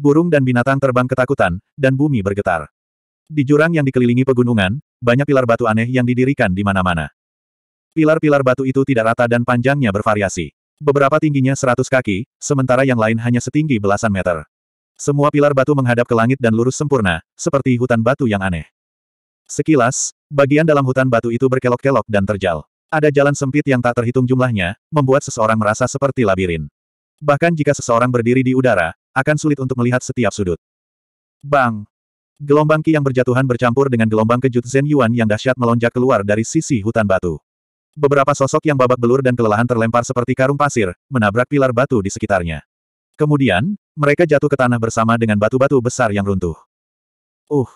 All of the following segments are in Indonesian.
burung dan binatang terbang ketakutan, dan bumi bergetar. Di jurang yang dikelilingi pegunungan, banyak pilar batu aneh yang didirikan di mana-mana. Pilar-pilar batu itu tidak rata dan panjangnya bervariasi. Beberapa tingginya seratus kaki, sementara yang lain hanya setinggi belasan meter. Semua pilar batu menghadap ke langit dan lurus sempurna, seperti hutan batu yang aneh. Sekilas, bagian dalam hutan batu itu berkelok-kelok dan terjal. Ada jalan sempit yang tak terhitung jumlahnya, membuat seseorang merasa seperti labirin. Bahkan jika seseorang berdiri di udara, akan sulit untuk melihat setiap sudut. Bang! Gelombang Ki yang berjatuhan bercampur dengan gelombang kejut Zen Yuan yang dahsyat melonjak keluar dari sisi hutan batu. Beberapa sosok yang babak belur dan kelelahan terlempar seperti karung pasir, menabrak pilar batu di sekitarnya. Kemudian, mereka jatuh ke tanah bersama dengan batu-batu besar yang runtuh. Uh!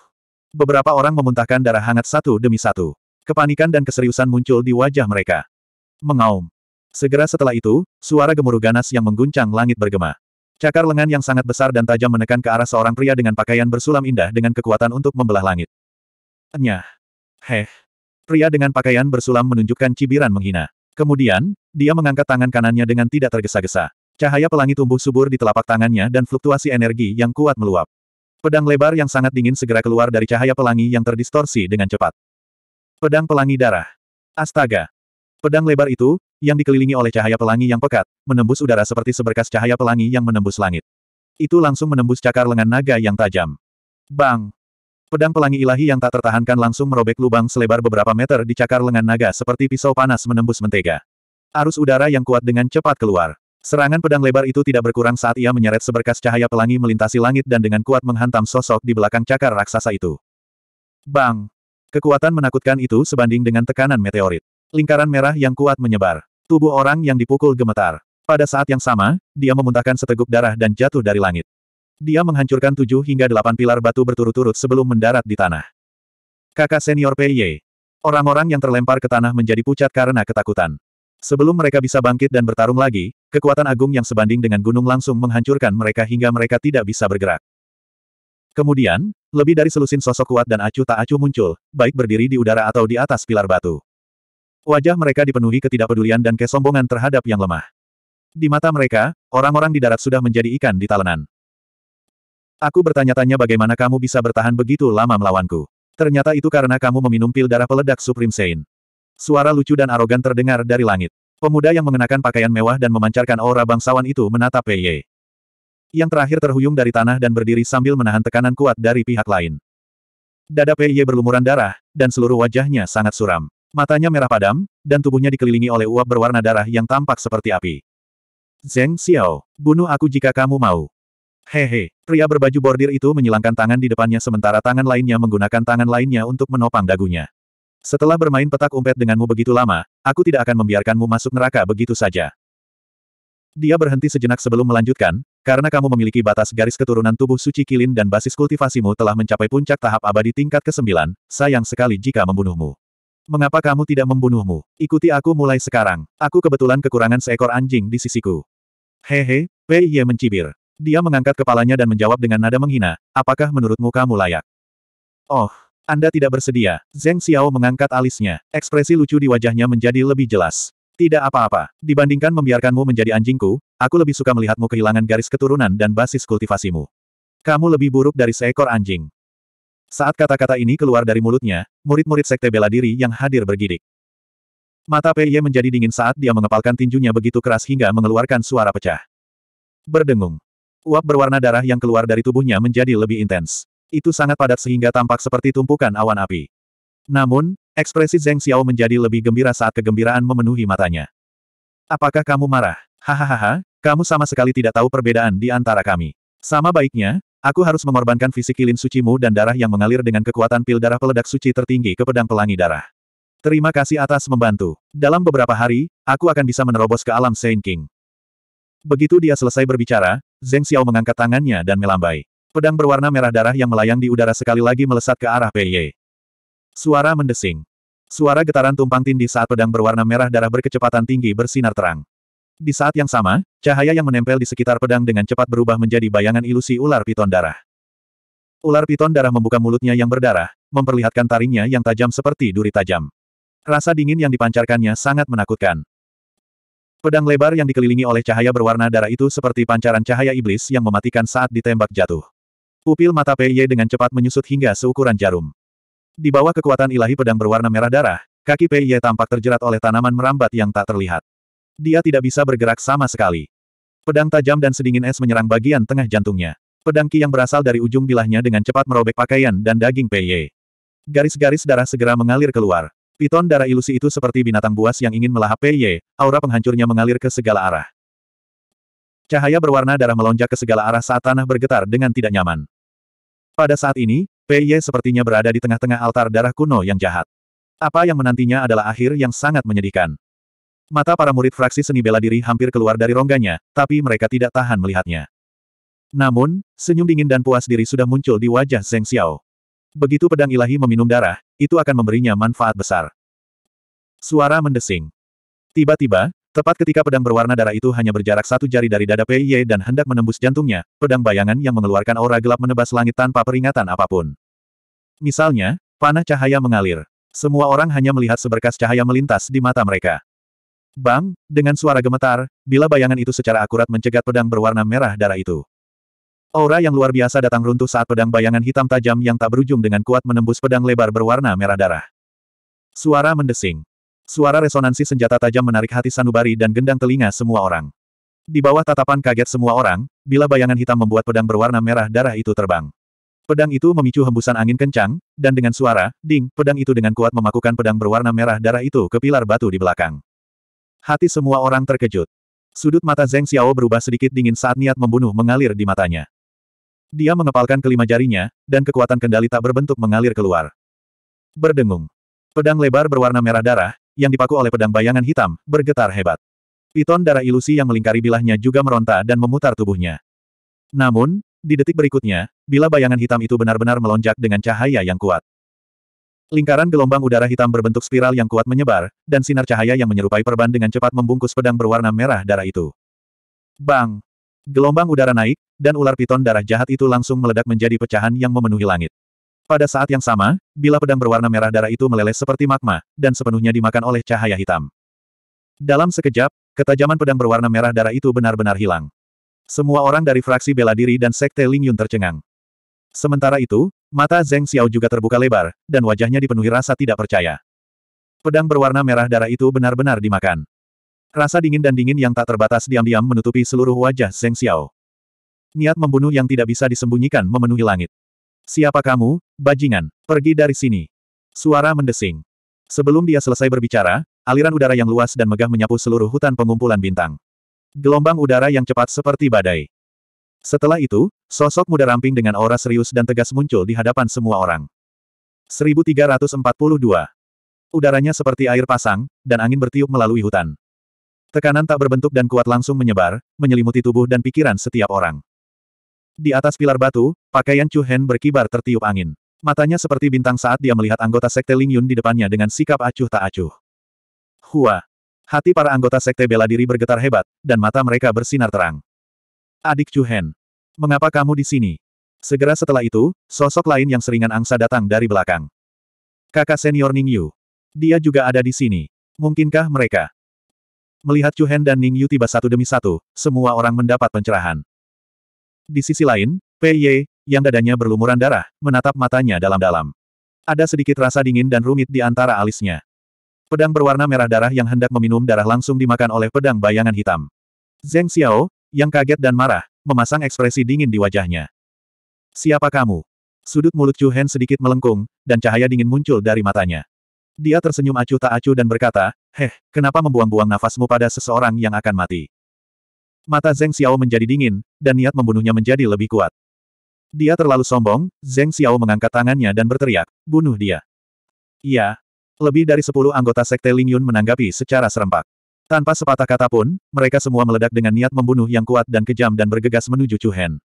Beberapa orang memuntahkan darah hangat satu demi satu. Kepanikan dan keseriusan muncul di wajah mereka. Mengaum. Segera setelah itu, suara gemuruh ganas yang mengguncang langit bergema. Cakar lengan yang sangat besar dan tajam menekan ke arah seorang pria dengan pakaian bersulam indah dengan kekuatan untuk membelah langit. Nyah. Heh. Pria dengan pakaian bersulam menunjukkan cibiran menghina. Kemudian, dia mengangkat tangan kanannya dengan tidak tergesa-gesa. Cahaya pelangi tumbuh subur di telapak tangannya dan fluktuasi energi yang kuat meluap. Pedang lebar yang sangat dingin segera keluar dari cahaya pelangi yang terdistorsi dengan cepat. Pedang pelangi darah. Astaga. Pedang lebar itu, yang dikelilingi oleh cahaya pelangi yang pekat, menembus udara seperti seberkas cahaya pelangi yang menembus langit. Itu langsung menembus cakar lengan naga yang tajam. Bang! Pedang pelangi ilahi yang tak tertahankan langsung merobek lubang selebar beberapa meter di cakar lengan naga seperti pisau panas menembus mentega. Arus udara yang kuat dengan cepat keluar. Serangan pedang lebar itu tidak berkurang saat ia menyeret seberkas cahaya pelangi melintasi langit dan dengan kuat menghantam sosok di belakang cakar raksasa itu. Bang! Kekuatan menakutkan itu sebanding dengan tekanan meteorit. Lingkaran merah yang kuat menyebar. Tubuh orang yang dipukul gemetar. Pada saat yang sama, dia memuntahkan seteguk darah dan jatuh dari langit. Dia menghancurkan tujuh hingga delapan pilar batu berturut-turut sebelum mendarat di tanah. Kakak senior PY. Orang-orang yang terlempar ke tanah menjadi pucat karena ketakutan. Sebelum mereka bisa bangkit dan bertarung lagi, kekuatan agung yang sebanding dengan gunung langsung menghancurkan mereka hingga mereka tidak bisa bergerak. Kemudian, lebih dari selusin sosok kuat dan acuh tak acuh muncul, baik berdiri di udara atau di atas pilar batu. Wajah mereka dipenuhi ketidakpedulian dan kesombongan terhadap yang lemah. Di mata mereka, orang-orang di darat sudah menjadi ikan di talenan. Aku bertanya-tanya bagaimana kamu bisa bertahan begitu lama melawanku. Ternyata itu karena kamu meminum pil darah peledak Supreme Saint. Suara lucu dan arogan terdengar dari langit. Pemuda yang mengenakan pakaian mewah dan memancarkan aura bangsawan itu menatap Pei Ye. Yang terakhir terhuyung dari tanah dan berdiri sambil menahan tekanan kuat dari pihak lain. Dada Pei Ye berlumuran darah, dan seluruh wajahnya sangat suram. Matanya merah padam, dan tubuhnya dikelilingi oleh uap berwarna darah yang tampak seperti api. Zeng Xiao, bunuh aku jika kamu mau. Hehe, pria berbaju bordir itu menyilangkan tangan di depannya sementara tangan lainnya menggunakan tangan lainnya untuk menopang dagunya. Setelah bermain petak umpet denganmu begitu lama, aku tidak akan membiarkanmu masuk neraka begitu saja. Dia berhenti sejenak sebelum melanjutkan, karena kamu memiliki batas garis keturunan tubuh suci kilin dan basis kultivasimu telah mencapai puncak tahap abadi tingkat ke-9, sayang sekali jika membunuhmu. Mengapa kamu tidak membunuhmu? Ikuti aku mulai sekarang. Aku kebetulan kekurangan seekor anjing di sisiku. Hehe, Pei Ye mencibir. Dia mengangkat kepalanya dan menjawab dengan nada menghina, apakah menurutmu kamu layak? Oh, Anda tidak bersedia. Zeng Xiao mengangkat alisnya. Ekspresi lucu di wajahnya menjadi lebih jelas. Tidak apa-apa. Dibandingkan membiarkanmu menjadi anjingku, aku lebih suka melihatmu kehilangan garis keturunan dan basis kultivasimu. Kamu lebih buruk dari seekor anjing. Saat kata-kata ini keluar dari mulutnya, murid-murid sekte bela diri yang hadir bergidik. Mata Ye menjadi dingin saat dia mengepalkan tinjunya begitu keras hingga mengeluarkan suara pecah. Berdengung. Uap berwarna darah yang keluar dari tubuhnya menjadi lebih intens. Itu sangat padat sehingga tampak seperti tumpukan awan api. Namun, ekspresi Zeng Xiao menjadi lebih gembira saat kegembiraan memenuhi matanya. Apakah kamu marah? Hahaha, kamu sama sekali tidak tahu perbedaan di antara kami. Sama baiknya, Aku harus mengorbankan fisik kilin sucimu dan darah yang mengalir dengan kekuatan pil darah peledak suci tertinggi ke pedang pelangi darah. Terima kasih atas membantu. Dalam beberapa hari, aku akan bisa menerobos ke alam Saint King. Begitu dia selesai berbicara, Zeng Xiao mengangkat tangannya dan melambai. Pedang berwarna merah darah yang melayang di udara sekali lagi melesat ke arah Pei Ye. Suara mendesing. Suara getaran tumpang tindih saat pedang berwarna merah darah berkecepatan tinggi bersinar terang. Di saat yang sama, cahaya yang menempel di sekitar pedang dengan cepat berubah menjadi bayangan ilusi ular piton darah. Ular piton darah membuka mulutnya yang berdarah, memperlihatkan taringnya yang tajam seperti duri tajam. Rasa dingin yang dipancarkannya sangat menakutkan. Pedang lebar yang dikelilingi oleh cahaya berwarna darah itu seperti pancaran cahaya iblis yang mematikan saat ditembak jatuh. Pupil mata Ye dengan cepat menyusut hingga seukuran jarum. Di bawah kekuatan ilahi pedang berwarna merah darah, kaki Ye tampak terjerat oleh tanaman merambat yang tak terlihat. Dia tidak bisa bergerak sama sekali. Pedang tajam dan sedingin es menyerang bagian tengah jantungnya. Pedang ki yang berasal dari ujung bilahnya dengan cepat merobek pakaian dan daging Ye. Garis-garis darah segera mengalir keluar. Piton darah ilusi itu seperti binatang buas yang ingin melahap Ye, aura penghancurnya mengalir ke segala arah. Cahaya berwarna darah melonjak ke segala arah saat tanah bergetar dengan tidak nyaman. Pada saat ini, Ye sepertinya berada di tengah-tengah altar darah kuno yang jahat. Apa yang menantinya adalah akhir yang sangat menyedihkan. Mata para murid fraksi seni bela diri hampir keluar dari rongganya, tapi mereka tidak tahan melihatnya. Namun, senyum dingin dan puas diri sudah muncul di wajah Zeng Xiao. Begitu pedang ilahi meminum darah, itu akan memberinya manfaat besar. Suara mendesing. Tiba-tiba, tepat ketika pedang berwarna darah itu hanya berjarak satu jari dari dada Pei Ye dan hendak menembus jantungnya, pedang bayangan yang mengeluarkan aura gelap menebas langit tanpa peringatan apapun. Misalnya, panah cahaya mengalir. Semua orang hanya melihat seberkas cahaya melintas di mata mereka. Bang, dengan suara gemetar, bila bayangan itu secara akurat mencegat pedang berwarna merah darah itu. Aura yang luar biasa datang runtuh saat pedang bayangan hitam tajam yang tak berujung dengan kuat menembus pedang lebar berwarna merah darah. Suara mendesing. Suara resonansi senjata tajam menarik hati sanubari dan gendang telinga semua orang. Di bawah tatapan kaget semua orang, bila bayangan hitam membuat pedang berwarna merah darah itu terbang. Pedang itu memicu hembusan angin kencang, dan dengan suara, ding, pedang itu dengan kuat memakukan pedang berwarna merah darah itu ke pilar batu di belakang. Hati semua orang terkejut. Sudut mata Zeng Xiao berubah sedikit dingin saat niat membunuh mengalir di matanya. Dia mengepalkan kelima jarinya, dan kekuatan kendali tak berbentuk mengalir keluar. Berdengung. Pedang lebar berwarna merah darah, yang dipaku oleh pedang bayangan hitam, bergetar hebat. Piton darah ilusi yang melingkari bilahnya juga meronta dan memutar tubuhnya. Namun, di detik berikutnya, bila bayangan hitam itu benar-benar melonjak dengan cahaya yang kuat. Lingkaran gelombang udara hitam berbentuk spiral yang kuat menyebar, dan sinar cahaya yang menyerupai perban dengan cepat membungkus pedang berwarna merah darah itu. Bang! Gelombang udara naik, dan ular piton darah jahat itu langsung meledak menjadi pecahan yang memenuhi langit. Pada saat yang sama, bila pedang berwarna merah darah itu meleleh seperti magma, dan sepenuhnya dimakan oleh cahaya hitam. Dalam sekejap, ketajaman pedang berwarna merah darah itu benar-benar hilang. Semua orang dari fraksi bela diri dan sekte Ling Yun tercengang. Sementara itu, Mata Zeng Xiao juga terbuka lebar, dan wajahnya dipenuhi rasa tidak percaya. Pedang berwarna merah darah itu benar-benar dimakan. Rasa dingin dan dingin yang tak terbatas diam-diam menutupi seluruh wajah Zeng Xiao. Niat membunuh yang tidak bisa disembunyikan memenuhi langit. Siapa kamu, bajingan? Pergi dari sini. Suara mendesing. Sebelum dia selesai berbicara, aliran udara yang luas dan megah menyapu seluruh hutan pengumpulan bintang. Gelombang udara yang cepat seperti badai. Setelah itu, sosok muda ramping dengan aura serius dan tegas muncul di hadapan semua orang. 1342. Udaranya seperti air pasang, dan angin bertiup melalui hutan. Tekanan tak berbentuk dan kuat langsung menyebar, menyelimuti tubuh dan pikiran setiap orang. Di atas pilar batu, pakaian Chu Hen berkibar tertiup angin. Matanya seperti bintang saat dia melihat anggota sekte Ling Yun di depannya dengan sikap acuh tak acuh. Hua. Hati para anggota sekte bela diri bergetar hebat, dan mata mereka bersinar terang. Adik Hen, Mengapa kamu di sini? Segera setelah itu, sosok lain yang seringan angsa datang dari belakang. Kakak senior Ning Yu. Dia juga ada di sini. Mungkinkah mereka? Melihat Chu Hen dan Ning Yu tiba satu demi satu, semua orang mendapat pencerahan. Di sisi lain, Pei Ye, yang dadanya berlumuran darah, menatap matanya dalam-dalam. Ada sedikit rasa dingin dan rumit di antara alisnya. Pedang berwarna merah darah yang hendak meminum darah langsung dimakan oleh pedang bayangan hitam. Zeng Xiao, yang kaget dan marah, memasang ekspresi dingin di wajahnya. Siapa kamu? Sudut mulut Chu Hen sedikit melengkung, dan cahaya dingin muncul dari matanya. Dia tersenyum acuh tak acuh dan berkata, Heh, kenapa membuang-buang nafasmu pada seseorang yang akan mati? Mata Zeng Xiao menjadi dingin, dan niat membunuhnya menjadi lebih kuat. Dia terlalu sombong, Zeng Xiao mengangkat tangannya dan berteriak, bunuh dia. Iya. Lebih dari sepuluh anggota Sekte Ling Yun menanggapi secara serempak. Tanpa sepatah kata pun, mereka semua meledak dengan niat membunuh yang kuat dan kejam dan bergegas menuju Chu Hen.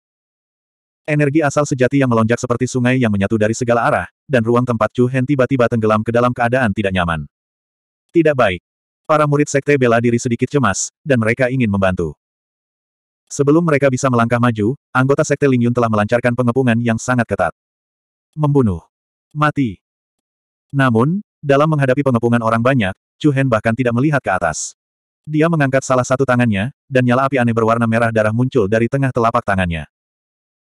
Energi asal sejati yang melonjak seperti sungai yang menyatu dari segala arah, dan ruang tempat Chu Hen tiba-tiba tenggelam ke dalam keadaan tidak nyaman. Tidak baik. Para murid sekte bela diri sedikit cemas, dan mereka ingin membantu. Sebelum mereka bisa melangkah maju, anggota sekte Lingyun telah melancarkan pengepungan yang sangat ketat. Membunuh. Mati. Namun, dalam menghadapi pengepungan orang banyak, Chu Hen bahkan tidak melihat ke atas. Dia mengangkat salah satu tangannya, dan nyala api aneh berwarna merah darah muncul dari tengah telapak tangannya.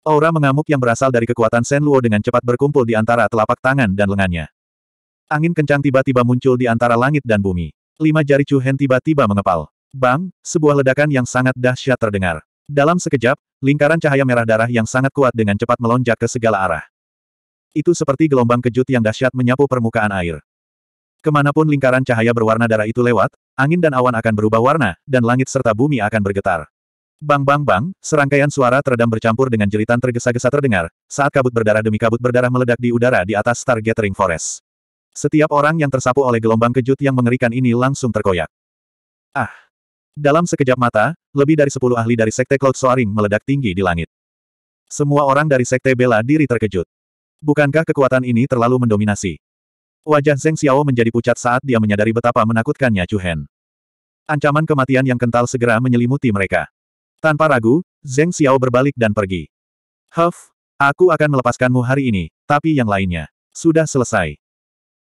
Aura mengamuk yang berasal dari kekuatan Shen Luo dengan cepat berkumpul di antara telapak tangan dan lengannya. Angin kencang tiba-tiba muncul di antara langit dan bumi. Lima jari Chu Hen tiba-tiba mengepal. Bang, sebuah ledakan yang sangat dahsyat terdengar. Dalam sekejap, lingkaran cahaya merah darah yang sangat kuat dengan cepat melonjak ke segala arah. Itu seperti gelombang kejut yang dahsyat menyapu permukaan air. Kemanapun lingkaran cahaya berwarna darah itu lewat, angin dan awan akan berubah warna, dan langit serta bumi akan bergetar. Bang bang bang, serangkaian suara teredam bercampur dengan jeritan tergesa-gesa terdengar, saat kabut berdarah demi kabut berdarah meledak di udara di atas Stargathering Forest. Setiap orang yang tersapu oleh gelombang kejut yang mengerikan ini langsung terkoyak. Ah! Dalam sekejap mata, lebih dari sepuluh ahli dari Sekte Cloud Soaring meledak tinggi di langit. Semua orang dari Sekte Bela diri terkejut. Bukankah kekuatan ini terlalu mendominasi? Wajah Zeng Xiao menjadi pucat saat dia menyadari betapa menakutkannya Chu Hen. Ancaman kematian yang kental segera menyelimuti mereka. Tanpa ragu, Zeng Xiao berbalik dan pergi. Huff, aku akan melepaskanmu hari ini, tapi yang lainnya, sudah selesai.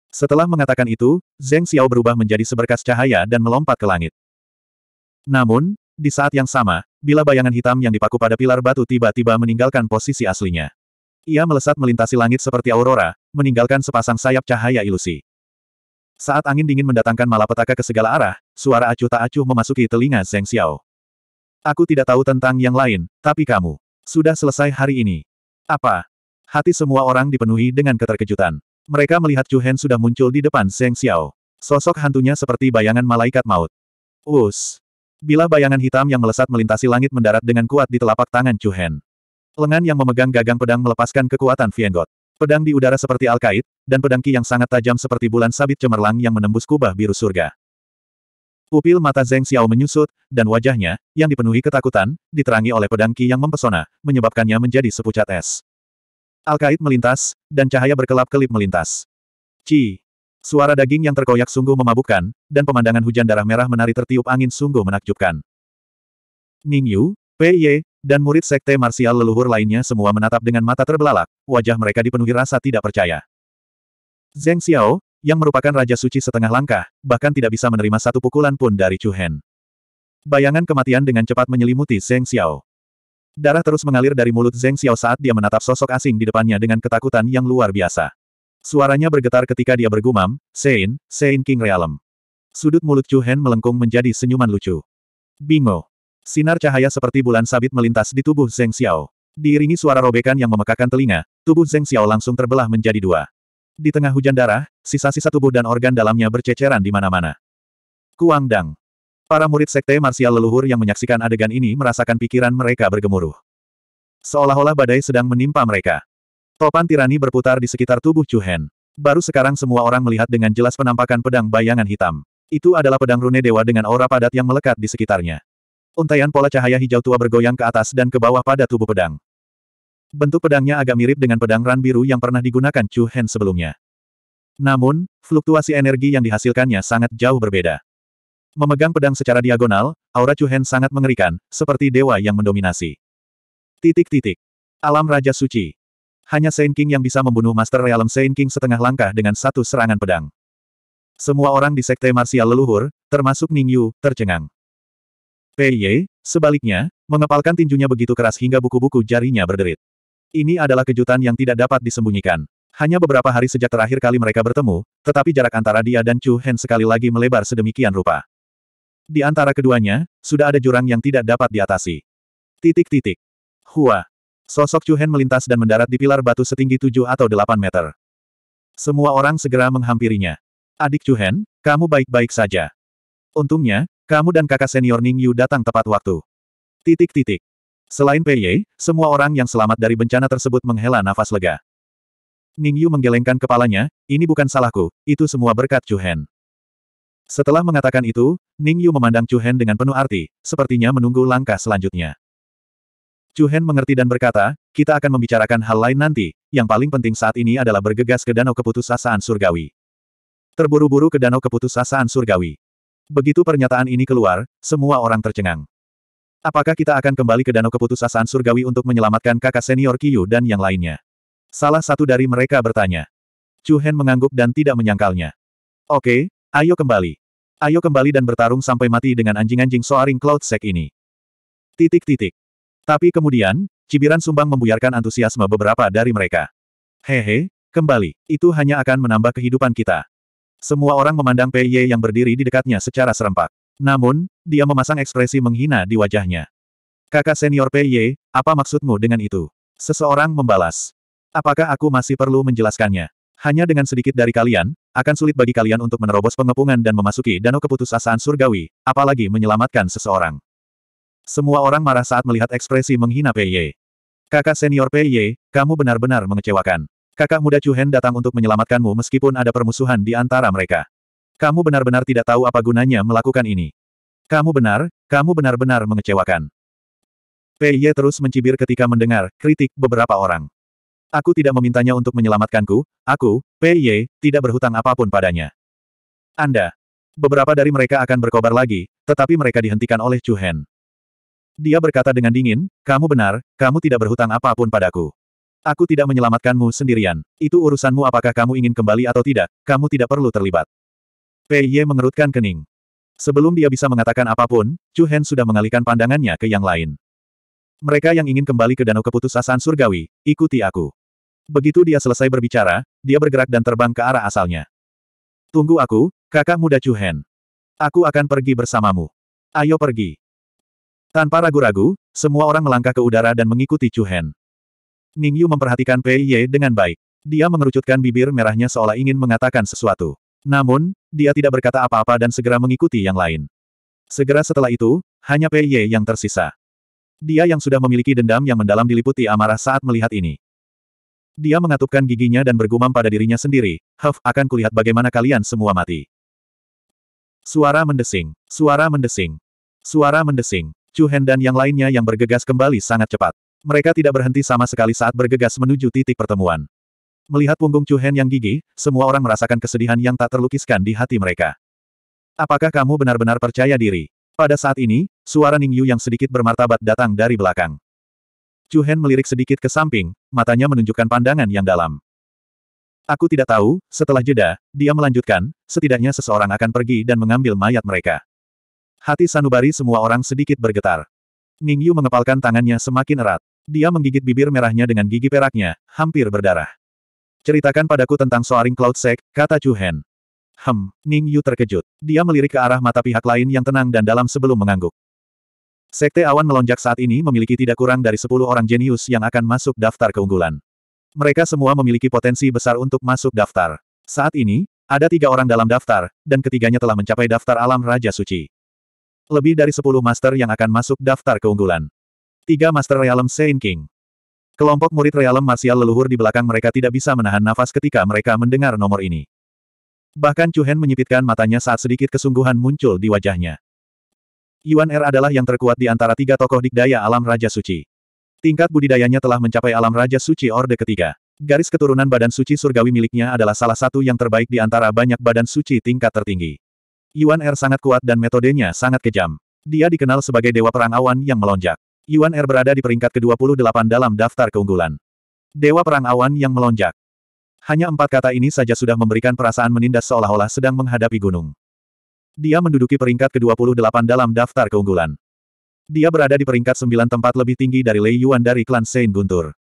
Setelah mengatakan itu, Zeng Xiao berubah menjadi seberkas cahaya dan melompat ke langit. Namun, di saat yang sama, bila bayangan hitam yang dipaku pada pilar batu tiba-tiba meninggalkan posisi aslinya. Ia melesat melintasi langit seperti aurora, meninggalkan sepasang sayap cahaya ilusi. Saat angin dingin mendatangkan malapetaka ke segala arah, suara acuh tak acuh memasuki telinga Zeng Xiao. Aku tidak tahu tentang yang lain, tapi kamu. Sudah selesai hari ini. Apa? Hati semua orang dipenuhi dengan keterkejutan. Mereka melihat Chu Hen sudah muncul di depan Zeng Xiao. Sosok hantunya seperti bayangan malaikat maut. Us. Bila bayangan hitam yang melesat melintasi langit mendarat dengan kuat di telapak tangan Chu Hen. Lengan yang memegang gagang pedang melepaskan kekuatan Viengot. Pedang di udara seperti alkait, dan pedang ki yang sangat tajam seperti bulan sabit cemerlang yang menembus kubah biru surga. Pupil mata Zeng Xiao menyusut, dan wajahnya, yang dipenuhi ketakutan, diterangi oleh pedang ki yang mempesona, menyebabkannya menjadi sepucat es. Alkait melintas, dan cahaya berkelap-kelip melintas. Ci. Suara daging yang terkoyak sungguh memabukkan, dan pemandangan hujan darah merah menari tertiup angin sungguh menakjubkan. Ning Yu, Ye dan murid sekte marsial leluhur lainnya semua menatap dengan mata terbelalak, wajah mereka dipenuhi rasa tidak percaya. Zheng Xiao, yang merupakan Raja Suci setengah langkah, bahkan tidak bisa menerima satu pukulan pun dari Chu Hen. Bayangan kematian dengan cepat menyelimuti Zheng Xiao. Darah terus mengalir dari mulut Zheng Xiao saat dia menatap sosok asing di depannya dengan ketakutan yang luar biasa. Suaranya bergetar ketika dia bergumam, Sein, Sein King Realm. Sudut mulut Chu Hen melengkung menjadi senyuman lucu. Bingo. Sinar cahaya seperti bulan sabit melintas di tubuh Zeng Xiao. Diiringi suara robekan yang memekakan telinga, tubuh Zeng Xiao langsung terbelah menjadi dua. Di tengah hujan darah, sisa-sisa tubuh dan organ dalamnya berceceran di mana-mana. Kuang Dang. Para murid sekte marsial leluhur yang menyaksikan adegan ini merasakan pikiran mereka bergemuruh. Seolah-olah badai sedang menimpa mereka. Topan tirani berputar di sekitar tubuh Chu Hen. Baru sekarang semua orang melihat dengan jelas penampakan pedang bayangan hitam. Itu adalah pedang rune dewa dengan aura padat yang melekat di sekitarnya. Untaian pola cahaya hijau tua bergoyang ke atas dan ke bawah pada tubuh pedang. Bentuk pedangnya agak mirip dengan pedang ran biru yang pernah digunakan Chu Hen sebelumnya. Namun, fluktuasi energi yang dihasilkannya sangat jauh berbeda. Memegang pedang secara diagonal, aura Chu Hen sangat mengerikan, seperti dewa yang mendominasi. Titik-titik. Alam Raja Suci. Hanya Saint King yang bisa membunuh Master Realm Saint King setengah langkah dengan satu serangan pedang. Semua orang di Sekte Marsial Leluhur, termasuk Ning Yu, tercengang. Pei sebaliknya, mengepalkan tinjunya begitu keras hingga buku-buku jarinya berderit. Ini adalah kejutan yang tidak dapat disembunyikan. Hanya beberapa hari sejak terakhir kali mereka bertemu, tetapi jarak antara dia dan Chu Hen sekali lagi melebar sedemikian rupa. Di antara keduanya, sudah ada jurang yang tidak dapat diatasi. Titik-titik. Hua. Sosok Chu Hen melintas dan mendarat di pilar batu setinggi 7 atau 8 meter. Semua orang segera menghampirinya. Adik Chu Hen, kamu baik-baik saja. Untungnya, kamu dan kakak senior Ning Yu datang tepat waktu. Titik-titik. Selain Pei Ye, semua orang yang selamat dari bencana tersebut menghela nafas lega. Ning Yu menggelengkan kepalanya, ini bukan salahku, itu semua berkat Chu Hen. Setelah mengatakan itu, Ning Yu memandang Chu Hen dengan penuh arti, sepertinya menunggu langkah selanjutnya. Chu Hen mengerti dan berkata, kita akan membicarakan hal lain nanti, yang paling penting saat ini adalah bergegas ke Danau Keputusasaan Surgawi. Terburu-buru ke Danau Keputusasaan Surgawi. Begitu pernyataan ini keluar, semua orang tercengang. Apakah kita akan kembali ke Danau Keputusasaan Surgawi untuk menyelamatkan kakak senior Kiyu dan yang lainnya? Salah satu dari mereka bertanya. Chu Hen mengangguk dan tidak menyangkalnya. Oke, ayo kembali. Ayo kembali dan bertarung sampai mati dengan anjing-anjing soaring Cloud Sek ini. Titik-titik. Tapi kemudian, cibiran sumbang membuyarkan antusiasme beberapa dari mereka. Hehe, kembali. Itu hanya akan menambah kehidupan kita. Semua orang memandang Pei Ye yang berdiri di dekatnya secara serempak. Namun, dia memasang ekspresi menghina di wajahnya. Kakak senior Pei Ye, apa maksudmu dengan itu? Seseorang membalas. Apakah aku masih perlu menjelaskannya? Hanya dengan sedikit dari kalian, akan sulit bagi kalian untuk menerobos pengepungan dan memasuki danau keputusasaan surgawi, apalagi menyelamatkan seseorang. Semua orang marah saat melihat ekspresi menghina Pei Ye. Kakak senior Pei Ye, kamu benar-benar mengecewakan. Kakak muda Chuhen datang untuk menyelamatkanmu meskipun ada permusuhan di antara mereka. Kamu benar-benar tidak tahu apa gunanya melakukan ini. Kamu benar, kamu benar-benar mengecewakan. Pei Ye terus mencibir ketika mendengar kritik beberapa orang. Aku tidak memintanya untuk menyelamatkanku, aku, Pei Ye, tidak berhutang apapun padanya. Anda. Beberapa dari mereka akan berkobar lagi, tetapi mereka dihentikan oleh Chuhen. Dia berkata dengan dingin, kamu benar, kamu tidak berhutang apapun padaku. Aku tidak menyelamatkanmu sendirian. Itu urusanmu apakah kamu ingin kembali atau tidak, kamu tidak perlu terlibat. Pei Ye mengerutkan kening. Sebelum dia bisa mengatakan apapun, Chu Hen sudah mengalihkan pandangannya ke yang lain. Mereka yang ingin kembali ke danau keputusasaan surgawi, ikuti aku. Begitu dia selesai berbicara, dia bergerak dan terbang ke arah asalnya. Tunggu aku, kakak muda Chu Hen. Aku akan pergi bersamamu. Ayo pergi. Tanpa ragu-ragu, semua orang melangkah ke udara dan mengikuti Chu Hen. Ning Yu memperhatikan Pei Ye dengan baik. Dia mengerucutkan bibir merahnya seolah ingin mengatakan sesuatu. Namun, dia tidak berkata apa-apa dan segera mengikuti yang lain. Segera setelah itu, hanya Pei Ye yang tersisa. Dia yang sudah memiliki dendam yang mendalam diliputi amarah saat melihat ini. Dia mengatupkan giginya dan bergumam pada dirinya sendiri, Huff, akan kulihat bagaimana kalian semua mati. Suara mendesing, suara mendesing, suara mendesing. Chu Hen dan yang lainnya yang bergegas kembali sangat cepat. Mereka tidak berhenti sama sekali saat bergegas menuju titik pertemuan. Melihat punggung Chu Hen yang gigih, semua orang merasakan kesedihan yang tak terlukiskan di hati mereka. Apakah kamu benar-benar percaya diri? Pada saat ini, suara Ning Yu yang sedikit bermartabat datang dari belakang. Chu Hen melirik sedikit ke samping, matanya menunjukkan pandangan yang dalam. Aku tidak tahu, setelah jeda, dia melanjutkan, setidaknya seseorang akan pergi dan mengambil mayat mereka. Hati sanubari semua orang sedikit bergetar. Ning Yu mengepalkan tangannya semakin erat. Dia menggigit bibir merahnya dengan gigi peraknya, hampir berdarah. Ceritakan padaku tentang Soaring Cloud Sek, kata Chu Hen. Hem, Ning Yu terkejut. Dia melirik ke arah mata pihak lain yang tenang dan dalam sebelum mengangguk. Sekte awan melonjak saat ini memiliki tidak kurang dari 10 orang jenius yang akan masuk daftar keunggulan. Mereka semua memiliki potensi besar untuk masuk daftar. Saat ini, ada tiga orang dalam daftar, dan ketiganya telah mencapai daftar alam Raja Suci. Lebih dari 10 master yang akan masuk daftar keunggulan. Tiga Master Realm Saint King. Kelompok murid Realm Martial leluhur di belakang mereka tidak bisa menahan nafas ketika mereka mendengar nomor ini. Bahkan Hen menyipitkan matanya saat sedikit kesungguhan muncul di wajahnya. Yuan Er adalah yang terkuat di antara tiga tokoh dikdaya alam Raja Suci. Tingkat budidayanya telah mencapai alam Raja Suci Orde ketiga. Garis keturunan badan suci surgawi miliknya adalah salah satu yang terbaik di antara banyak badan suci tingkat tertinggi. Yuan Er sangat kuat dan metodenya sangat kejam. Dia dikenal sebagai Dewa Perang Awan yang melonjak. Yuan Er berada di peringkat ke-28 dalam daftar keunggulan. Dewa Perang Awan yang melonjak. Hanya empat kata ini saja sudah memberikan perasaan menindas seolah-olah sedang menghadapi gunung. Dia menduduki peringkat ke-28 dalam daftar keunggulan. Dia berada di peringkat 9 tempat lebih tinggi dari Lei Yuan dari klan Sein Guntur.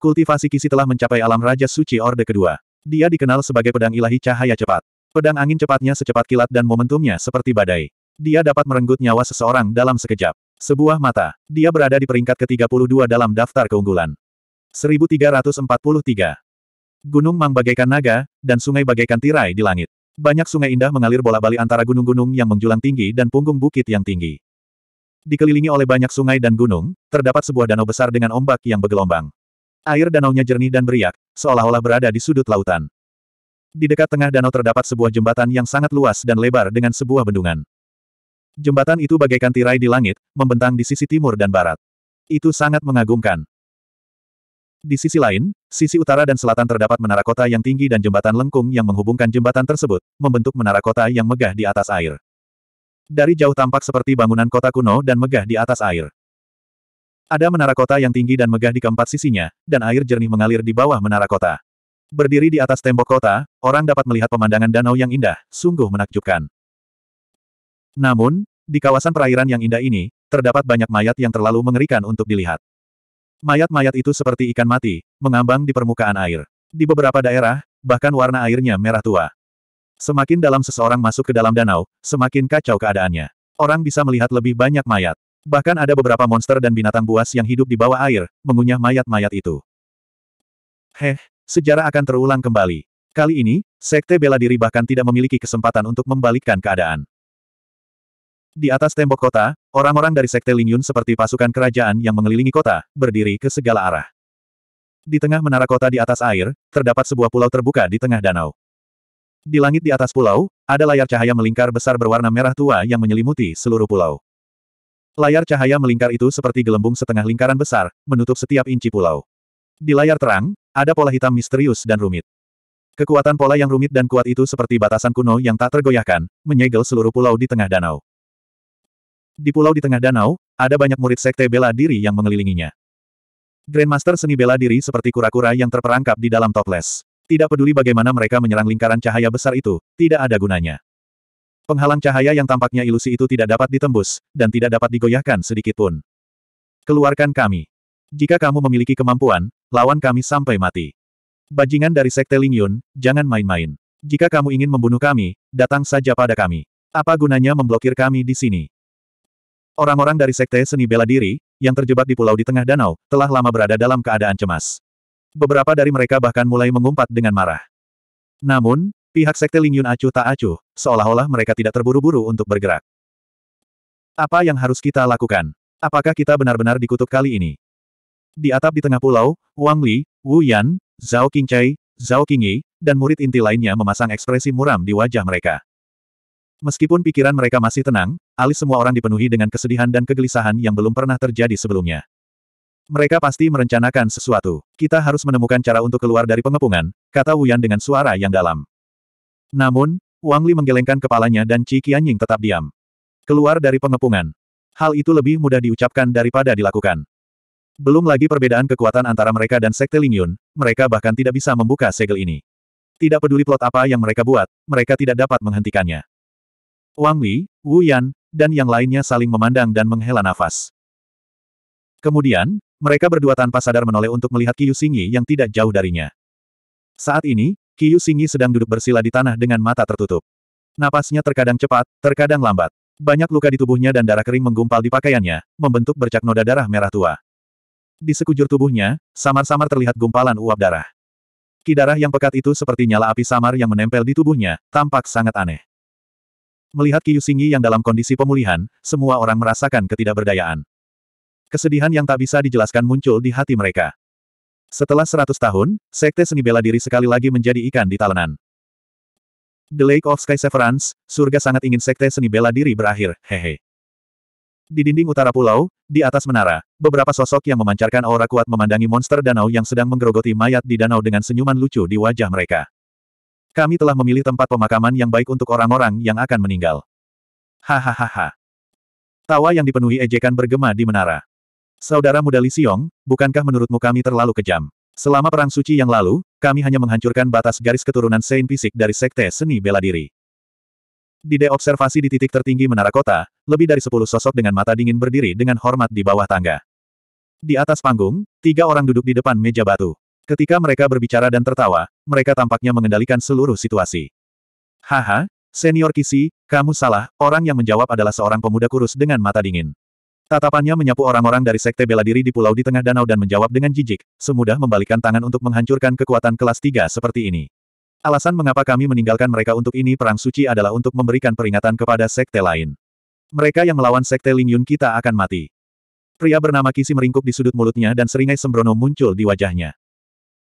Kultivasi Kisi telah mencapai alam Raja Suci Orde kedua. Dia dikenal sebagai pedang ilahi cahaya cepat. Pedang angin cepatnya secepat kilat dan momentumnya seperti badai. Dia dapat merenggut nyawa seseorang dalam sekejap. Sebuah mata. Dia berada di peringkat ke-32 dalam daftar keunggulan. 1343. Gunung Mang bagaikan naga, dan sungai bagaikan tirai di langit. Banyak sungai indah mengalir bola bali antara gunung-gunung yang menjulang tinggi dan punggung bukit yang tinggi. Dikelilingi oleh banyak sungai dan gunung, terdapat sebuah danau besar dengan ombak yang bergelombang. Air danaunya jernih dan beriak, seolah-olah berada di sudut lautan. Di dekat tengah danau terdapat sebuah jembatan yang sangat luas dan lebar dengan sebuah bendungan. Jembatan itu bagaikan tirai di langit, membentang di sisi timur dan barat. Itu sangat mengagumkan. Di sisi lain, sisi utara dan selatan terdapat menara kota yang tinggi dan jembatan lengkung yang menghubungkan jembatan tersebut, membentuk menara kota yang megah di atas air. Dari jauh tampak seperti bangunan kota kuno dan megah di atas air. Ada menara kota yang tinggi dan megah di keempat sisinya, dan air jernih mengalir di bawah menara kota. Berdiri di atas tembok kota, orang dapat melihat pemandangan danau yang indah, sungguh menakjubkan. Namun, di kawasan perairan yang indah ini, terdapat banyak mayat yang terlalu mengerikan untuk dilihat. Mayat-mayat itu seperti ikan mati, mengambang di permukaan air. Di beberapa daerah, bahkan warna airnya merah tua. Semakin dalam seseorang masuk ke dalam danau, semakin kacau keadaannya. Orang bisa melihat lebih banyak mayat. Bahkan ada beberapa monster dan binatang buas yang hidup di bawah air, mengunyah mayat-mayat itu. Heh, sejarah akan terulang kembali. Kali ini, Sekte Bela Diri bahkan tidak memiliki kesempatan untuk membalikkan keadaan. Di atas tembok kota, orang-orang dari Sekte Lingyun seperti pasukan kerajaan yang mengelilingi kota, berdiri ke segala arah. Di tengah menara kota di atas air, terdapat sebuah pulau terbuka di tengah danau. Di langit di atas pulau, ada layar cahaya melingkar besar berwarna merah tua yang menyelimuti seluruh pulau. Layar cahaya melingkar itu seperti gelembung setengah lingkaran besar, menutup setiap inci pulau. Di layar terang, ada pola hitam misterius dan rumit. Kekuatan pola yang rumit dan kuat itu seperti batasan kuno yang tak tergoyahkan, menyegel seluruh pulau di tengah danau. Di pulau di tengah danau, ada banyak murid sekte bela diri yang mengelilinginya. Grandmaster seni bela diri seperti kura-kura yang terperangkap di dalam toples. Tidak peduli bagaimana mereka menyerang lingkaran cahaya besar itu, tidak ada gunanya. Penghalang cahaya yang tampaknya ilusi itu tidak dapat ditembus, dan tidak dapat digoyahkan sedikitpun. Keluarkan kami. Jika kamu memiliki kemampuan, lawan kami sampai mati. Bajingan dari Sekte Ling Yun, jangan main-main. Jika kamu ingin membunuh kami, datang saja pada kami. Apa gunanya memblokir kami di sini? Orang-orang dari Sekte Seni Bela Diri, yang terjebak di pulau di tengah danau, telah lama berada dalam keadaan cemas. Beberapa dari mereka bahkan mulai mengumpat dengan marah. Namun, pihak Sekte Lingyun acuh tak acuh, seolah-olah mereka tidak terburu-buru untuk bergerak. Apa yang harus kita lakukan? Apakah kita benar-benar dikutuk kali ini? Di atap di tengah pulau, Wang Li, Wu Yan, Zhao Qingcai, Zhao Qingyi, dan murid inti lainnya memasang ekspresi muram di wajah mereka. Meskipun pikiran mereka masih tenang, alis semua orang dipenuhi dengan kesedihan dan kegelisahan yang belum pernah terjadi sebelumnya. Mereka pasti merencanakan sesuatu. Kita harus menemukan cara untuk keluar dari pengepungan, kata Wuyan dengan suara yang dalam. Namun, Wang Li menggelengkan kepalanya dan Qi Qianying tetap diam. Keluar dari pengepungan. Hal itu lebih mudah diucapkan daripada dilakukan. Belum lagi perbedaan kekuatan antara mereka dan Sekte Ling Yun, mereka bahkan tidak bisa membuka segel ini. Tidak peduli plot apa yang mereka buat, mereka tidak dapat menghentikannya. Wang Li, Wu Yan, dan yang lainnya saling memandang dan menghela nafas. Kemudian, mereka berdua tanpa sadar menoleh untuk melihat Qiyu Singyi yang tidak jauh darinya. Saat ini, Qiyu Singyi sedang duduk bersila di tanah dengan mata tertutup. Napasnya terkadang cepat, terkadang lambat. Banyak luka di tubuhnya dan darah kering menggumpal di pakaiannya, membentuk bercak noda darah merah tua. Di sekujur tubuhnya, samar-samar terlihat gumpalan uap darah. Ki darah yang pekat itu seperti nyala api samar yang menempel di tubuhnya, tampak sangat aneh. Melihat Qiyu Xingyi yang dalam kondisi pemulihan, semua orang merasakan ketidakberdayaan. Kesedihan yang tak bisa dijelaskan muncul di hati mereka. Setelah seratus tahun, Sekte Seni Bela Diri sekali lagi menjadi ikan di talenan. The Lake of Sky Severance, surga sangat ingin Sekte Seni Bela Diri berakhir, hehe. Di dinding utara pulau, di atas menara, beberapa sosok yang memancarkan aura kuat memandangi monster danau yang sedang menggerogoti mayat di danau dengan senyuman lucu di wajah mereka. Kami telah memilih tempat pemakaman yang baik untuk orang-orang yang akan meninggal. Hahaha. Tawa yang dipenuhi ejekan bergema di menara. Saudara muda Li Xiong, bukankah menurutmu kami terlalu kejam? Selama Perang Suci yang lalu, kami hanya menghancurkan batas garis keturunan Saint Fisik dari Sekte Seni Bela Diri. Di de observasi di titik tertinggi menara kota, lebih dari sepuluh sosok dengan mata dingin berdiri dengan hormat di bawah tangga. Di atas panggung, tiga orang duduk di depan meja batu. Ketika mereka berbicara dan tertawa, mereka tampaknya mengendalikan seluruh situasi. Haha, senior Kisi, kamu salah, orang yang menjawab adalah seorang pemuda kurus dengan mata dingin. Tatapannya menyapu orang-orang dari sekte bela diri di pulau di tengah danau dan menjawab dengan jijik, semudah membalikan tangan untuk menghancurkan kekuatan kelas 3 seperti ini. Alasan mengapa kami meninggalkan mereka untuk ini perang suci adalah untuk memberikan peringatan kepada sekte lain. Mereka yang melawan sekte Ling Yun kita akan mati. Pria bernama Kisi meringkuk di sudut mulutnya dan seringai sembrono muncul di wajahnya.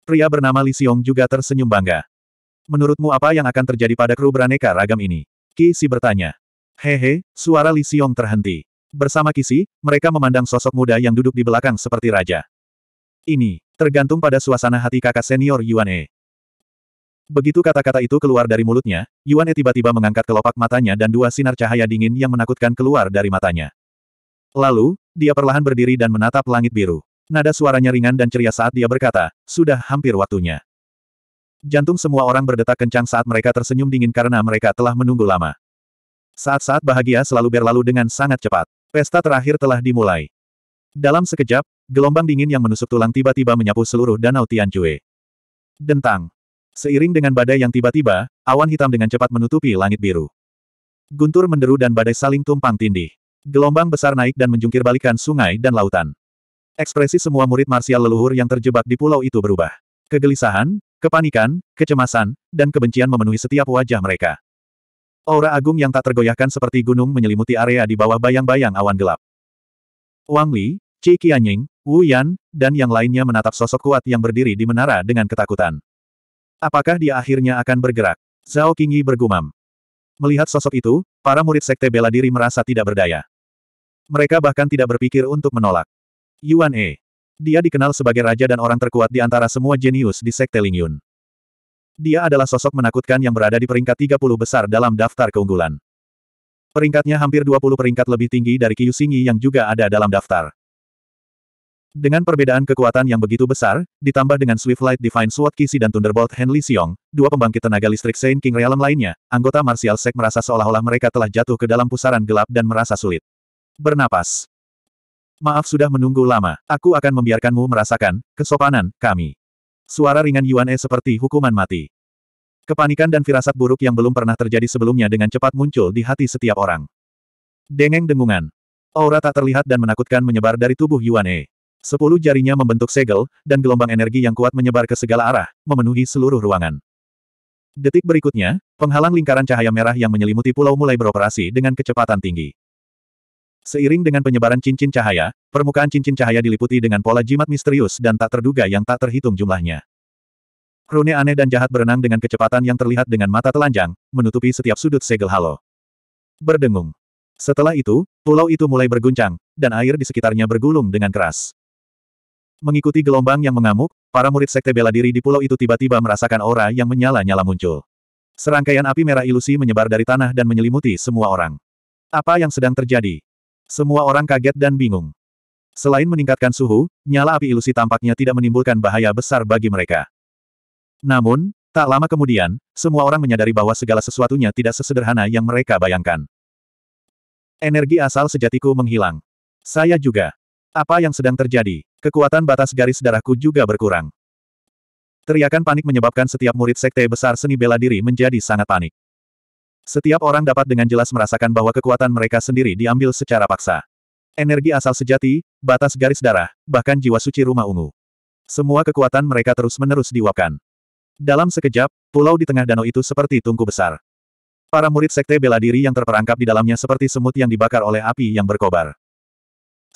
Pria bernama Li Xiong juga tersenyum bangga. Menurutmu apa yang akan terjadi pada kru beraneka ragam ini? Kisi bertanya. Hehe, suara Li Xiong terhenti. Bersama Kisi, mereka memandang sosok muda yang duduk di belakang seperti raja. Ini, tergantung pada suasana hati kakak senior Yuan E. Begitu kata-kata itu keluar dari mulutnya, Yuan E tiba-tiba mengangkat kelopak matanya dan dua sinar cahaya dingin yang menakutkan keluar dari matanya. Lalu, dia perlahan berdiri dan menatap langit biru. Nada suaranya ringan dan ceria saat dia berkata, sudah hampir waktunya. Jantung semua orang berdetak kencang saat mereka tersenyum dingin karena mereka telah menunggu lama. Saat-saat bahagia selalu berlalu dengan sangat cepat. Pesta terakhir telah dimulai. Dalam sekejap, gelombang dingin yang menusuk tulang tiba-tiba menyapu seluruh danau Tianjue. Dentang. Seiring dengan badai yang tiba-tiba, awan hitam dengan cepat menutupi langit biru. Guntur menderu dan badai saling tumpang tindih. Gelombang besar naik dan menjungkir balikan sungai dan lautan. Ekspresi semua murid marsial leluhur yang terjebak di pulau itu berubah. Kegelisahan, kepanikan, kecemasan, dan kebencian memenuhi setiap wajah mereka. Aura agung yang tak tergoyahkan seperti gunung menyelimuti area di bawah bayang-bayang awan gelap. Wang Li, Qi Qianying, Wu Yan, dan yang lainnya menatap sosok kuat yang berdiri di menara dengan ketakutan. Apakah dia akhirnya akan bergerak? Zhao Qingyi bergumam. Melihat sosok itu, para murid sekte bela diri merasa tidak berdaya. Mereka bahkan tidak berpikir untuk menolak. Yuan E. Dia dikenal sebagai raja dan orang terkuat di antara semua jenius di Sekte Lingyun. Dia adalah sosok menakutkan yang berada di peringkat 30 besar dalam daftar keunggulan. Peringkatnya hampir 20 peringkat lebih tinggi dari Qiu Xingyi yang juga ada dalam daftar. Dengan perbedaan kekuatan yang begitu besar, ditambah dengan Swift Light Divine Sword Kisi dan Thunderbolt Henley Xiong, dua pembangkit tenaga listrik Saint King Realm lainnya, anggota Martial Sek merasa seolah-olah mereka telah jatuh ke dalam pusaran gelap dan merasa sulit. Bernapas. Maaf sudah menunggu lama, aku akan membiarkanmu merasakan kesopanan kami. Suara ringan Yuan E seperti hukuman mati. Kepanikan dan firasat buruk yang belum pernah terjadi sebelumnya dengan cepat muncul di hati setiap orang. Dengeng dengungan. Aura tak terlihat dan menakutkan menyebar dari tubuh Yuan E. Sepuluh jarinya membentuk segel, dan gelombang energi yang kuat menyebar ke segala arah, memenuhi seluruh ruangan. Detik berikutnya, penghalang lingkaran cahaya merah yang menyelimuti pulau mulai beroperasi dengan kecepatan tinggi. Seiring dengan penyebaran cincin cahaya, permukaan cincin cahaya diliputi dengan pola jimat misterius dan tak terduga yang tak terhitung jumlahnya. Rune aneh dan jahat berenang dengan kecepatan yang terlihat dengan mata telanjang, menutupi setiap sudut segel halo. Berdengung. Setelah itu, pulau itu mulai berguncang, dan air di sekitarnya bergulung dengan keras. Mengikuti gelombang yang mengamuk, para murid sekte bela diri di pulau itu tiba-tiba merasakan aura yang menyala-nyala muncul. Serangkaian api merah ilusi menyebar dari tanah dan menyelimuti semua orang. Apa yang sedang terjadi? Semua orang kaget dan bingung. Selain meningkatkan suhu, nyala api ilusi tampaknya tidak menimbulkan bahaya besar bagi mereka. Namun, tak lama kemudian, semua orang menyadari bahwa segala sesuatunya tidak sesederhana yang mereka bayangkan. Energi asal sejatiku menghilang. Saya juga. Apa yang sedang terjadi? Kekuatan batas garis darahku juga berkurang. Teriakan panik menyebabkan setiap murid sekte besar seni bela diri menjadi sangat panik. Setiap orang dapat dengan jelas merasakan bahwa kekuatan mereka sendiri diambil secara paksa. Energi asal sejati, batas garis darah, bahkan jiwa suci rumah ungu. Semua kekuatan mereka terus-menerus diuapkan. Dalam sekejap, pulau di tengah danau itu seperti tungku besar. Para murid sekte bela diri yang terperangkap di dalamnya seperti semut yang dibakar oleh api yang berkobar.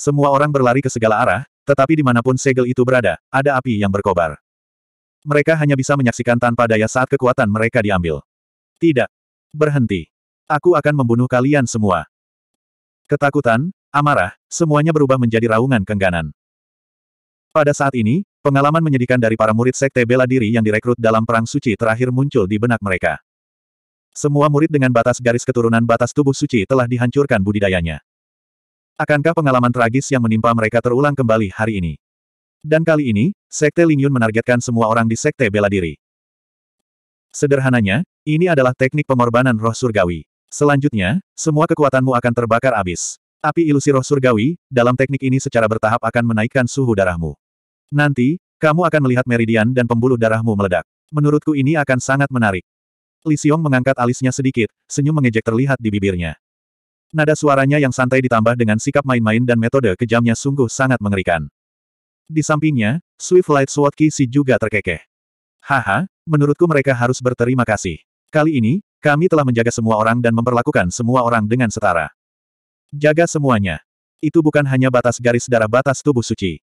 Semua orang berlari ke segala arah, tetapi dimanapun segel itu berada, ada api yang berkobar. Mereka hanya bisa menyaksikan tanpa daya saat kekuatan mereka diambil. Tidak, Berhenti. Aku akan membunuh kalian semua. Ketakutan, amarah, semuanya berubah menjadi raungan kengganan. Pada saat ini, pengalaman menyedihkan dari para murid sekte bela diri yang direkrut dalam perang suci terakhir muncul di benak mereka. Semua murid dengan batas garis keturunan batas tubuh suci telah dihancurkan budidayanya. Akankah pengalaman tragis yang menimpa mereka terulang kembali hari ini? Dan kali ini, Sekte Lingyun menargetkan semua orang di Sekte Bela Diri. Sederhananya, ini adalah teknik pengorbanan roh surgawi. Selanjutnya, semua kekuatanmu akan terbakar habis. Api ilusi roh surgawi, dalam teknik ini secara bertahap akan menaikkan suhu darahmu. Nanti, kamu akan melihat meridian dan pembuluh darahmu meledak. Menurutku ini akan sangat menarik. Li Xiong mengangkat alisnya sedikit, senyum mengejek terlihat di bibirnya. Nada suaranya yang santai ditambah dengan sikap main-main dan metode kejamnya sungguh sangat mengerikan. Di sampingnya, Swift Light Sword Kisi juga terkekeh. Haha, menurutku mereka harus berterima kasih. Kali ini, kami telah menjaga semua orang dan memperlakukan semua orang dengan setara. Jaga semuanya. Itu bukan hanya batas garis darah batas tubuh suci.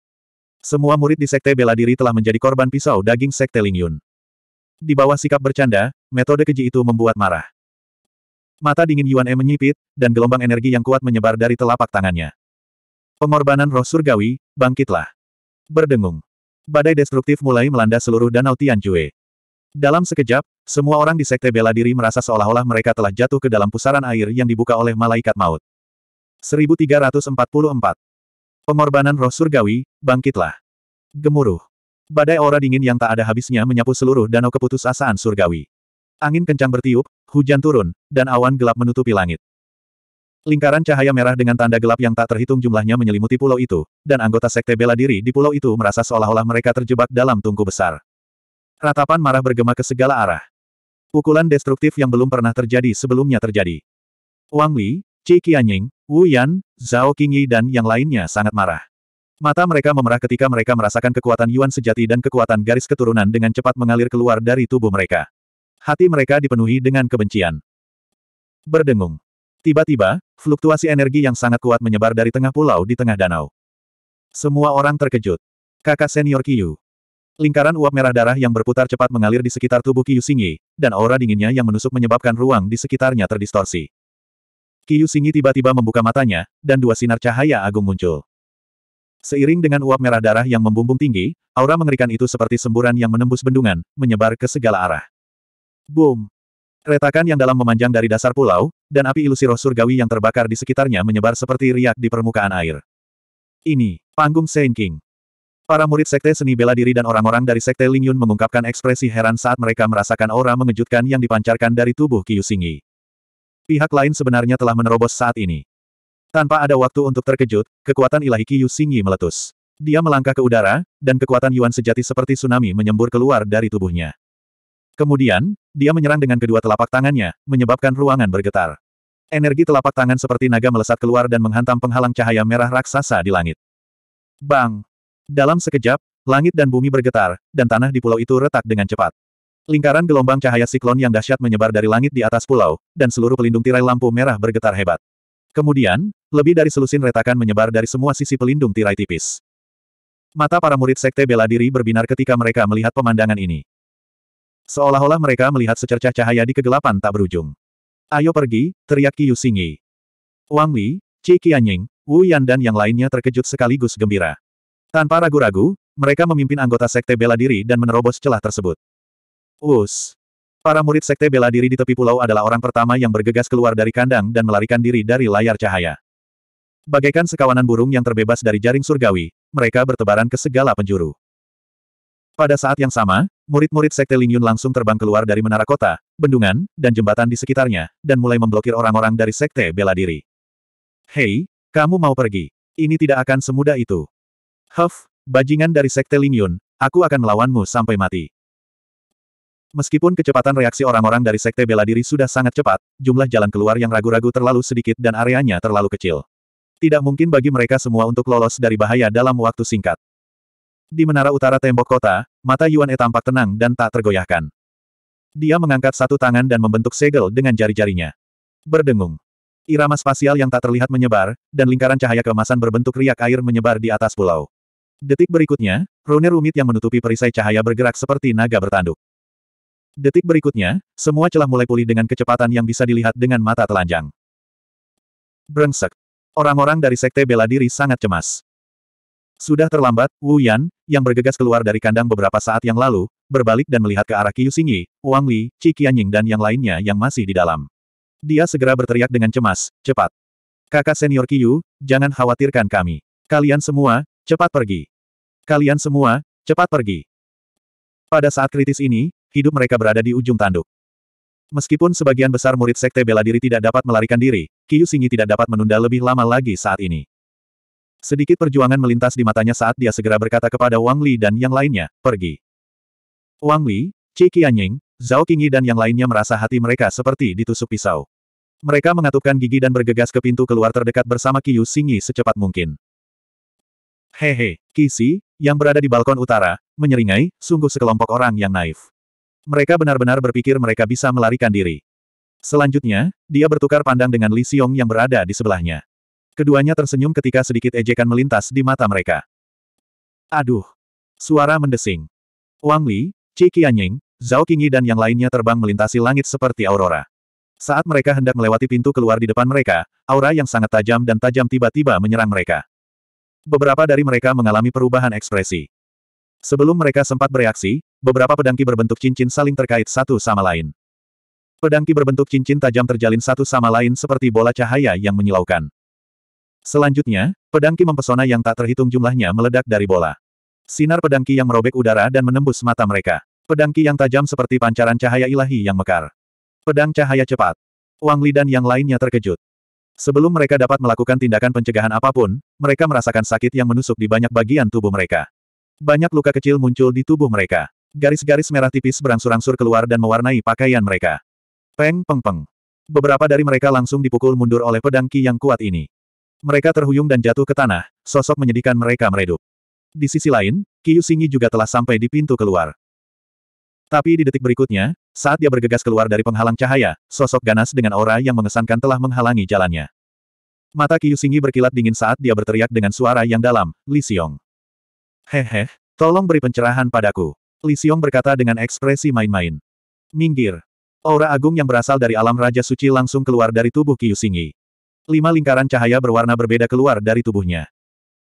Semua murid di Sekte Bela Diri telah menjadi korban pisau daging Sekte Lingyun. Di bawah sikap bercanda, metode keji itu membuat marah. Mata dingin Yuan E menyipit, dan gelombang energi yang kuat menyebar dari telapak tangannya. Pengorbanan roh surgawi, bangkitlah. Berdengung. Badai destruktif mulai melanda seluruh danau Tianjue. Dalam sekejap, semua orang di sekte bela diri merasa seolah-olah mereka telah jatuh ke dalam pusaran air yang dibuka oleh malaikat maut. 1344. Pengorbanan roh surgawi, bangkitlah. Gemuruh. Badai aura dingin yang tak ada habisnya menyapu seluruh danau keputusasaan surgawi. Angin kencang bertiup, hujan turun, dan awan gelap menutupi langit. Lingkaran cahaya merah dengan tanda gelap yang tak terhitung jumlahnya menyelimuti pulau itu, dan anggota sekte bela diri di pulau itu merasa seolah-olah mereka terjebak dalam tungku besar. Ratapan marah bergema ke segala arah. Pukulan destruktif yang belum pernah terjadi sebelumnya terjadi. Wang Li, Qi Qianying, Wu Yan, Zhao Qingyi dan yang lainnya sangat marah. Mata mereka memerah ketika mereka merasakan kekuatan Yuan sejati dan kekuatan garis keturunan dengan cepat mengalir keluar dari tubuh mereka. Hati mereka dipenuhi dengan kebencian. Berdengung. Tiba-tiba, fluktuasi energi yang sangat kuat menyebar dari tengah pulau di tengah danau. Semua orang terkejut. Kakak senior Yu. Lingkaran uap merah darah yang berputar cepat mengalir di sekitar tubuh Qiyu Xingyi, dan aura dinginnya yang menusuk menyebabkan ruang di sekitarnya terdistorsi. Qiyu Xingyi tiba-tiba membuka matanya, dan dua sinar cahaya agung muncul. Seiring dengan uap merah darah yang membumbung tinggi, aura mengerikan itu seperti semburan yang menembus bendungan, menyebar ke segala arah. Boom! Retakan yang dalam memanjang dari dasar pulau, dan api ilusi roh surgawi yang terbakar di sekitarnya menyebar seperti riak di permukaan air. Ini, panggung Saint King. Para murid Sekte Seni Bela Diri dan orang-orang dari Sekte Lingyun mengungkapkan ekspresi heran saat mereka merasakan aura mengejutkan yang dipancarkan dari tubuh Qiu Xingyi. Pihak lain sebenarnya telah menerobos saat ini. Tanpa ada waktu untuk terkejut, kekuatan ilahi Qiu Xingyi meletus. Dia melangkah ke udara, dan kekuatan Yuan sejati seperti tsunami menyembur keluar dari tubuhnya. Kemudian, dia menyerang dengan kedua telapak tangannya, menyebabkan ruangan bergetar. Energi telapak tangan seperti naga melesat keluar dan menghantam penghalang cahaya merah raksasa di langit. Bang! Dalam sekejap, langit dan bumi bergetar, dan tanah di pulau itu retak dengan cepat. Lingkaran gelombang cahaya siklon yang dahsyat menyebar dari langit di atas pulau, dan seluruh pelindung tirai lampu merah bergetar hebat. Kemudian, lebih dari selusin retakan menyebar dari semua sisi pelindung tirai tipis. Mata para murid sekte bela diri berbinar ketika mereka melihat pemandangan ini. Seolah-olah mereka melihat secercah cahaya di kegelapan tak berujung. Ayo pergi, teriak Qiyu Xingyi. Wang Li, Qi Qianying, Wu Yan dan yang lainnya terkejut sekaligus gembira. Tanpa ragu-ragu, mereka memimpin anggota Sekte Bela Diri dan menerobos celah tersebut. Us. Para murid Sekte Bela Diri di tepi pulau adalah orang pertama yang bergegas keluar dari kandang dan melarikan diri dari layar cahaya. Bagaikan sekawanan burung yang terbebas dari jaring surgawi, mereka bertebaran ke segala penjuru. Pada saat yang sama, murid-murid Sekte Lingyun langsung terbang keluar dari menara kota, bendungan, dan jembatan di sekitarnya, dan mulai memblokir orang-orang dari Sekte Bela Diri. Hei, kamu mau pergi? Ini tidak akan semudah itu. Huff, bajingan dari Sekte Lingyun, aku akan melawanmu sampai mati. Meskipun kecepatan reaksi orang-orang dari Sekte Bela Diri sudah sangat cepat, jumlah jalan keluar yang ragu-ragu terlalu sedikit dan areanya terlalu kecil. Tidak mungkin bagi mereka semua untuk lolos dari bahaya dalam waktu singkat. Di menara utara tembok kota, mata Yuan E tampak tenang dan tak tergoyahkan. Dia mengangkat satu tangan dan membentuk segel dengan jari-jarinya. Berdengung. Irama spasial yang tak terlihat menyebar, dan lingkaran cahaya keemasan berbentuk riak air menyebar di atas pulau. Detik berikutnya, rune rumit yang menutupi perisai cahaya bergerak seperti naga bertanduk. Detik berikutnya, semua celah mulai pulih dengan kecepatan yang bisa dilihat dengan mata telanjang. Brengsek. Orang-orang dari sekte bela diri sangat cemas. Sudah terlambat, Wu Yan, yang bergegas keluar dari kandang beberapa saat yang lalu, berbalik dan melihat ke arah Qiu Xingyi, Wang Li, Qi Qianying dan yang lainnya yang masih di dalam. Dia segera berteriak dengan cemas, cepat. Kakak senior Qiu, jangan khawatirkan kami. Kalian semua, Cepat pergi. Kalian semua, cepat pergi. Pada saat kritis ini, hidup mereka berada di ujung tanduk. Meskipun sebagian besar murid sekte bela diri tidak dapat melarikan diri, Kiyu Singi tidak dapat menunda lebih lama lagi saat ini. Sedikit perjuangan melintas di matanya saat dia segera berkata kepada Wang Li dan yang lainnya, pergi. Wang Li, Qi Qianying, Zhao Qingyi dan yang lainnya merasa hati mereka seperti ditusuk pisau. Mereka mengatupkan gigi dan bergegas ke pintu keluar terdekat bersama Kiyu Singi secepat mungkin. Hehe, Kisi, yang berada di balkon utara, menyeringai, sungguh sekelompok orang yang naif. Mereka benar-benar berpikir mereka bisa melarikan diri. Selanjutnya, dia bertukar pandang dengan Li Xiong yang berada di sebelahnya. Keduanya tersenyum ketika sedikit ejekan melintas di mata mereka. Aduh! Suara mendesing. Wang Li, Qi Qianying, Zhao Qingyi dan yang lainnya terbang melintasi langit seperti aurora. Saat mereka hendak melewati pintu keluar di depan mereka, aura yang sangat tajam dan tajam tiba-tiba menyerang mereka beberapa dari mereka mengalami perubahan ekspresi. Sebelum mereka sempat bereaksi, beberapa pedangki berbentuk cincin saling terkait satu sama lain. Pedangki berbentuk cincin tajam terjalin satu sama lain seperti bola cahaya yang menyilaukan. Selanjutnya, pedangki mempesona yang tak terhitung jumlahnya meledak dari bola. Sinar pedangki yang merobek udara dan menembus mata mereka. Pedangki yang tajam seperti pancaran cahaya ilahi yang mekar. Pedang cahaya cepat. Wang Li dan yang lainnya terkejut. Sebelum mereka dapat melakukan tindakan pencegahan apapun, mereka merasakan sakit yang menusuk di banyak bagian tubuh mereka. Banyak luka kecil muncul di tubuh mereka. Garis-garis merah tipis berangsur-angsur keluar dan mewarnai pakaian mereka. Peng peng peng. Beberapa dari mereka langsung dipukul mundur oleh pedang Ki yang kuat ini. Mereka terhuyung dan jatuh ke tanah, sosok menyedihkan mereka meredup. Di sisi lain, Yu Singi juga telah sampai di pintu keluar. Tapi di detik berikutnya, saat dia bergegas keluar dari penghalang cahaya, sosok ganas dengan aura yang mengesankan telah menghalangi jalannya. Mata Kyusingi berkilat dingin saat dia berteriak dengan suara yang dalam, Li Xiong. Hehe, tolong beri pencerahan padaku. Li Xiong berkata dengan ekspresi main-main. Minggir. Aura agung yang berasal dari alam Raja Suci langsung keluar dari tubuh Kyusingi. Lima lingkaran cahaya berwarna berbeda keluar dari tubuhnya.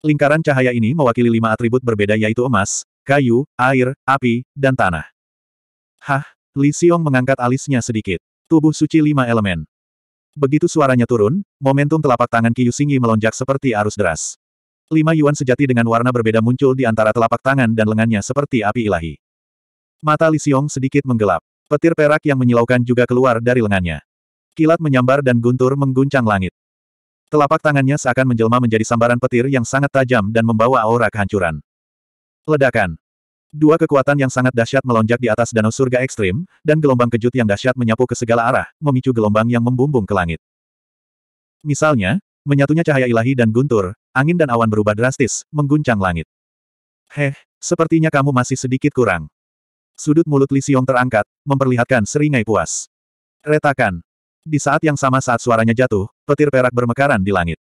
Lingkaran cahaya ini mewakili lima atribut berbeda yaitu emas, kayu, air, api, dan tanah. Hah, Li Xiong mengangkat alisnya sedikit. Tubuh suci lima elemen. Begitu suaranya turun, momentum telapak tangan Qiyu Xingyi melonjak seperti arus deras. Lima yuan sejati dengan warna berbeda muncul di antara telapak tangan dan lengannya seperti api ilahi. Mata Li Xiong sedikit menggelap. Petir perak yang menyilaukan juga keluar dari lengannya. Kilat menyambar dan guntur mengguncang langit. Telapak tangannya seakan menjelma menjadi sambaran petir yang sangat tajam dan membawa aura kehancuran. Ledakan. Dua kekuatan yang sangat dahsyat melonjak di atas danau surga ekstrim, dan gelombang kejut yang dahsyat menyapu ke segala arah, memicu gelombang yang membumbung ke langit. Misalnya, menyatunya cahaya ilahi dan guntur, angin dan awan berubah drastis, mengguncang langit. Heh, sepertinya kamu masih sedikit kurang. Sudut mulut Li Xiong terangkat, memperlihatkan seringai puas. Retakan. Di saat yang sama saat suaranya jatuh, petir perak bermekaran di langit.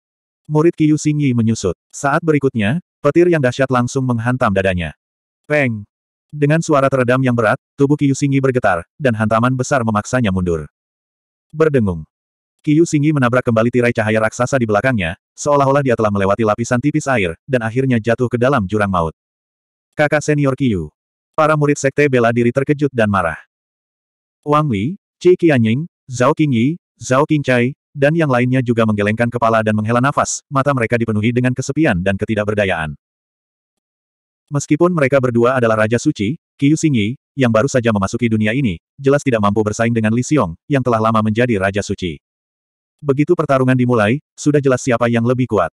Murid Qiu Xingyi menyusut. Saat berikutnya, petir yang dahsyat langsung menghantam dadanya. Peng! Dengan suara teredam yang berat, tubuh Kiyu Singi bergetar, dan hantaman besar memaksanya mundur. Berdengung. Kiyu Singi menabrak kembali tirai cahaya raksasa di belakangnya, seolah-olah dia telah melewati lapisan tipis air, dan akhirnya jatuh ke dalam jurang maut. Kakak senior Kiyu. Para murid sekte bela diri terkejut dan marah. Wang Li, Qi Qianying, Zhao Qingyi, Zhao Qingcai, dan yang lainnya juga menggelengkan kepala dan menghela nafas, mata mereka dipenuhi dengan kesepian dan ketidakberdayaan. Meskipun mereka berdua adalah Raja Suci, Qiu Xingyi, yang baru saja memasuki dunia ini, jelas tidak mampu bersaing dengan Li Xiong, yang telah lama menjadi Raja Suci. Begitu pertarungan dimulai, sudah jelas siapa yang lebih kuat.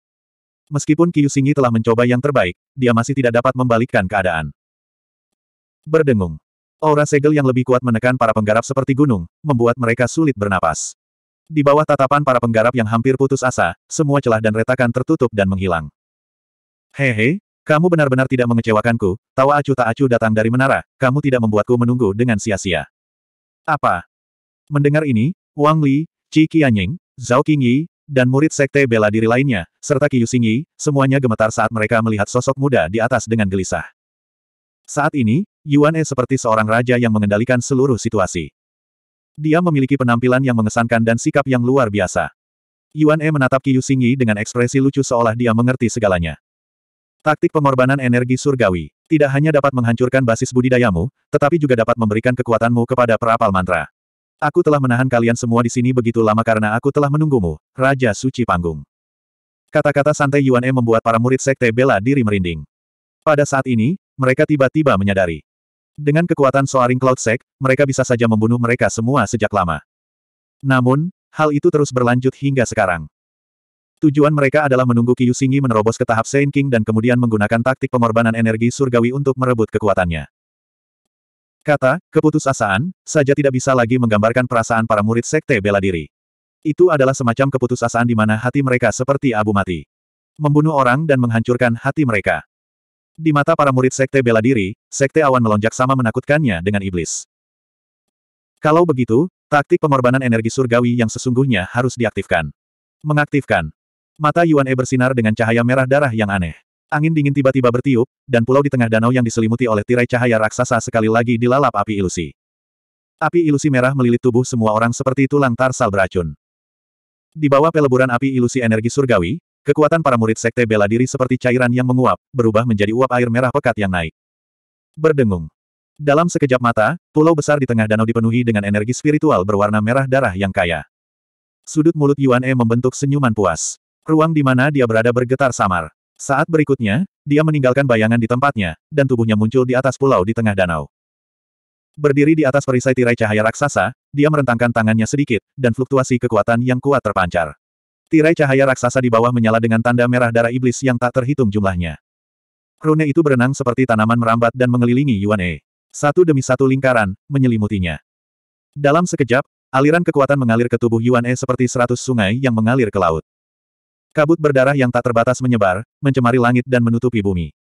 Meskipun Qiu Xingyi telah mencoba yang terbaik, dia masih tidak dapat membalikkan keadaan. Berdengung. Aura segel yang lebih kuat menekan para penggarap seperti gunung, membuat mereka sulit bernapas. Di bawah tatapan para penggarap yang hampir putus asa, semua celah dan retakan tertutup dan menghilang. Hehe, kamu benar-benar tidak mengecewakanku, tawa acu tak acu datang dari menara, kamu tidak membuatku menunggu dengan sia-sia. Apa? Mendengar ini, Wang Li, Qi Qianying, Zhao Qingyi, dan murid sekte bela diri lainnya, serta Qi Xingyi, semuanya gemetar saat mereka melihat sosok muda di atas dengan gelisah. Saat ini, Yuan E seperti seorang raja yang mengendalikan seluruh situasi. Dia memiliki penampilan yang mengesankan dan sikap yang luar biasa. Yuan E menatap Qi Xingyi dengan ekspresi lucu seolah dia mengerti segalanya. Taktik pengorbanan energi surgawi tidak hanya dapat menghancurkan basis budidayamu, tetapi juga dapat memberikan kekuatanmu kepada perapal mantra. Aku telah menahan kalian semua di sini begitu lama karena aku telah menunggumu, Raja Suci Panggung. Kata-kata santai Yuan E membuat para murid sekte bela diri merinding. Pada saat ini, mereka tiba-tiba menyadari. Dengan kekuatan Soaring Cloud Sect, mereka bisa saja membunuh mereka semua sejak lama. Namun, hal itu terus berlanjut hingga sekarang. Tujuan mereka adalah menunggu Xingyi menerobos ke tahap Saint King dan kemudian menggunakan taktik pengorbanan energi surgawi untuk merebut kekuatannya. Kata, keputusasaan, saja tidak bisa lagi menggambarkan perasaan para murid sekte bela diri. Itu adalah semacam keputusasaan di mana hati mereka seperti abu mati. Membunuh orang dan menghancurkan hati mereka. Di mata para murid sekte bela diri, sekte awan melonjak sama menakutkannya dengan iblis. Kalau begitu, taktik pengorbanan energi surgawi yang sesungguhnya harus diaktifkan. Mengaktifkan. Mata Yuan E bersinar dengan cahaya merah darah yang aneh. Angin dingin tiba-tiba bertiup, dan pulau di tengah danau yang diselimuti oleh tirai cahaya raksasa sekali lagi dilalap api ilusi. Api ilusi merah melilit tubuh semua orang seperti tulang tarsal beracun. Di bawah peleburan api ilusi energi surgawi, kekuatan para murid sekte bela diri seperti cairan yang menguap, berubah menjadi uap air merah pekat yang naik. Berdengung. Dalam sekejap mata, pulau besar di tengah danau dipenuhi dengan energi spiritual berwarna merah darah yang kaya. Sudut mulut Yuan E membentuk senyuman puas. Ruang di mana dia berada bergetar samar. Saat berikutnya, dia meninggalkan bayangan di tempatnya, dan tubuhnya muncul di atas pulau di tengah danau. Berdiri di atas perisai tirai cahaya raksasa, dia merentangkan tangannya sedikit, dan fluktuasi kekuatan yang kuat terpancar. Tirai cahaya raksasa di bawah menyala dengan tanda merah darah iblis yang tak terhitung jumlahnya. Rune itu berenang seperti tanaman merambat dan mengelilingi Yuan E. Satu demi satu lingkaran, menyelimutinya. Dalam sekejap, aliran kekuatan mengalir ke tubuh Yuan E seperti seratus sungai yang mengalir ke laut. Kabut berdarah yang tak terbatas menyebar, mencemari langit dan menutupi bumi.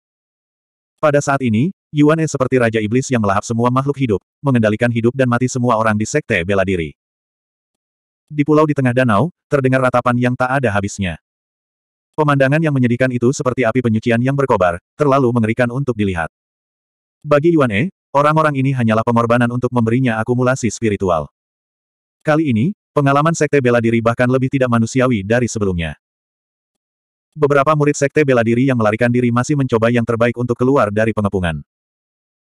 Pada saat ini, Yuan E seperti Raja Iblis yang melahap semua makhluk hidup, mengendalikan hidup dan mati semua orang di Sekte Bela Diri. Di pulau di tengah danau, terdengar ratapan yang tak ada habisnya. Pemandangan yang menyedihkan itu seperti api penyucian yang berkobar, terlalu mengerikan untuk dilihat. Bagi Yuan E, orang-orang ini hanyalah pengorbanan untuk memberinya akumulasi spiritual. Kali ini, pengalaman Sekte Bela Diri bahkan lebih tidak manusiawi dari sebelumnya. Beberapa murid sekte bela diri yang melarikan diri masih mencoba yang terbaik untuk keluar dari pengepungan.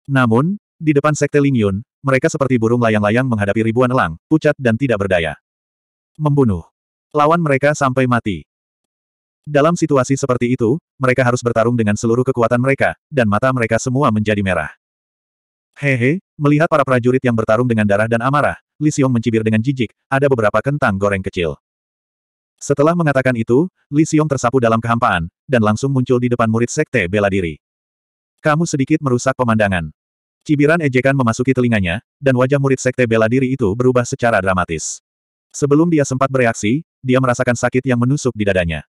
Namun, di depan sekte Ling Yun, mereka seperti burung layang-layang menghadapi ribuan elang, pucat dan tidak berdaya. Membunuh. Lawan mereka sampai mati. Dalam situasi seperti itu, mereka harus bertarung dengan seluruh kekuatan mereka, dan mata mereka semua menjadi merah. Hehe, melihat para prajurit yang bertarung dengan darah dan amarah, Li Xiong mencibir dengan jijik, ada beberapa kentang goreng kecil. Setelah mengatakan itu, Li Xiong tersapu dalam kehampaan, dan langsung muncul di depan murid sekte bela diri. Kamu sedikit merusak pemandangan. Cibiran ejekan memasuki telinganya, dan wajah murid sekte bela diri itu berubah secara dramatis. Sebelum dia sempat bereaksi, dia merasakan sakit yang menusuk di dadanya.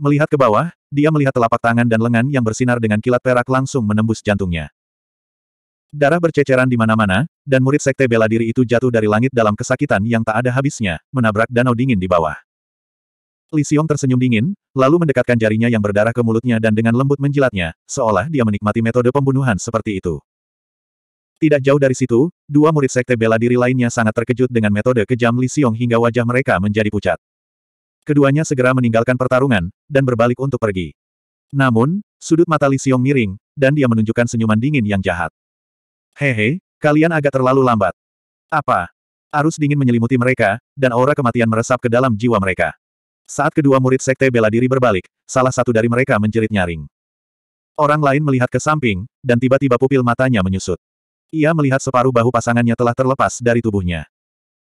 Melihat ke bawah, dia melihat telapak tangan dan lengan yang bersinar dengan kilat perak langsung menembus jantungnya. Darah berceceran di mana-mana, dan murid sekte bela diri itu jatuh dari langit dalam kesakitan yang tak ada habisnya, menabrak danau dingin di bawah. Li Xiong tersenyum dingin, lalu mendekatkan jarinya yang berdarah ke mulutnya dan dengan lembut menjilatnya, seolah dia menikmati metode pembunuhan seperti itu. Tidak jauh dari situ, dua murid sekte bela diri lainnya sangat terkejut dengan metode kejam Li Xiong hingga wajah mereka menjadi pucat. Keduanya segera meninggalkan pertarungan, dan berbalik untuk pergi. Namun, sudut mata Li Xiong miring, dan dia menunjukkan senyuman dingin yang jahat. Hehe, kalian agak terlalu lambat. Apa? Arus dingin menyelimuti mereka, dan aura kematian meresap ke dalam jiwa mereka. Saat kedua murid sekte bela diri berbalik, salah satu dari mereka menjerit nyaring. Orang lain melihat ke samping, dan tiba-tiba pupil matanya menyusut. Ia melihat separuh bahu pasangannya telah terlepas dari tubuhnya.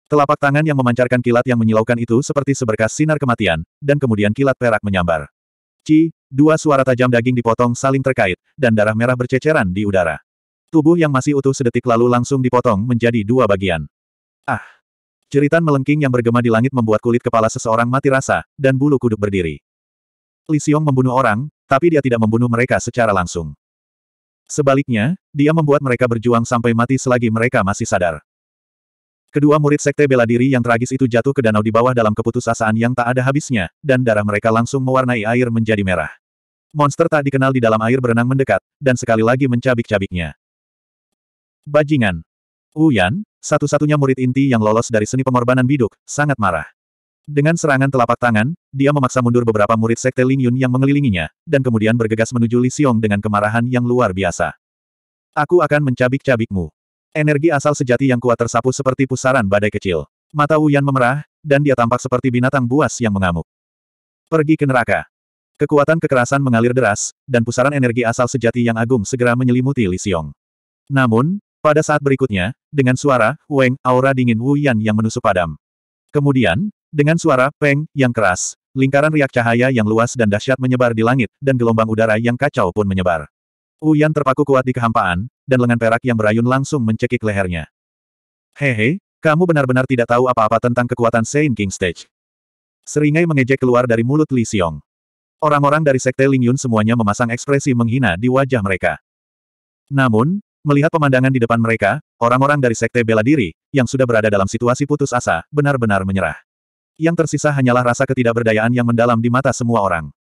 Telapak tangan yang memancarkan kilat yang menyilaukan itu seperti seberkas sinar kematian, dan kemudian kilat perak menyambar. Ci, dua suara tajam daging dipotong saling terkait, dan darah merah berceceran di udara. Tubuh yang masih utuh sedetik lalu langsung dipotong menjadi dua bagian. Ah! Jeritan melengking yang bergema di langit membuat kulit kepala seseorang mati rasa, dan bulu kuduk berdiri. Li Xiong membunuh orang, tapi dia tidak membunuh mereka secara langsung. Sebaliknya, dia membuat mereka berjuang sampai mati selagi mereka masih sadar. Kedua murid sekte bela diri yang tragis itu jatuh ke danau di bawah dalam keputusasaan yang tak ada habisnya, dan darah mereka langsung mewarnai air menjadi merah. Monster tak dikenal di dalam air berenang mendekat, dan sekali lagi mencabik-cabiknya. Bajingan. Wu Yan, satu-satunya murid inti yang lolos dari seni pengorbanan biduk, sangat marah. Dengan serangan telapak tangan, dia memaksa mundur beberapa murid sekte Ling Yun yang mengelilinginya, dan kemudian bergegas menuju Li Xiong dengan kemarahan yang luar biasa. Aku akan mencabik-cabikmu. Energi asal sejati yang kuat tersapu seperti pusaran badai kecil. Mata Wu Yan memerah, dan dia tampak seperti binatang buas yang mengamuk. Pergi ke neraka. Kekuatan kekerasan mengalir deras, dan pusaran energi asal sejati yang agung segera menyelimuti Li Xiong. Namun, pada saat berikutnya, dengan suara, Weng, aura dingin Wu Yan yang menusuk padam. Kemudian, dengan suara, Peng, yang keras, lingkaran riak cahaya yang luas dan dahsyat menyebar di langit, dan gelombang udara yang kacau pun menyebar. Wu Yan terpaku kuat di kehampaan, dan lengan perak yang berayun langsung mencekik lehernya. Hehe, kamu benar-benar tidak tahu apa-apa tentang kekuatan Saint King Stage. Seringai mengejek keluar dari mulut Li Xiong. Orang-orang dari Sekte Ling Yun semuanya memasang ekspresi menghina di wajah mereka. Namun, Melihat pemandangan di depan mereka, orang-orang dari Sekte Bela Diri, yang sudah berada dalam situasi putus asa, benar-benar menyerah. Yang tersisa hanyalah rasa ketidakberdayaan yang mendalam di mata semua orang.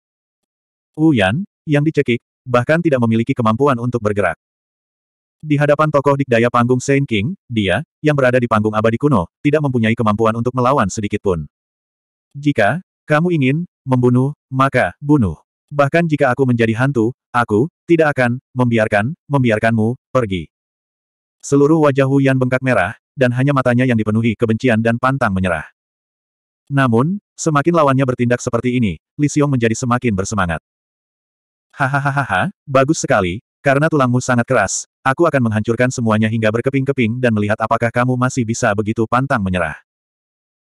Wu Yan yang dicekik, bahkan tidak memiliki kemampuan untuk bergerak. Di hadapan tokoh dikdaya panggung Saint King, dia, yang berada di panggung abadi kuno, tidak mempunyai kemampuan untuk melawan sedikitpun. Jika, kamu ingin, membunuh, maka, bunuh. Bahkan jika aku menjadi hantu, aku, tidak akan, membiarkan, membiarkanmu, pergi. Seluruh wajah Huyan bengkak merah, dan hanya matanya yang dipenuhi kebencian dan pantang menyerah. Namun, semakin lawannya bertindak seperti ini, Li Xiong menjadi semakin bersemangat. Hahaha, bagus sekali, karena tulangmu sangat keras, aku akan menghancurkan semuanya hingga berkeping-keping dan melihat apakah kamu masih bisa begitu pantang menyerah.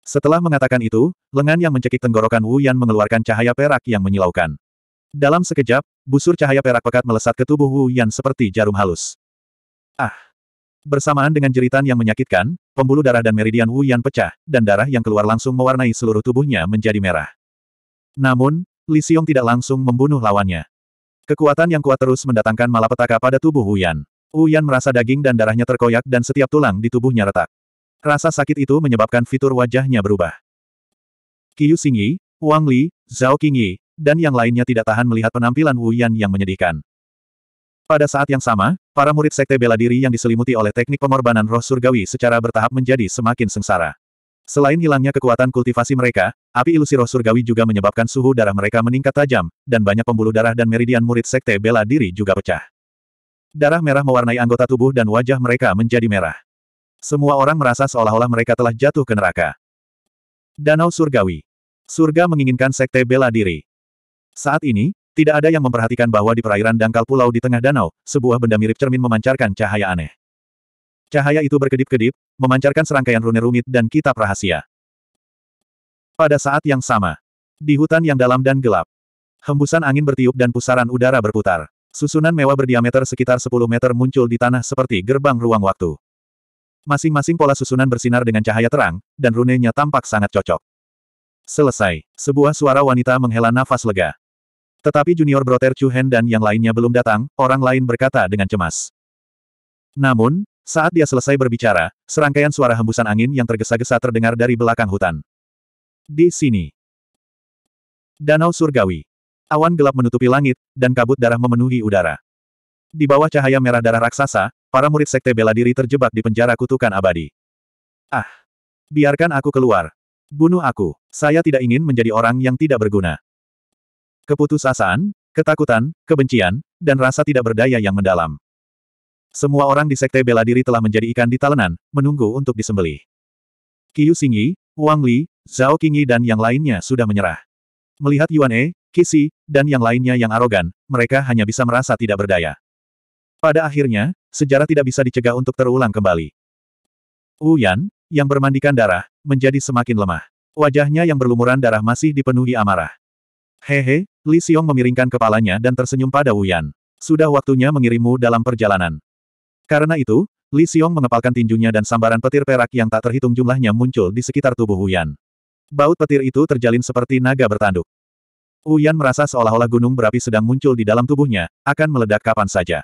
Setelah mengatakan itu, lengan yang mencekik tenggorokan Wu Yan mengeluarkan cahaya perak yang menyilaukan. Dalam sekejap, busur cahaya perak pekat melesat ke tubuh Wu Yan seperti jarum halus. Ah! Bersamaan dengan jeritan yang menyakitkan, pembuluh darah dan meridian Wu Yan pecah, dan darah yang keluar langsung mewarnai seluruh tubuhnya menjadi merah. Namun, Li Xiong tidak langsung membunuh lawannya. Kekuatan yang kuat terus mendatangkan malapetaka pada tubuh Wu Yan. Wu Yan merasa daging dan darahnya terkoyak dan setiap tulang di tubuhnya retak. Rasa sakit itu menyebabkan fitur wajahnya berubah. Qiu Xingyi, Wang Li, Zhao Qingyi, dan yang lainnya tidak tahan melihat penampilan Wu Yan yang menyedihkan. Pada saat yang sama, para murid sekte bela diri yang diselimuti oleh teknik pengorbanan roh surgawi secara bertahap menjadi semakin sengsara. Selain hilangnya kekuatan kultivasi mereka, api ilusi roh surgawi juga menyebabkan suhu darah mereka meningkat tajam, dan banyak pembuluh darah dan meridian murid sekte bela diri juga pecah. Darah merah mewarnai anggota tubuh dan wajah mereka menjadi merah. Semua orang merasa seolah-olah mereka telah jatuh ke neraka. Danau Surgawi. Surga menginginkan sekte bela diri. Saat ini, tidak ada yang memperhatikan bahwa di perairan dangkal pulau di tengah danau, sebuah benda mirip cermin memancarkan cahaya aneh. Cahaya itu berkedip-kedip, memancarkan serangkaian rune rumit dan kitab rahasia. Pada saat yang sama, di hutan yang dalam dan gelap, hembusan angin bertiup dan pusaran udara berputar. Susunan mewah berdiameter sekitar 10 meter muncul di tanah seperti gerbang ruang waktu. Masing-masing pola susunan bersinar dengan cahaya terang, dan runenya tampak sangat cocok. Selesai. Sebuah suara wanita menghela nafas lega. Tetapi junior Brother Chu Hen dan yang lainnya belum datang, orang lain berkata dengan cemas. Namun, saat dia selesai berbicara, serangkaian suara hembusan angin yang tergesa-gesa terdengar dari belakang hutan. Di sini. Danau Surgawi. Awan gelap menutupi langit, dan kabut darah memenuhi udara. Di bawah cahaya merah darah raksasa, para murid sekte bela diri terjebak di penjara kutukan abadi. Ah! Biarkan aku keluar. Bunuh aku. Saya tidak ingin menjadi orang yang tidak berguna keputusasaan, ketakutan, kebencian, dan rasa tidak berdaya yang mendalam. Semua orang di sekte bela diri telah menjadi ikan di talenan, menunggu untuk disembelih. Qiu Xingyi, Wang Li, Zhao Qingyi dan yang lainnya sudah menyerah. Melihat Yuan E, Qixi, dan yang lainnya yang arogan, mereka hanya bisa merasa tidak berdaya. Pada akhirnya, sejarah tidak bisa dicegah untuk terulang kembali. Wu Yan, yang bermandikan darah, menjadi semakin lemah. Wajahnya yang berlumuran darah masih dipenuhi amarah. Hehe, Li Xiong memiringkan kepalanya dan tersenyum pada Wuyan. Sudah waktunya mengirimmu dalam perjalanan. Karena itu, Li Xiong mengepalkan tinjunya dan sambaran petir perak yang tak terhitung jumlahnya muncul di sekitar tubuh Wuyan. Baut petir itu terjalin seperti naga bertanduk. Wuyan merasa seolah-olah gunung berapi sedang muncul di dalam tubuhnya, akan meledak kapan saja.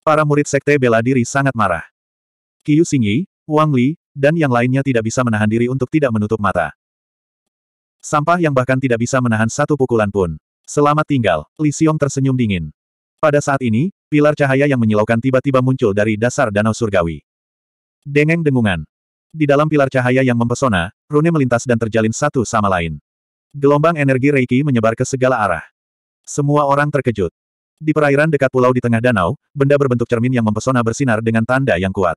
Para murid sekte bela diri sangat marah. Qiu Xingyi, Wang Li, dan yang lainnya tidak bisa menahan diri untuk tidak menutup mata. Sampah yang bahkan tidak bisa menahan satu pukulan pun. Selamat tinggal, Li Xiong tersenyum dingin. Pada saat ini, pilar cahaya yang menyilaukan tiba-tiba muncul dari dasar danau surgawi. Dengeng dengungan. Di dalam pilar cahaya yang mempesona, rune melintas dan terjalin satu sama lain. Gelombang energi Reiki menyebar ke segala arah. Semua orang terkejut. Di perairan dekat pulau di tengah danau, benda berbentuk cermin yang mempesona bersinar dengan tanda yang kuat.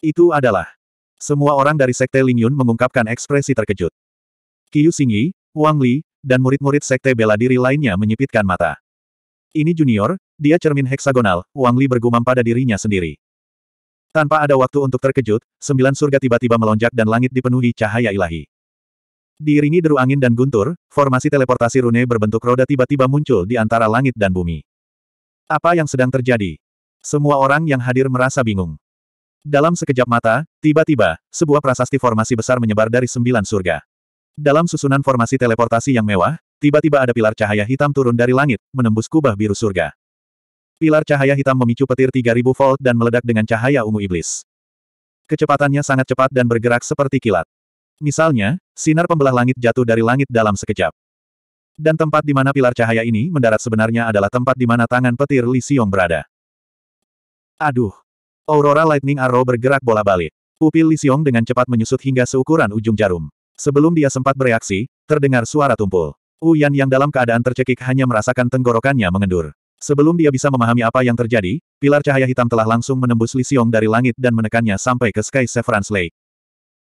Itu adalah. Semua orang dari Sekte Lingyun mengungkapkan ekspresi terkejut. Qiu Xingyi, Wang Li, dan murid-murid sekte bela diri lainnya menyipitkan mata. Ini junior, dia cermin heksagonal, Wang Li bergumam pada dirinya sendiri. Tanpa ada waktu untuk terkejut, sembilan surga tiba-tiba melonjak dan langit dipenuhi cahaya ilahi. Diiringi deru angin dan guntur, formasi teleportasi rune berbentuk roda tiba-tiba muncul di antara langit dan bumi. Apa yang sedang terjadi? Semua orang yang hadir merasa bingung. Dalam sekejap mata, tiba-tiba, sebuah prasasti formasi besar menyebar dari sembilan surga. Dalam susunan formasi teleportasi yang mewah, tiba-tiba ada pilar cahaya hitam turun dari langit, menembus kubah biru surga. Pilar cahaya hitam memicu petir 3000 volt dan meledak dengan cahaya ungu iblis. Kecepatannya sangat cepat dan bergerak seperti kilat. Misalnya, sinar pembelah langit jatuh dari langit dalam sekejap. Dan tempat di mana pilar cahaya ini mendarat sebenarnya adalah tempat di mana tangan petir Li Xiong berada. Aduh! Aurora Lightning Arrow bergerak bola balik. Pupil Li Xiong dengan cepat menyusut hingga seukuran ujung jarum. Sebelum dia sempat bereaksi, terdengar suara tumpul. Uyan yang dalam keadaan tercekik hanya merasakan tenggorokannya mengendur. Sebelum dia bisa memahami apa yang terjadi, pilar cahaya hitam telah langsung menembus Li Xiong dari langit dan menekannya sampai ke Sky Severance Lake.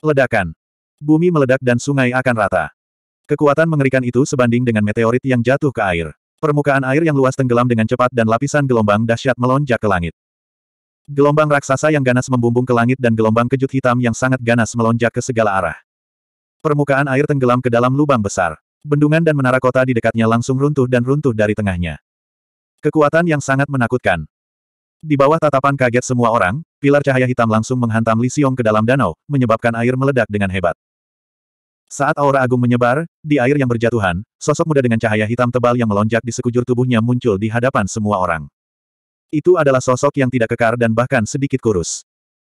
Ledakan. Bumi meledak dan sungai akan rata. Kekuatan mengerikan itu sebanding dengan meteorit yang jatuh ke air. Permukaan air yang luas tenggelam dengan cepat dan lapisan gelombang dahsyat melonjak ke langit. Gelombang raksasa yang ganas membumbung ke langit dan gelombang kejut hitam yang sangat ganas melonjak ke segala arah. Permukaan air tenggelam ke dalam lubang besar. Bendungan dan menara kota di dekatnya langsung runtuh dan runtuh dari tengahnya. Kekuatan yang sangat menakutkan. Di bawah tatapan kaget semua orang, pilar cahaya hitam langsung menghantam Li Xiong ke dalam danau, menyebabkan air meledak dengan hebat. Saat aura agung menyebar, di air yang berjatuhan, sosok muda dengan cahaya hitam tebal yang melonjak di sekujur tubuhnya muncul di hadapan semua orang. Itu adalah sosok yang tidak kekar dan bahkan sedikit kurus.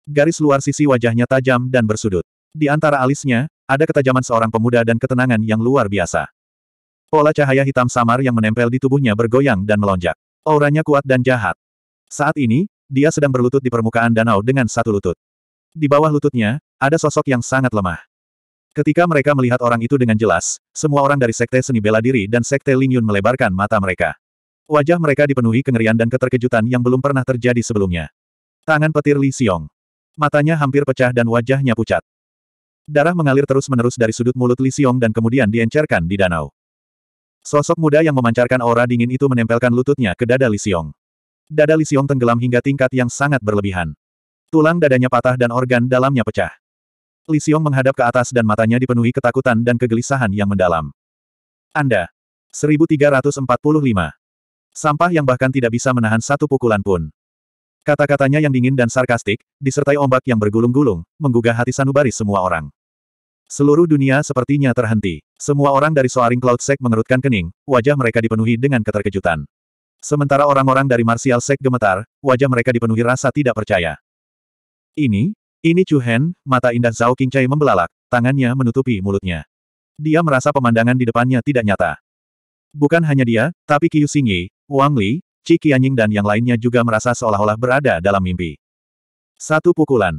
Garis luar sisi wajahnya tajam dan bersudut. Di antara alisnya, ada ketajaman seorang pemuda dan ketenangan yang luar biasa. Pola cahaya hitam samar yang menempel di tubuhnya bergoyang dan melonjak. Auranya kuat dan jahat. Saat ini, dia sedang berlutut di permukaan danau dengan satu lutut. Di bawah lututnya, ada sosok yang sangat lemah. Ketika mereka melihat orang itu dengan jelas, semua orang dari Sekte Seni Bela Diri dan Sekte Lingyun melebarkan mata mereka. Wajah mereka dipenuhi kengerian dan keterkejutan yang belum pernah terjadi sebelumnya. Tangan petir Li Xiong. Matanya hampir pecah dan wajahnya pucat. Darah mengalir terus-menerus dari sudut mulut Li Xiong dan kemudian diencerkan di danau. Sosok muda yang memancarkan aura dingin itu menempelkan lututnya ke dada Li Xiong. Dada Li Xiong tenggelam hingga tingkat yang sangat berlebihan. Tulang dadanya patah dan organ dalamnya pecah. Li Xiong menghadap ke atas dan matanya dipenuhi ketakutan dan kegelisahan yang mendalam. Anda. 1345. Sampah yang bahkan tidak bisa menahan satu pukulan pun. Kata-katanya yang dingin dan sarkastik, disertai ombak yang bergulung-gulung, menggugah hati sanubari semua orang. Seluruh dunia sepertinya terhenti. Semua orang dari Soaring Cloud Sect mengerutkan kening, wajah mereka dipenuhi dengan keterkejutan. Sementara orang-orang dari Martial Sect gemetar, wajah mereka dipenuhi rasa tidak percaya. Ini, ini Chu Hen, mata indah Zhao Qingcai membelalak, tangannya menutupi mulutnya. Dia merasa pemandangan di depannya tidak nyata. Bukan hanya dia, tapi Qiu Xingyi, Wang Li, Qi Qianying dan yang lainnya juga merasa seolah-olah berada dalam mimpi. Satu pukulan.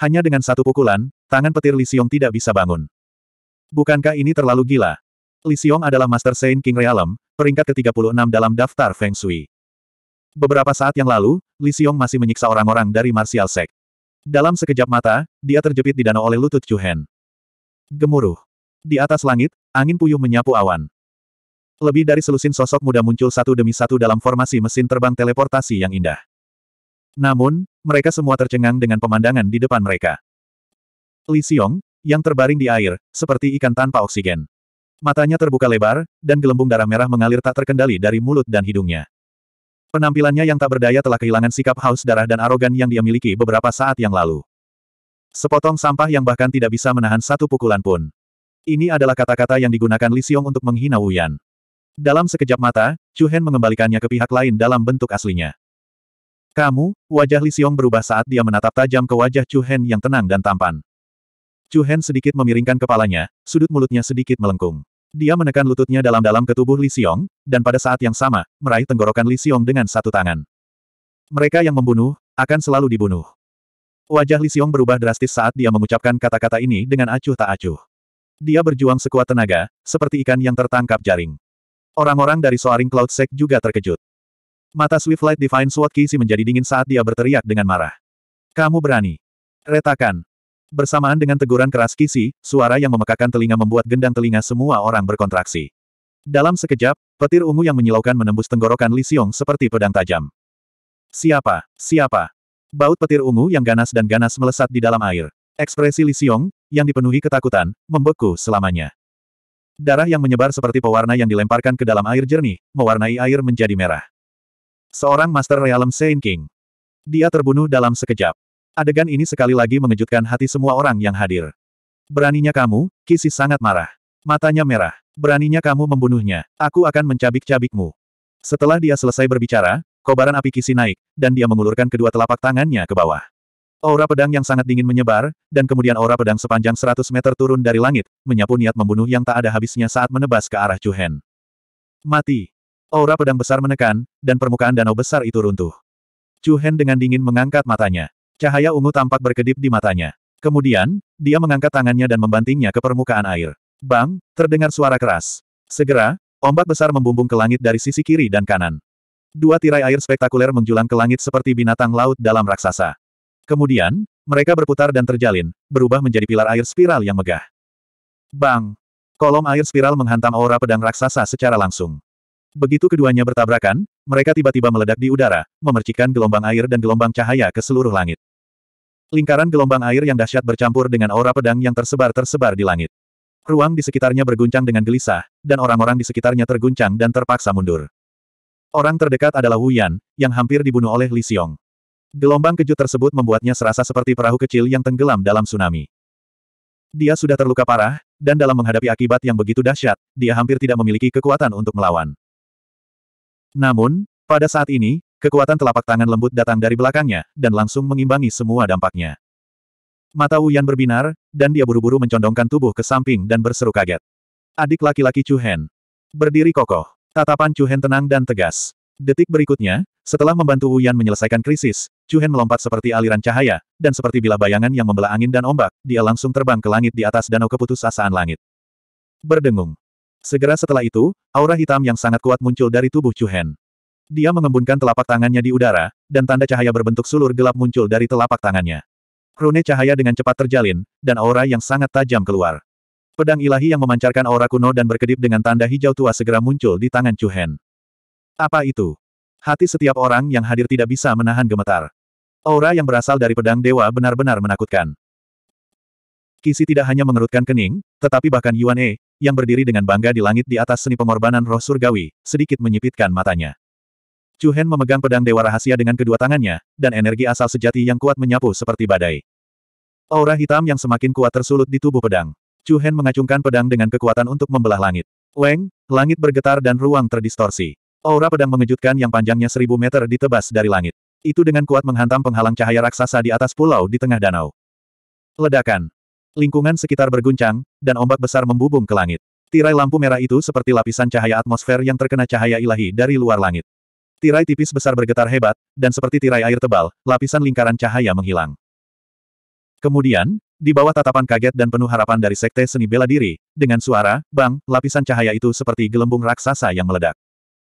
Hanya dengan satu pukulan, tangan petir Li Xiong tidak bisa bangun. Bukankah ini terlalu gila? Li Xiong adalah Master Saint King Realm, peringkat ke-36 dalam daftar Feng Shui. Beberapa saat yang lalu, Li Xiong masih menyiksa orang-orang dari Martial Sek. Dalam sekejap mata, dia terjepit di danau oleh lutut Chuhen. Gemuruh. Di atas langit, angin puyuh menyapu awan. Lebih dari selusin sosok muda muncul satu demi satu dalam formasi mesin terbang teleportasi yang indah. Namun, mereka semua tercengang dengan pemandangan di depan mereka. Li Xiong, yang terbaring di air, seperti ikan tanpa oksigen. Matanya terbuka lebar, dan gelembung darah merah mengalir tak terkendali dari mulut dan hidungnya. Penampilannya yang tak berdaya telah kehilangan sikap haus darah dan arogan yang dia miliki beberapa saat yang lalu. Sepotong sampah yang bahkan tidak bisa menahan satu pukulan pun. Ini adalah kata-kata yang digunakan Li Xiong untuk menghina Wuyan. Dalam sekejap mata, Chu Hen mengembalikannya ke pihak lain dalam bentuk aslinya. Kamu, wajah Li Xiong berubah saat dia menatap tajam ke wajah Chu Hen yang tenang dan tampan. Chu Hen sedikit memiringkan kepalanya, sudut mulutnya sedikit melengkung. Dia menekan lututnya dalam-dalam ke tubuh Li Xiong, dan pada saat yang sama, meraih tenggorokan Li Xiong dengan satu tangan. Mereka yang membunuh, akan selalu dibunuh. Wajah Li Xiong berubah drastis saat dia mengucapkan kata-kata ini dengan acuh tak acuh. Dia berjuang sekuat tenaga, seperti ikan yang tertangkap jaring. Orang-orang dari Soaring Cloud Sect juga terkejut. Mata Swiftlight Divine Sword Kisi menjadi dingin saat dia berteriak dengan marah. Kamu berani. Retakan. Bersamaan dengan teguran keras Kisi, suara yang memekakan telinga membuat gendang telinga semua orang berkontraksi. Dalam sekejap, petir ungu yang menyilaukan menembus tenggorokan Li Xiong seperti pedang tajam. Siapa? Siapa? Baut petir ungu yang ganas dan ganas melesat di dalam air. Ekspresi Li Xiong, yang dipenuhi ketakutan, membeku selamanya. Darah yang menyebar seperti pewarna yang dilemparkan ke dalam air jernih, mewarnai air menjadi merah. Seorang Master Realm Saint King. Dia terbunuh dalam sekejap. Adegan ini sekali lagi mengejutkan hati semua orang yang hadir. Beraninya kamu, Kisi sangat marah. Matanya merah. Beraninya kamu membunuhnya. Aku akan mencabik-cabikmu. Setelah dia selesai berbicara, kobaran api Kisi naik, dan dia mengulurkan kedua telapak tangannya ke bawah. Aura pedang yang sangat dingin menyebar, dan kemudian aura pedang sepanjang 100 meter turun dari langit, menyapu niat membunuh yang tak ada habisnya saat menebas ke arah Chuhen. Mati. Aura pedang besar menekan, dan permukaan danau besar itu runtuh. Chu Hen dengan dingin mengangkat matanya. Cahaya ungu tampak berkedip di matanya. Kemudian, dia mengangkat tangannya dan membantingnya ke permukaan air. Bang, terdengar suara keras. Segera, ombak besar membumbung ke langit dari sisi kiri dan kanan. Dua tirai air spektakuler menjulang ke langit seperti binatang laut dalam raksasa. Kemudian, mereka berputar dan terjalin, berubah menjadi pilar air spiral yang megah. Bang! Kolom air spiral menghantam aura pedang raksasa secara langsung. Begitu keduanya bertabrakan, mereka tiba-tiba meledak di udara, memercikan gelombang air dan gelombang cahaya ke seluruh langit. Lingkaran gelombang air yang dahsyat bercampur dengan aura pedang yang tersebar-tersebar di langit. Ruang di sekitarnya berguncang dengan gelisah, dan orang-orang di sekitarnya terguncang dan terpaksa mundur. Orang terdekat adalah Wu Yan, yang hampir dibunuh oleh Li Xiong. Gelombang kejut tersebut membuatnya serasa seperti perahu kecil yang tenggelam dalam tsunami. Dia sudah terluka parah, dan dalam menghadapi akibat yang begitu dahsyat, dia hampir tidak memiliki kekuatan untuk melawan. Namun, pada saat ini, kekuatan telapak tangan lembut datang dari belakangnya, dan langsung mengimbangi semua dampaknya. Mata Wuyan berbinar, dan dia buru-buru mencondongkan tubuh ke samping dan berseru kaget. Adik laki-laki Chu Hen. Berdiri kokoh. Tatapan Chu Hen tenang dan tegas. Detik berikutnya, setelah membantu Wuyan menyelesaikan krisis, Chu Hen melompat seperti aliran cahaya, dan seperti bila bayangan yang membelah angin dan ombak, dia langsung terbang ke langit di atas danau keputusasaan langit. Berdengung. Segera setelah itu, aura hitam yang sangat kuat muncul dari tubuh Chuhen. Dia mengembunkan telapak tangannya di udara, dan tanda cahaya berbentuk sulur gelap muncul dari telapak tangannya. Rune cahaya dengan cepat terjalin, dan aura yang sangat tajam keluar. Pedang ilahi yang memancarkan aura kuno dan berkedip dengan tanda hijau tua segera muncul di tangan Chuhen. Apa itu? Hati setiap orang yang hadir tidak bisa menahan gemetar. Aura yang berasal dari pedang dewa benar-benar menakutkan. Kisi tidak hanya mengerutkan kening, tetapi bahkan Yuan E, yang berdiri dengan bangga di langit di atas seni pengorbanan roh surgawi, sedikit menyipitkan matanya. Chu Hen memegang pedang dewa rahasia dengan kedua tangannya, dan energi asal sejati yang kuat menyapu seperti badai. Aura hitam yang semakin kuat tersulut di tubuh pedang. Chu Hen mengacungkan pedang dengan kekuatan untuk membelah langit. Weng, langit bergetar dan ruang terdistorsi. Aura pedang mengejutkan yang panjangnya seribu meter ditebas dari langit. Itu dengan kuat menghantam penghalang cahaya raksasa di atas pulau di tengah danau. Ledakan. Lingkungan sekitar berguncang, dan ombak besar membubung ke langit. Tirai lampu merah itu seperti lapisan cahaya atmosfer yang terkena cahaya ilahi dari luar langit. Tirai tipis besar bergetar hebat, dan seperti tirai air tebal, lapisan lingkaran cahaya menghilang. Kemudian, di bawah tatapan kaget dan penuh harapan dari sekte seni bela diri, dengan suara, bang, lapisan cahaya itu seperti gelembung raksasa yang meledak.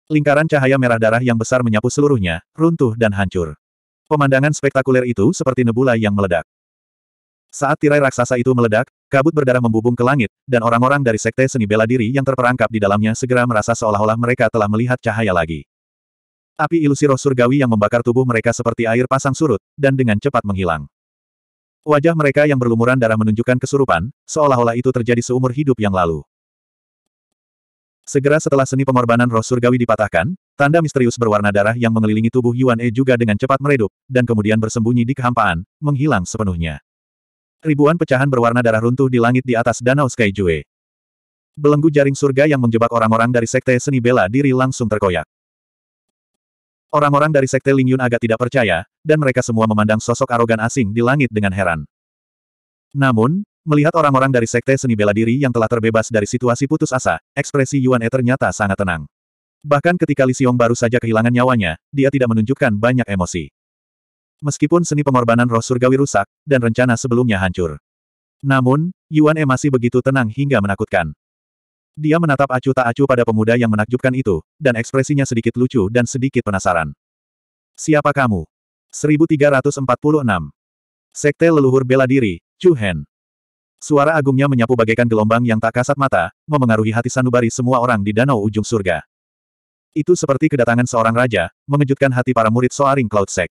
Lingkaran cahaya merah darah yang besar menyapu seluruhnya, runtuh dan hancur. Pemandangan spektakuler itu seperti nebula yang meledak. Saat tirai raksasa itu meledak, kabut berdarah membubung ke langit, dan orang-orang dari sekte seni bela diri yang terperangkap di dalamnya segera merasa seolah-olah mereka telah melihat cahaya lagi. Api ilusi roh surgawi yang membakar tubuh mereka seperti air pasang surut, dan dengan cepat menghilang. Wajah mereka yang berlumuran darah menunjukkan kesurupan, seolah-olah itu terjadi seumur hidup yang lalu. Segera setelah seni pengorbanan roh surgawi dipatahkan, tanda misterius berwarna darah yang mengelilingi tubuh Yuan E juga dengan cepat meredup, dan kemudian bersembunyi di kehampaan, menghilang sepenuhnya. Ribuan pecahan berwarna darah runtuh di langit di atas danau Skyjue. Belenggu jaring surga yang menjebak orang-orang dari sekte seni bela diri langsung terkoyak. Orang-orang dari sekte Lingyun agak tidak percaya, dan mereka semua memandang sosok arogan asing di langit dengan heran. Namun, melihat orang-orang dari sekte seni bela diri yang telah terbebas dari situasi putus asa, ekspresi Yuan E ternyata sangat tenang. Bahkan ketika Li Xiong baru saja kehilangan nyawanya, dia tidak menunjukkan banyak emosi meskipun seni pengorbanan roh surgawi rusak, dan rencana sebelumnya hancur. Namun, Yuan E masih begitu tenang hingga menakutkan. Dia menatap acu tak acu pada pemuda yang menakjubkan itu, dan ekspresinya sedikit lucu dan sedikit penasaran. Siapa kamu? 1346. Sekte leluhur bela diri, Chu Hen. Suara agungnya menyapu bagaikan gelombang yang tak kasat mata, memengaruhi hati sanubari semua orang di danau ujung surga. Itu seperti kedatangan seorang raja, mengejutkan hati para murid Soaring Cloud Sect.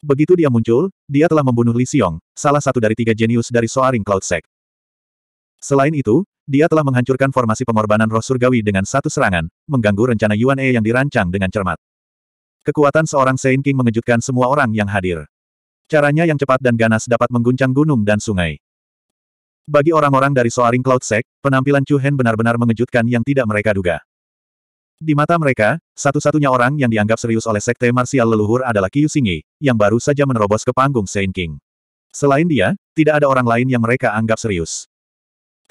Begitu dia muncul, dia telah membunuh Li Xiong, salah satu dari tiga jenius dari Soaring Cloud Sect. Selain itu, dia telah menghancurkan formasi pengorbanan roh surgawi dengan satu serangan, mengganggu rencana Yuan E yang dirancang dengan cermat. Kekuatan seorang Saint King mengejutkan semua orang yang hadir. Caranya yang cepat dan ganas dapat mengguncang gunung dan sungai. Bagi orang-orang dari Soaring Cloud Sect, penampilan Chu Hen benar-benar mengejutkan yang tidak mereka duga. Di mata mereka, satu-satunya orang yang dianggap serius oleh Sekte Marsial Leluhur adalah Qiu Xingyi, yang baru saja menerobos ke panggung Saint King. Selain dia, tidak ada orang lain yang mereka anggap serius.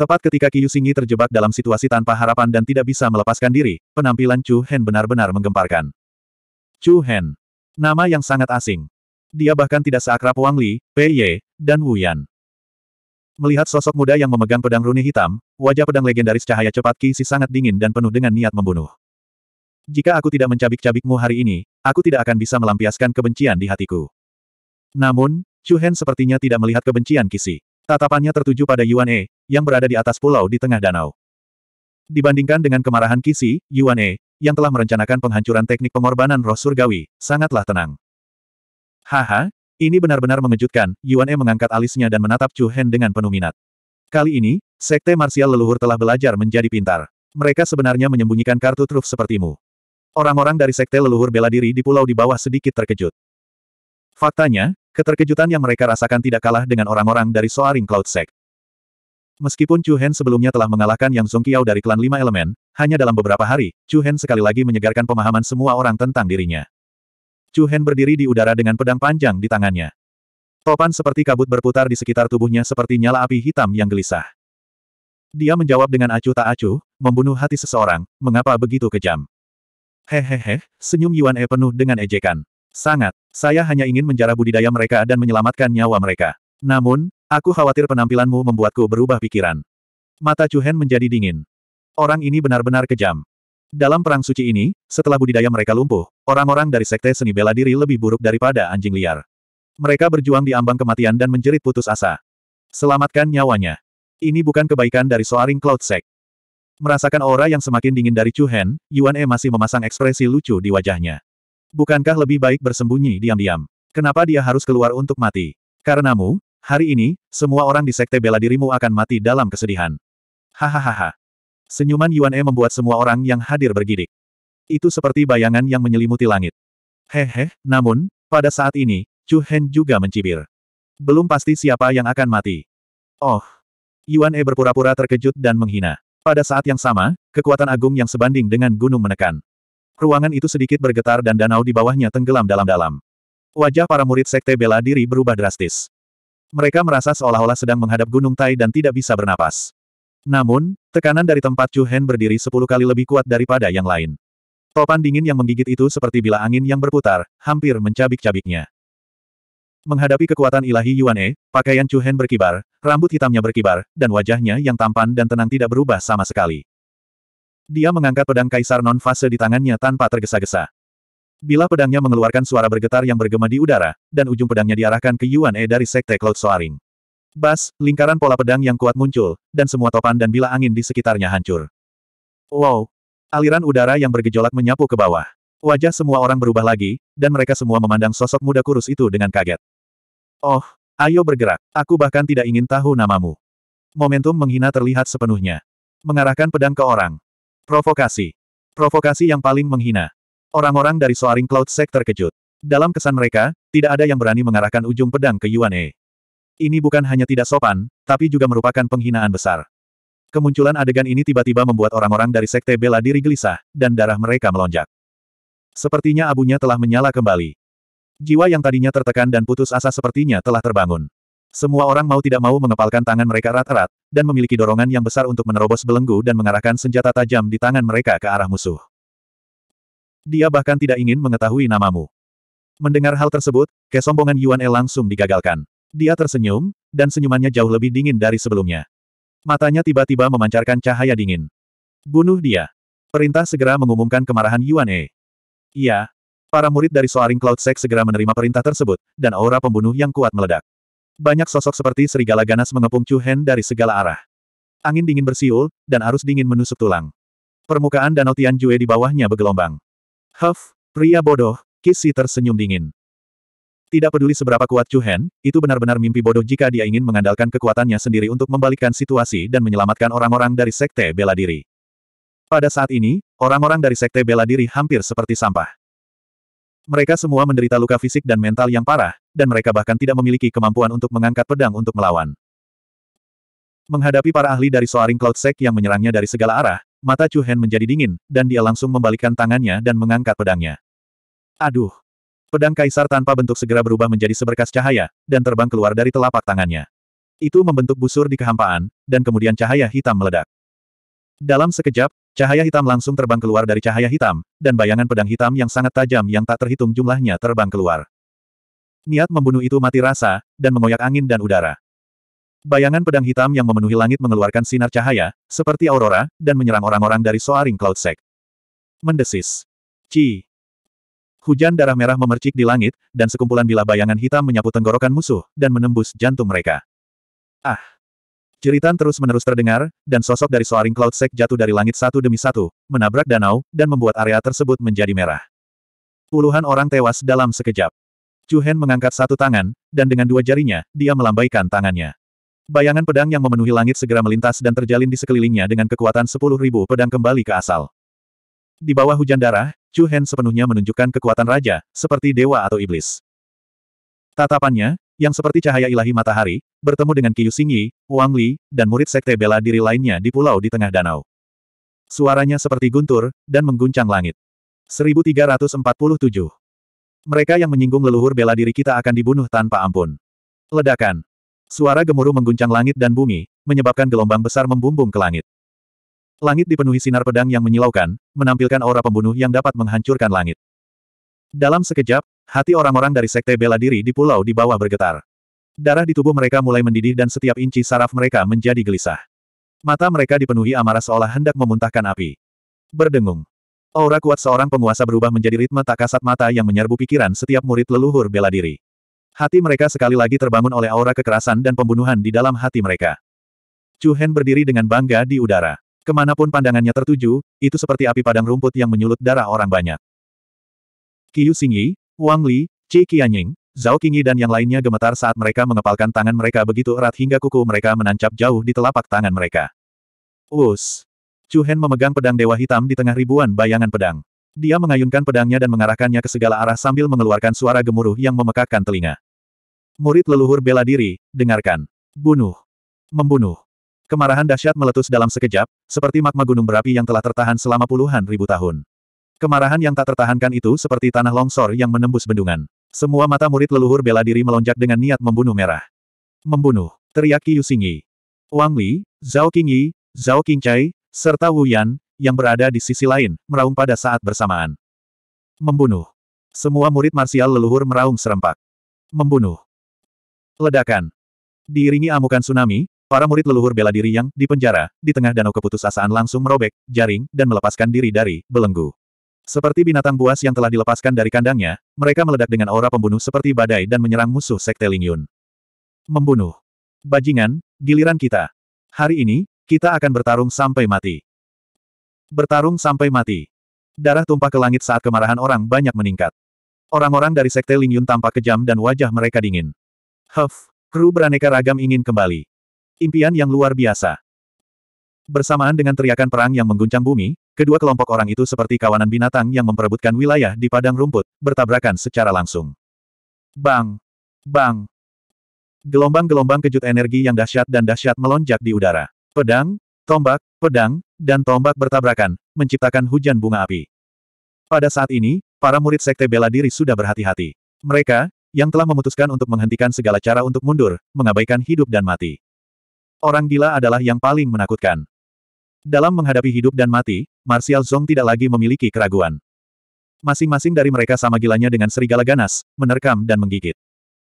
Tepat ketika Qiu Xingyi terjebak dalam situasi tanpa harapan dan tidak bisa melepaskan diri, penampilan Chu Hen benar-benar menggemparkan. Chu Hen. Nama yang sangat asing. Dia bahkan tidak seakrab Wang Li, Pei Ye, dan Wu Yan. Melihat sosok muda yang memegang pedang runi hitam, wajah pedang legendaris cahaya cepat Qi Si sangat dingin dan penuh dengan niat membunuh. Jika aku tidak mencabik-cabikmu hari ini, aku tidak akan bisa melampiaskan kebencian di hatiku. Namun, Chu Hen sepertinya tidak melihat kebencian Kisi. Tatapannya tertuju pada Yuan E, yang berada di atas pulau di tengah danau. Dibandingkan dengan kemarahan Kisi, Yuan E, yang telah merencanakan penghancuran teknik pengorbanan roh surgawi, sangatlah tenang. Haha, ini benar-benar mengejutkan, Yuan E mengangkat alisnya dan menatap Chu Hen dengan penuh minat. Kali ini, Sekte Marsial Leluhur telah belajar menjadi pintar. Mereka sebenarnya menyembunyikan kartu truf sepertimu. Orang-orang dari sekte leluhur bela diri di pulau di bawah sedikit terkejut. Faktanya, keterkejutan yang mereka rasakan tidak kalah dengan orang-orang dari Soaring Cloud Sect. Meskipun Chu Hen sebelumnya telah mengalahkan Yang Zongqiao dari klan lima elemen, hanya dalam beberapa hari, Chu Hen sekali lagi menyegarkan pemahaman semua orang tentang dirinya. Chu Hen berdiri di udara dengan pedang panjang di tangannya. Topan seperti kabut berputar di sekitar tubuhnya seperti nyala api hitam yang gelisah. Dia menjawab dengan acuh tak acuh, membunuh hati seseorang, mengapa begitu kejam? Hehehe, senyum Yuan E penuh dengan ejekan. Sangat, saya hanya ingin menjara budidaya mereka dan menyelamatkan nyawa mereka. Namun, aku khawatir penampilanmu membuatku berubah pikiran. Mata Hen menjadi dingin. Orang ini benar-benar kejam. Dalam perang suci ini, setelah budidaya mereka lumpuh, orang-orang dari sekte seni bela diri lebih buruk daripada anjing liar. Mereka berjuang di ambang kematian dan menjerit putus asa. Selamatkan nyawanya. Ini bukan kebaikan dari Soaring Cloud Sect. Merasakan aura yang semakin dingin dari Chu Hen, Yuan E masih memasang ekspresi lucu di wajahnya. Bukankah lebih baik bersembunyi diam-diam? Kenapa dia harus keluar untuk mati? Karenamu, hari ini, semua orang di sekte bela dirimu akan mati dalam kesedihan. Hahaha. Senyuman Yuan E membuat semua orang yang hadir bergidik. Itu seperti bayangan yang menyelimuti langit. Hehe, namun, pada saat ini, Chu Hen juga mencibir. Belum pasti siapa yang akan mati. Oh. Yuan E berpura-pura terkejut dan menghina. Pada saat yang sama, kekuatan agung yang sebanding dengan gunung menekan. Ruangan itu sedikit bergetar dan danau di bawahnya tenggelam dalam-dalam. Wajah para murid sekte bela diri berubah drastis. Mereka merasa seolah-olah sedang menghadap gunung Tai dan tidak bisa bernapas. Namun, tekanan dari tempat Chu Hen berdiri sepuluh kali lebih kuat daripada yang lain. Topan dingin yang menggigit itu seperti bila angin yang berputar, hampir mencabik-cabiknya. Menghadapi kekuatan ilahi Yuan E, pakaian Chu Hen berkibar, rambut hitamnya berkibar, dan wajahnya yang tampan dan tenang tidak berubah sama sekali. Dia mengangkat pedang kaisar non-fase di tangannya tanpa tergesa-gesa. Bila pedangnya mengeluarkan suara bergetar yang bergema di udara, dan ujung pedangnya diarahkan ke Yuan E dari Sekte Cloud Soaring. Bas, lingkaran pola pedang yang kuat muncul, dan semua topan dan bila angin di sekitarnya hancur. Wow! Aliran udara yang bergejolak menyapu ke bawah. Wajah semua orang berubah lagi, dan mereka semua memandang sosok muda kurus itu dengan kaget. Oh, ayo bergerak, aku bahkan tidak ingin tahu namamu. Momentum menghina terlihat sepenuhnya. Mengarahkan pedang ke orang. Provokasi. Provokasi yang paling menghina. Orang-orang dari Soaring Cloud Sect terkejut. Dalam kesan mereka, tidak ada yang berani mengarahkan ujung pedang ke Yuan E. Ini bukan hanya tidak sopan, tapi juga merupakan penghinaan besar. Kemunculan adegan ini tiba-tiba membuat orang-orang dari Sekte Bela Diri gelisah, dan darah mereka melonjak. Sepertinya abunya telah menyala kembali. Jiwa yang tadinya tertekan dan putus asa sepertinya telah terbangun. Semua orang mau tidak mau mengepalkan tangan mereka rat-rat dan memiliki dorongan yang besar untuk menerobos belenggu dan mengarahkan senjata tajam di tangan mereka ke arah musuh. Dia bahkan tidak ingin mengetahui namamu. Mendengar hal tersebut, kesombongan Yuan E langsung digagalkan. Dia tersenyum, dan senyumannya jauh lebih dingin dari sebelumnya. Matanya tiba-tiba memancarkan cahaya dingin. Bunuh dia. Perintah segera mengumumkan kemarahan Yuan E. Iya. Para murid dari Soaring Cloud Sect segera menerima perintah tersebut, dan aura pembunuh yang kuat meledak. Banyak sosok seperti serigala ganas mengepung Chu Hen dari segala arah. Angin dingin bersiul, dan arus dingin menusuk tulang. Permukaan Danau Tianjue di bawahnya bergelombang. Huff, pria bodoh, Kisi tersenyum dingin. Tidak peduli seberapa kuat Chu Hen, itu benar-benar mimpi bodoh jika dia ingin mengandalkan kekuatannya sendiri untuk membalikkan situasi dan menyelamatkan orang-orang dari sekte bela diri. Pada saat ini, Orang-orang dari sekte bela diri hampir seperti sampah. Mereka semua menderita luka fisik dan mental yang parah, dan mereka bahkan tidak memiliki kemampuan untuk mengangkat pedang untuk melawan. Menghadapi para ahli dari Soaring Cloud Sect yang menyerangnya dari segala arah, mata Chu Hen menjadi dingin, dan dia langsung membalikkan tangannya dan mengangkat pedangnya. Aduh! Pedang kaisar tanpa bentuk segera berubah menjadi seberkas cahaya, dan terbang keluar dari telapak tangannya. Itu membentuk busur di kehampaan, dan kemudian cahaya hitam meledak. Dalam sekejap, Cahaya hitam langsung terbang keluar dari cahaya hitam, dan bayangan pedang hitam yang sangat tajam yang tak terhitung jumlahnya terbang keluar. Niat membunuh itu mati rasa, dan mengoyak angin dan udara. Bayangan pedang hitam yang memenuhi langit mengeluarkan sinar cahaya, seperti aurora, dan menyerang orang-orang dari Soaring Cloud Sect. Mendesis. Ci. Hujan darah merah memercik di langit, dan sekumpulan bila bayangan hitam menyapu tenggorokan musuh, dan menembus jantung mereka. Ah! Jeritan terus-menerus terdengar, dan sosok dari Soaring Cloud Sek jatuh dari langit satu demi satu, menabrak danau, dan membuat area tersebut menjadi merah. Puluhan orang tewas dalam sekejap. Hen mengangkat satu tangan, dan dengan dua jarinya, dia melambaikan tangannya. Bayangan pedang yang memenuhi langit segera melintas dan terjalin di sekelilingnya dengan kekuatan sepuluh ribu pedang kembali ke asal. Di bawah hujan darah, Chu Hen sepenuhnya menunjukkan kekuatan raja, seperti dewa atau iblis. Tatapannya, yang seperti cahaya ilahi matahari, bertemu dengan Qiyu Xingyi, Wang Li, dan murid sekte bela diri lainnya di pulau di tengah danau. Suaranya seperti guntur, dan mengguncang langit. 1347. Mereka yang menyinggung leluhur bela diri kita akan dibunuh tanpa ampun. Ledakan. Suara gemuruh mengguncang langit dan bumi, menyebabkan gelombang besar membumbung ke langit. Langit dipenuhi sinar pedang yang menyilaukan, menampilkan aura pembunuh yang dapat menghancurkan langit. Dalam sekejap, Hati orang-orang dari sekte bela diri di pulau di bawah bergetar. Darah di tubuh mereka mulai mendidih dan setiap inci saraf mereka menjadi gelisah. Mata mereka dipenuhi amarah seolah hendak memuntahkan api. Berdengung. Aura kuat seorang penguasa berubah menjadi ritme tak kasat mata yang menyerbu pikiran setiap murid leluhur bela diri. Hati mereka sekali lagi terbangun oleh aura kekerasan dan pembunuhan di dalam hati mereka. Chu Hen berdiri dengan bangga di udara. Kemanapun pandangannya tertuju, itu seperti api padang rumput yang menyulut darah orang banyak. Qiu Xingyi, Wang Li, Qi Qianying, Zhao Qingyi dan yang lainnya gemetar saat mereka mengepalkan tangan mereka begitu erat hingga kuku mereka menancap jauh di telapak tangan mereka. Us! Chu Hen memegang pedang Dewa Hitam di tengah ribuan bayangan pedang. Dia mengayunkan pedangnya dan mengarahkannya ke segala arah sambil mengeluarkan suara gemuruh yang memekakkan telinga. Murid leluhur bela diri, dengarkan. Bunuh. Membunuh. Kemarahan dahsyat meletus dalam sekejap, seperti magma gunung berapi yang telah tertahan selama puluhan ribu tahun. Kemarahan yang tak tertahankan itu seperti tanah longsor yang menembus bendungan. Semua mata murid leluhur bela diri melonjak dengan niat membunuh merah. Membunuh, teriak Qiyu Xingyi. Wang Li, Zhao Qingyi, Zhao Qingcai, serta Wu Yan, yang berada di sisi lain, meraung pada saat bersamaan. Membunuh. Semua murid marsial leluhur meraung serempak. Membunuh. Ledakan. Diiringi amukan tsunami, para murid leluhur bela diri yang dipenjara, di tengah danau keputusasaan langsung merobek, jaring, dan melepaskan diri dari belenggu. Seperti binatang buas yang telah dilepaskan dari kandangnya, mereka meledak dengan aura pembunuh seperti badai dan menyerang musuh Sekte Lingyun. Membunuh. Bajingan, giliran kita. Hari ini, kita akan bertarung sampai mati. Bertarung sampai mati. Darah tumpah ke langit saat kemarahan orang banyak meningkat. Orang-orang dari Sekte Lingyun tampak kejam dan wajah mereka dingin. Huff, kru beraneka ragam ingin kembali. Impian yang luar biasa. Bersamaan dengan teriakan perang yang mengguncang bumi, Kedua kelompok orang itu seperti kawanan binatang yang memperebutkan wilayah di padang rumput, bertabrakan secara langsung. Bang! Bang! Gelombang-gelombang kejut energi yang dahsyat dan dahsyat melonjak di udara. Pedang, tombak, pedang, dan tombak bertabrakan, menciptakan hujan bunga api. Pada saat ini, para murid sekte bela diri sudah berhati-hati. Mereka, yang telah memutuskan untuk menghentikan segala cara untuk mundur, mengabaikan hidup dan mati. Orang gila adalah yang paling menakutkan. Dalam menghadapi hidup dan mati, Martial Zong tidak lagi memiliki keraguan. Masing-masing dari mereka sama gilanya dengan serigala ganas, menerkam dan menggigit.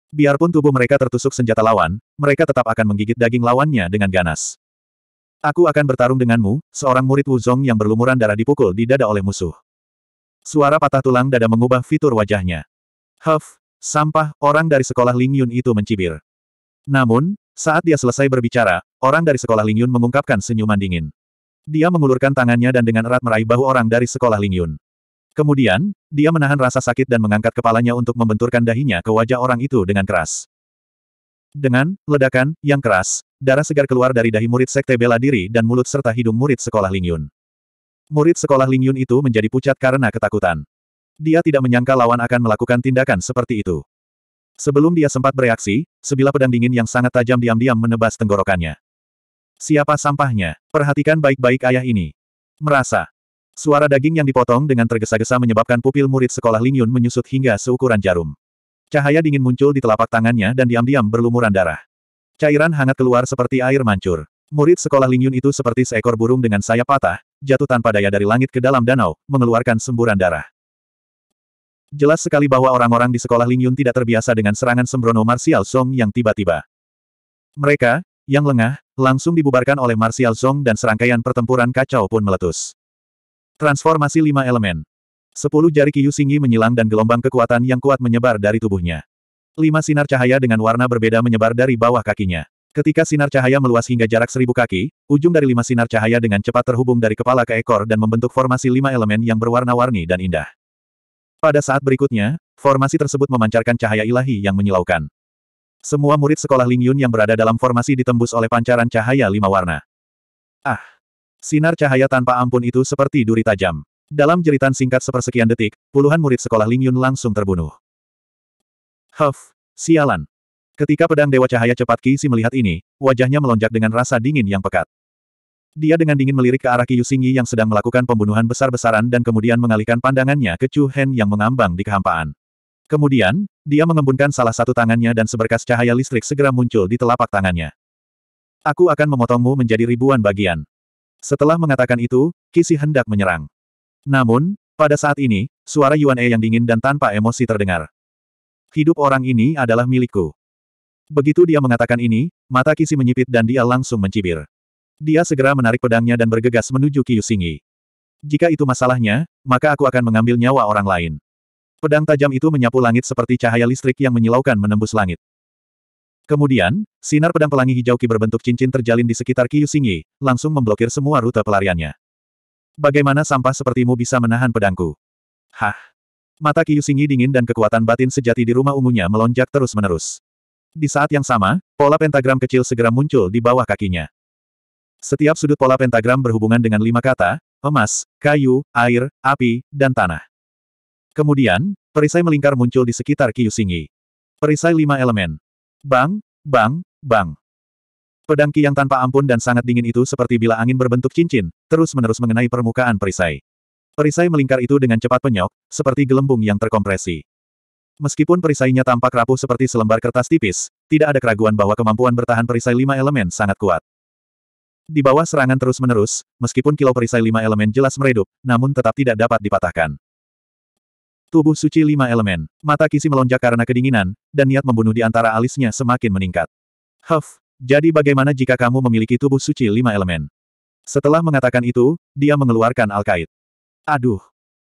Biarpun tubuh mereka tertusuk senjata lawan, mereka tetap akan menggigit daging lawannya dengan ganas. Aku akan bertarung denganmu, seorang murid Wuzong yang berlumuran darah dipukul di dada oleh musuh. Suara patah tulang dada mengubah fitur wajahnya. Huff, sampah, orang dari sekolah Ling Yun itu mencibir. Namun, saat dia selesai berbicara, orang dari sekolah Ling Yun mengungkapkan senyuman dingin. Dia mengulurkan tangannya dan dengan erat meraih bahu orang dari sekolah Lingyun. Kemudian, dia menahan rasa sakit dan mengangkat kepalanya untuk membenturkan dahinya ke wajah orang itu dengan keras. Dengan ledakan yang keras, darah segar keluar dari dahi murid sekte bela diri dan mulut serta hidung murid sekolah Lingyun. Murid sekolah Lingyun itu menjadi pucat karena ketakutan. Dia tidak menyangka lawan akan melakukan tindakan seperti itu. Sebelum dia sempat bereaksi, sebilah pedang dingin yang sangat tajam diam-diam menebas tenggorokannya. Siapa sampahnya? Perhatikan baik-baik ayah ini. Merasa. Suara daging yang dipotong dengan tergesa-gesa menyebabkan pupil murid sekolah Lingyun menyusut hingga seukuran jarum. Cahaya dingin muncul di telapak tangannya dan diam-diam berlumuran darah. Cairan hangat keluar seperti air mancur. Murid sekolah Lingyun itu seperti seekor burung dengan sayap patah, jatuh tanpa daya dari langit ke dalam danau, mengeluarkan semburan darah. Jelas sekali bahwa orang-orang di sekolah Lingyun tidak terbiasa dengan serangan sembrono martial Song yang tiba-tiba. Mereka, yang lengah, langsung dibubarkan oleh Martial Song dan serangkaian pertempuran kacau pun meletus. Transformasi lima elemen. Sepuluh jari Kiyu Singyi menyilang dan gelombang kekuatan yang kuat menyebar dari tubuhnya. Lima sinar cahaya dengan warna berbeda menyebar dari bawah kakinya. Ketika sinar cahaya meluas hingga jarak seribu kaki, ujung dari lima sinar cahaya dengan cepat terhubung dari kepala ke ekor dan membentuk formasi lima elemen yang berwarna-warni dan indah. Pada saat berikutnya, formasi tersebut memancarkan cahaya ilahi yang menyilaukan. Semua murid sekolah Ling Yun yang berada dalam formasi ditembus oleh pancaran cahaya lima warna. Ah! Sinar cahaya tanpa ampun itu seperti duri tajam. Dalam jeritan singkat sepersekian detik, puluhan murid sekolah Ling Yun langsung terbunuh. Huff! Sialan! Ketika pedang Dewa Cahaya Cepat Ki Si melihat ini, wajahnya melonjak dengan rasa dingin yang pekat. Dia dengan dingin melirik ke arah Ki Yusingi yang sedang melakukan pembunuhan besar-besaran dan kemudian mengalihkan pandangannya ke Chu Hen yang mengambang di kehampaan. Kemudian, dia mengembunkan salah satu tangannya dan seberkas cahaya listrik segera muncul di telapak tangannya. Aku akan memotongmu menjadi ribuan bagian. Setelah mengatakan itu, Kisi hendak menyerang. Namun, pada saat ini, suara Yuan E yang dingin dan tanpa emosi terdengar. Hidup orang ini adalah milikku. Begitu dia mengatakan ini, mata Kisi menyipit dan dia langsung mencibir. Dia segera menarik pedangnya dan bergegas menuju Kiyu Singi. Jika itu masalahnya, maka aku akan mengambil nyawa orang lain. Pedang tajam itu menyapu langit seperti cahaya listrik yang menyilaukan menembus langit. Kemudian, sinar pedang pelangi hijau ki berbentuk cincin terjalin di sekitar Qiu Xingyi, langsung memblokir semua rute pelariannya. Bagaimana sampah sepertimu bisa menahan pedangku? Hah? Mata Qiu Xingyi dingin dan kekuatan batin sejati di rumah ungunya melonjak terus-menerus. Di saat yang sama, pola pentagram kecil segera muncul di bawah kakinya. Setiap sudut pola pentagram berhubungan dengan lima kata, emas, kayu, air, api, dan tanah. Kemudian, perisai melingkar muncul di sekitar Kyusingi. Perisai lima elemen. Bang, bang, bang. Pedang Ki yang tanpa ampun dan sangat dingin itu seperti bila angin berbentuk cincin, terus-menerus mengenai permukaan perisai. Perisai melingkar itu dengan cepat penyok, seperti gelembung yang terkompresi. Meskipun perisainya tampak rapuh seperti selembar kertas tipis, tidak ada keraguan bahwa kemampuan bertahan perisai lima elemen sangat kuat. Di bawah serangan terus-menerus, meskipun kilau perisai lima elemen jelas meredup, namun tetap tidak dapat dipatahkan. Tubuh suci lima elemen, mata Kisi melonjak karena kedinginan, dan niat membunuh di antara alisnya semakin meningkat. Huff, jadi bagaimana jika kamu memiliki tubuh suci lima elemen? Setelah mengatakan itu, dia mengeluarkan Alkait. Aduh.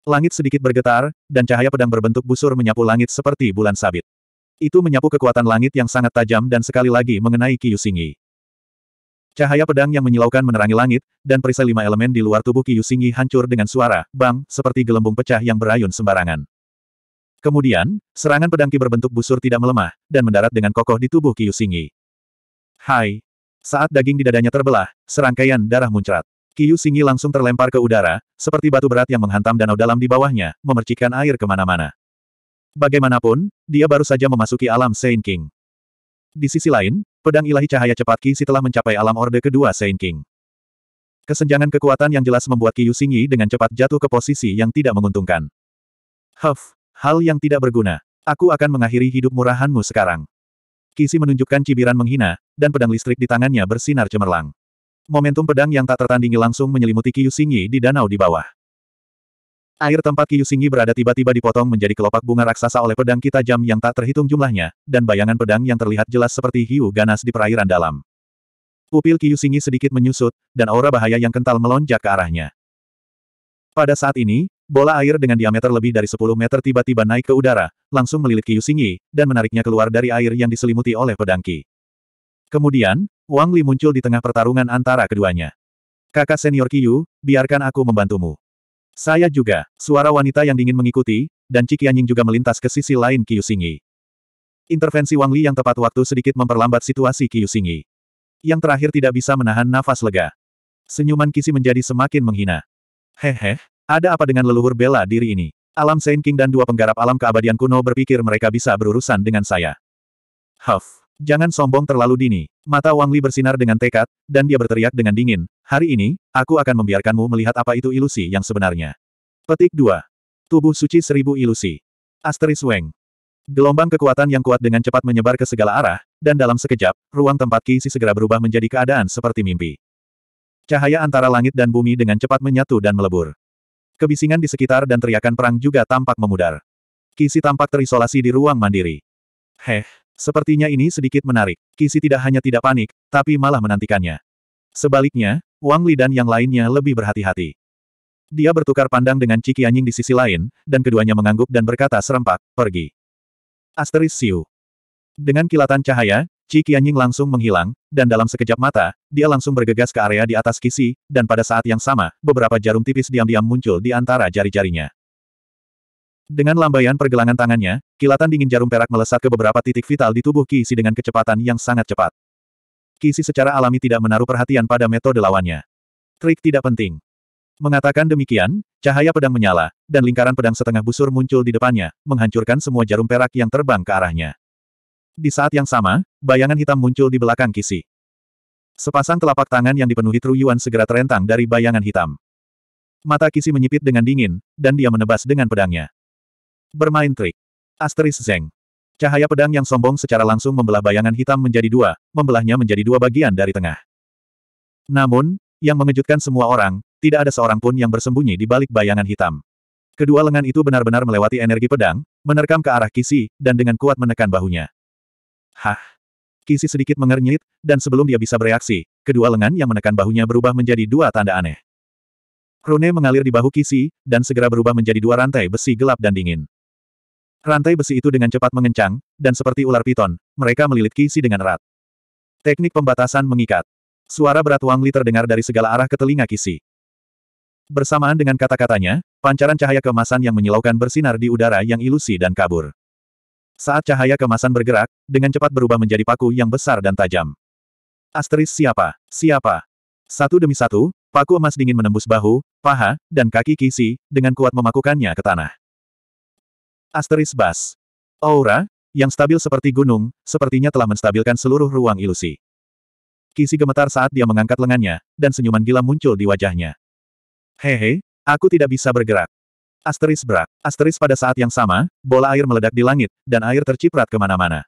Langit sedikit bergetar, dan cahaya pedang berbentuk busur menyapu langit seperti bulan sabit. Itu menyapu kekuatan langit yang sangat tajam dan sekali lagi mengenai Kiyu Singi. Cahaya pedang yang menyilaukan menerangi langit, dan perisai lima elemen di luar tubuh Qiyu Xingyi hancur dengan suara, bang, seperti gelembung pecah yang berayun sembarangan. Kemudian, serangan pedang Ki berbentuk busur tidak melemah, dan mendarat dengan kokoh di tubuh Qiyu Xingyi. Hai! Saat daging di dadanya terbelah, serangkaian darah muncrat. Qiyu Xingyi langsung terlempar ke udara, seperti batu berat yang menghantam danau dalam di bawahnya, memercikkan air kemana-mana. Bagaimanapun, dia baru saja memasuki alam Saint King. Di sisi lain, pedang ilahi cahaya cepat Qi telah mencapai alam orde kedua Saint King. Kesenjangan kekuatan yang jelas membuat Qiyu Xingyi dengan cepat jatuh ke posisi yang tidak menguntungkan. Huff, hal yang tidak berguna. Aku akan mengakhiri hidup murahanmu sekarang. Si menunjukkan cibiran menghina, dan pedang listrik di tangannya bersinar cemerlang. Momentum pedang yang tak tertandingi langsung menyelimuti Qiyu Xingyi di danau di bawah. Air tempat Kiyusingi berada tiba-tiba dipotong menjadi kelopak bunga raksasa oleh pedang kita jam yang tak terhitung jumlahnya, dan bayangan pedang yang terlihat jelas seperti hiu ganas di perairan dalam. Pupil Kiyusingi sedikit menyusut, dan aura bahaya yang kental melonjak ke arahnya. Pada saat ini, bola air dengan diameter lebih dari 10 meter tiba-tiba naik ke udara, langsung melilit Kiyusingi, dan menariknya keluar dari air yang diselimuti oleh pedang Ki. Kemudian, Wang Li muncul di tengah pertarungan antara keduanya. Kakak senior Kiyu, biarkan aku membantumu. Saya juga, suara wanita yang dingin mengikuti, dan Ciki juga melintas ke sisi lain Kiyu Singi. Intervensi Wang Li yang tepat waktu sedikit memperlambat situasi Kiyu Singi. Yang terakhir tidak bisa menahan nafas lega. Senyuman Kisi menjadi semakin menghina. Hehe, ada apa dengan leluhur bela diri ini? Alam Saint King dan dua penggarap alam keabadian kuno berpikir mereka bisa berurusan dengan saya. Huff. Jangan sombong terlalu dini. Mata Wang Li bersinar dengan tekad, dan dia berteriak dengan dingin, hari ini, aku akan membiarkanmu melihat apa itu ilusi yang sebenarnya. Petik 2. Tubuh suci seribu ilusi. Asteris Weng. Gelombang kekuatan yang kuat dengan cepat menyebar ke segala arah, dan dalam sekejap, ruang tempat kisi segera berubah menjadi keadaan seperti mimpi. Cahaya antara langit dan bumi dengan cepat menyatu dan melebur. Kebisingan di sekitar dan teriakan perang juga tampak memudar. Kisi tampak terisolasi di ruang mandiri. Heh, Sepertinya ini sedikit menarik. Kisi tidak hanya tidak panik, tapi malah menantikannya. Sebaliknya, Wang Li dan yang lainnya lebih berhati-hati. Dia bertukar pandang dengan Ciki Anjing di sisi lain, dan keduanya mengangguk dan berkata serempak, pergi. Asteris Siu. Dengan kilatan cahaya, Ciki Anjing langsung menghilang, dan dalam sekejap mata, dia langsung bergegas ke area di atas Kisi, dan pada saat yang sama, beberapa jarum tipis diam-diam muncul di antara jari-jarinya. Dengan lambaian pergelangan tangannya, kilatan dingin jarum perak melesat ke beberapa titik vital di tubuh Kisi dengan kecepatan yang sangat cepat. Kisi secara alami tidak menaruh perhatian pada metode lawannya. Trik tidak penting. Mengatakan demikian, cahaya pedang menyala, dan lingkaran pedang setengah busur muncul di depannya, menghancurkan semua jarum perak yang terbang ke arahnya. Di saat yang sama, bayangan hitam muncul di belakang Kisi. Sepasang telapak tangan yang dipenuhi truyuan segera terentang dari bayangan hitam. Mata Kisi menyipit dengan dingin, dan dia menebas dengan pedangnya. Bermain trik. Asteris Zeng. Cahaya pedang yang sombong secara langsung membelah bayangan hitam menjadi dua, membelahnya menjadi dua bagian dari tengah. Namun, yang mengejutkan semua orang, tidak ada seorang pun yang bersembunyi di balik bayangan hitam. Kedua lengan itu benar-benar melewati energi pedang, menerkam ke arah Kisi, dan dengan kuat menekan bahunya. Hah! Kisi sedikit mengernyit, dan sebelum dia bisa bereaksi, kedua lengan yang menekan bahunya berubah menjadi dua tanda aneh. Rune mengalir di bahu Kisi, dan segera berubah menjadi dua rantai besi gelap dan dingin. Rantai besi itu dengan cepat mengencang, dan seperti ular piton, mereka melilit kisi dengan erat. Teknik pembatasan mengikat. Suara berat Wang Li terdengar dari segala arah ke telinga kisi. Bersamaan dengan kata-katanya, pancaran cahaya kemasan yang menyilaukan bersinar di udara yang ilusi dan kabur. Saat cahaya kemasan bergerak, dengan cepat berubah menjadi paku yang besar dan tajam. Asteris siapa? Siapa? Satu demi satu, paku emas dingin menembus bahu, paha, dan kaki Kisi, dengan kuat memakukannya ke tanah. Asteris Bas. Aura, yang stabil seperti gunung, sepertinya telah menstabilkan seluruh ruang ilusi. Kisi gemetar saat dia mengangkat lengannya, dan senyuman gila muncul di wajahnya. Hehe, aku tidak bisa bergerak. Asteris berak. Asteris pada saat yang sama, bola air meledak di langit, dan air terciprat kemana-mana.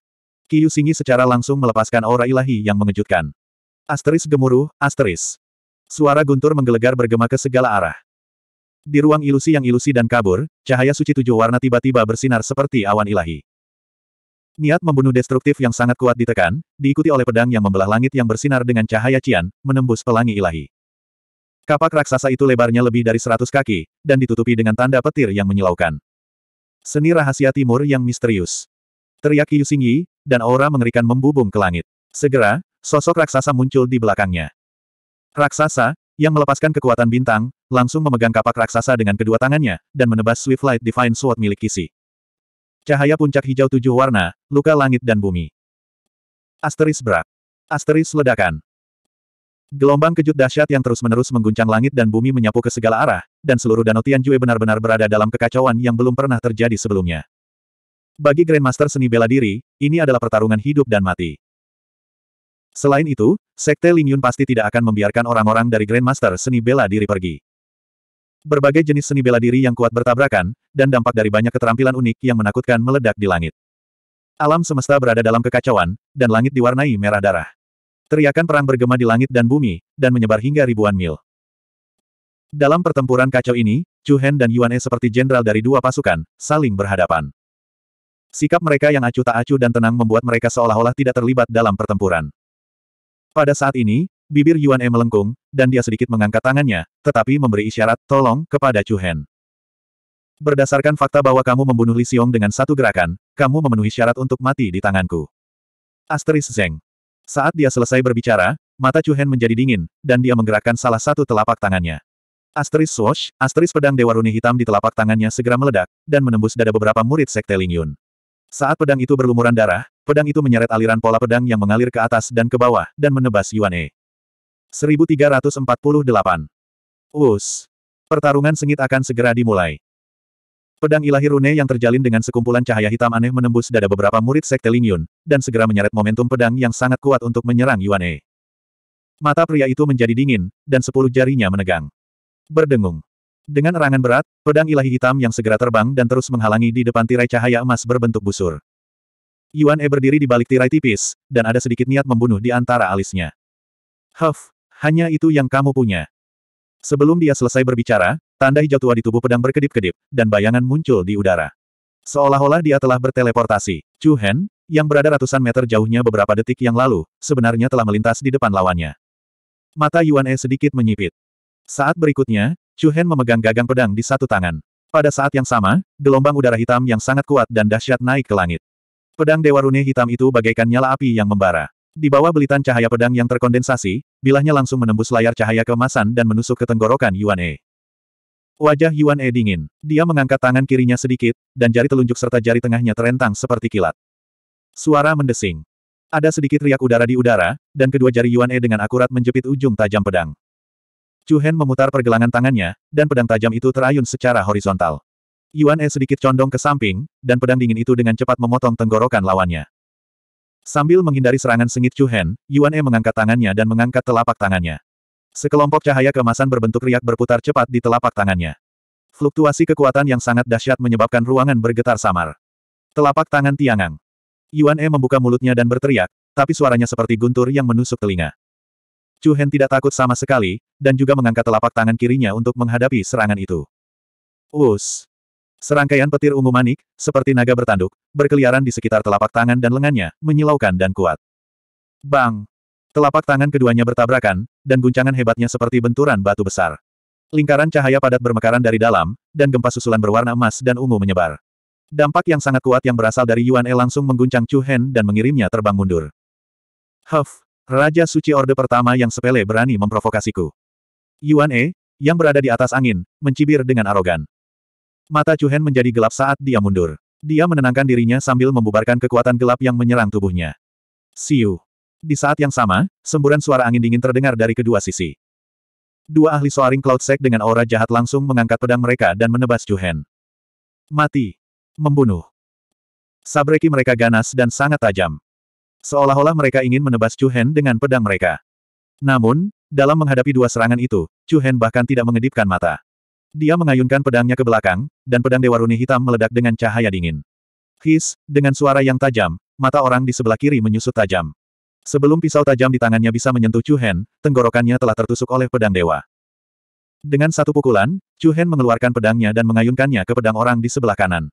Kiyu Singi secara langsung melepaskan aura ilahi yang mengejutkan. Asteris gemuruh, asteris. Suara guntur menggelegar bergema ke segala arah. Di ruang ilusi yang ilusi dan kabur, cahaya suci tujuh warna tiba-tiba bersinar seperti awan ilahi. Niat membunuh destruktif yang sangat kuat ditekan, diikuti oleh pedang yang membelah langit yang bersinar dengan cahaya cian, menembus pelangi ilahi. Kapak raksasa itu lebarnya lebih dari seratus kaki, dan ditutupi dengan tanda petir yang menyilaukan. Seni rahasia timur yang misterius. Teriak Yu dan aura mengerikan membubung ke langit. Segera, sosok raksasa muncul di belakangnya. Raksasa, yang melepaskan kekuatan bintang, langsung memegang kapak raksasa dengan kedua tangannya, dan menebas Swift Light Divine Sword milik Kisi. Cahaya puncak hijau tujuh warna, luka langit dan bumi. Asteris berak. Asteris ledakan. Gelombang kejut dahsyat yang terus-menerus mengguncang langit dan bumi menyapu ke segala arah, dan seluruh danau Tianjue benar-benar berada dalam kekacauan yang belum pernah terjadi sebelumnya. Bagi Grandmaster seni bela diri, ini adalah pertarungan hidup dan mati. Selain itu, Sekte Yun pasti tidak akan membiarkan orang-orang dari Grandmaster seni bela diri pergi. Berbagai jenis seni bela diri yang kuat bertabrakan, dan dampak dari banyak keterampilan unik yang menakutkan meledak di langit. Alam semesta berada dalam kekacauan, dan langit diwarnai merah darah. Teriakan perang bergema di langit dan bumi, dan menyebar hingga ribuan mil. Dalam pertempuran kacau ini, Chu Hen dan Yuan E seperti jenderal dari dua pasukan, saling berhadapan. Sikap mereka yang acuh tak acuh dan tenang membuat mereka seolah-olah tidak terlibat dalam pertempuran. Pada saat ini, bibir Yuan E melengkung, dan dia sedikit mengangkat tangannya, tetapi memberi isyarat, tolong, kepada Chu Hen. Berdasarkan fakta bahwa kamu membunuh Li Xiong dengan satu gerakan, kamu memenuhi syarat untuk mati di tanganku. Asteris Zeng. Saat dia selesai berbicara, mata Chu Hen menjadi dingin, dan dia menggerakkan salah satu telapak tangannya. Asteris Swash, asteris pedang Dewa Runi Hitam di telapak tangannya segera meledak, dan menembus dada beberapa murid Sekte Lingyun. Saat pedang itu berlumuran darah, pedang itu menyeret aliran pola pedang yang mengalir ke atas dan ke bawah, dan menebas Yuan E. 1348. Us. Pertarungan sengit akan segera dimulai. Pedang ilahi rune yang terjalin dengan sekumpulan cahaya hitam aneh menembus dada beberapa murid sekte Ling Yun, dan segera menyeret momentum pedang yang sangat kuat untuk menyerang Yuan E. Mata pria itu menjadi dingin, dan sepuluh jarinya menegang. Berdengung. Dengan erangan berat, pedang ilahi hitam yang segera terbang dan terus menghalangi di depan tirai cahaya emas berbentuk busur. Yuan E berdiri di balik tirai tipis, dan ada sedikit niat membunuh di antara alisnya. Huff, hanya itu yang kamu punya. Sebelum dia selesai berbicara, tanda hijau tua di tubuh pedang berkedip-kedip, dan bayangan muncul di udara. Seolah-olah dia telah berteleportasi. Chu Hen, yang berada ratusan meter jauhnya beberapa detik yang lalu, sebenarnya telah melintas di depan lawannya. Mata Yuan E sedikit menyipit. Saat berikutnya, Chu Hen memegang gagang pedang di satu tangan. Pada saat yang sama, gelombang udara hitam yang sangat kuat dan dahsyat naik ke langit. Pedang Dewa Rune hitam itu bagaikan nyala api yang membara. Di bawah belitan cahaya pedang yang terkondensasi, bilahnya langsung menembus layar cahaya kemasan dan menusuk ke tenggorokan Yuan E. Wajah Yuan E dingin. Dia mengangkat tangan kirinya sedikit, dan jari telunjuk serta jari tengahnya terentang seperti kilat. Suara mendesing. Ada sedikit riak udara di udara, dan kedua jari Yuan E dengan akurat menjepit ujung tajam pedang. Chu Hen memutar pergelangan tangannya, dan pedang tajam itu terayun secara horizontal. Yuan E sedikit condong ke samping, dan pedang dingin itu dengan cepat memotong tenggorokan lawannya. Sambil menghindari serangan sengit Chu Hen, Yuan E mengangkat tangannya dan mengangkat telapak tangannya. Sekelompok cahaya kemasan berbentuk riak berputar cepat di telapak tangannya. Fluktuasi kekuatan yang sangat dahsyat menyebabkan ruangan bergetar samar. Telapak tangan Tiangang. Yuan E membuka mulutnya dan berteriak, tapi suaranya seperti guntur yang menusuk telinga. Chu Hen tidak takut sama sekali, dan juga mengangkat telapak tangan kirinya untuk menghadapi serangan itu. Us! Serangkaian petir ungu manik, seperti naga bertanduk, berkeliaran di sekitar telapak tangan dan lengannya, menyilaukan dan kuat. Bang! Telapak tangan keduanya bertabrakan, dan guncangan hebatnya seperti benturan batu besar. Lingkaran cahaya padat bermekaran dari dalam, dan gempa susulan berwarna emas dan ungu menyebar. Dampak yang sangat kuat yang berasal dari Yuan E langsung mengguncang Chu Hen dan mengirimnya terbang mundur. Huff! Raja Suci Orde pertama yang sepele berani memprovokasiku. Yuan E, yang berada di atas angin, mencibir dengan arogan. Mata Chuhen menjadi gelap saat dia mundur. Dia menenangkan dirinya sambil membubarkan kekuatan gelap yang menyerang tubuhnya. Siu. Di saat yang sama, semburan suara angin dingin terdengar dari kedua sisi. Dua ahli Soaring Cloud sect dengan aura jahat langsung mengangkat pedang mereka dan menebas Chuhen. Mati. Membunuh. Sabreki mereka ganas dan sangat tajam. Seolah-olah mereka ingin menebas Chu Hen dengan pedang mereka. Namun, dalam menghadapi dua serangan itu, Chu Hen bahkan tidak mengedipkan mata. Dia mengayunkan pedangnya ke belakang, dan pedang Dewa Runi Hitam meledak dengan cahaya dingin. His, dengan suara yang tajam, mata orang di sebelah kiri menyusut tajam. Sebelum pisau tajam di tangannya bisa menyentuh Chu Hen, tenggorokannya telah tertusuk oleh pedang dewa. Dengan satu pukulan, Chu Hen mengeluarkan pedangnya dan mengayunkannya ke pedang orang di sebelah kanan.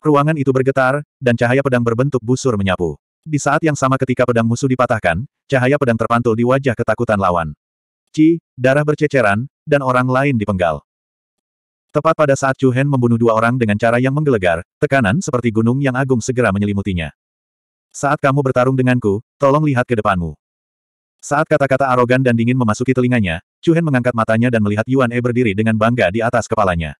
Ruangan itu bergetar, dan cahaya pedang berbentuk busur menyapu. Di saat yang sama ketika pedang musuh dipatahkan, cahaya pedang terpantul di wajah ketakutan lawan. Ci, darah berceceran, dan orang lain dipenggal. Tepat pada saat Chu Hen membunuh dua orang dengan cara yang menggelegar, tekanan seperti gunung yang agung segera menyelimutinya. Saat kamu bertarung denganku, tolong lihat ke depanmu. Saat kata-kata arogan dan dingin memasuki telinganya, Chu Hen mengangkat matanya dan melihat Yuan E berdiri dengan bangga di atas kepalanya.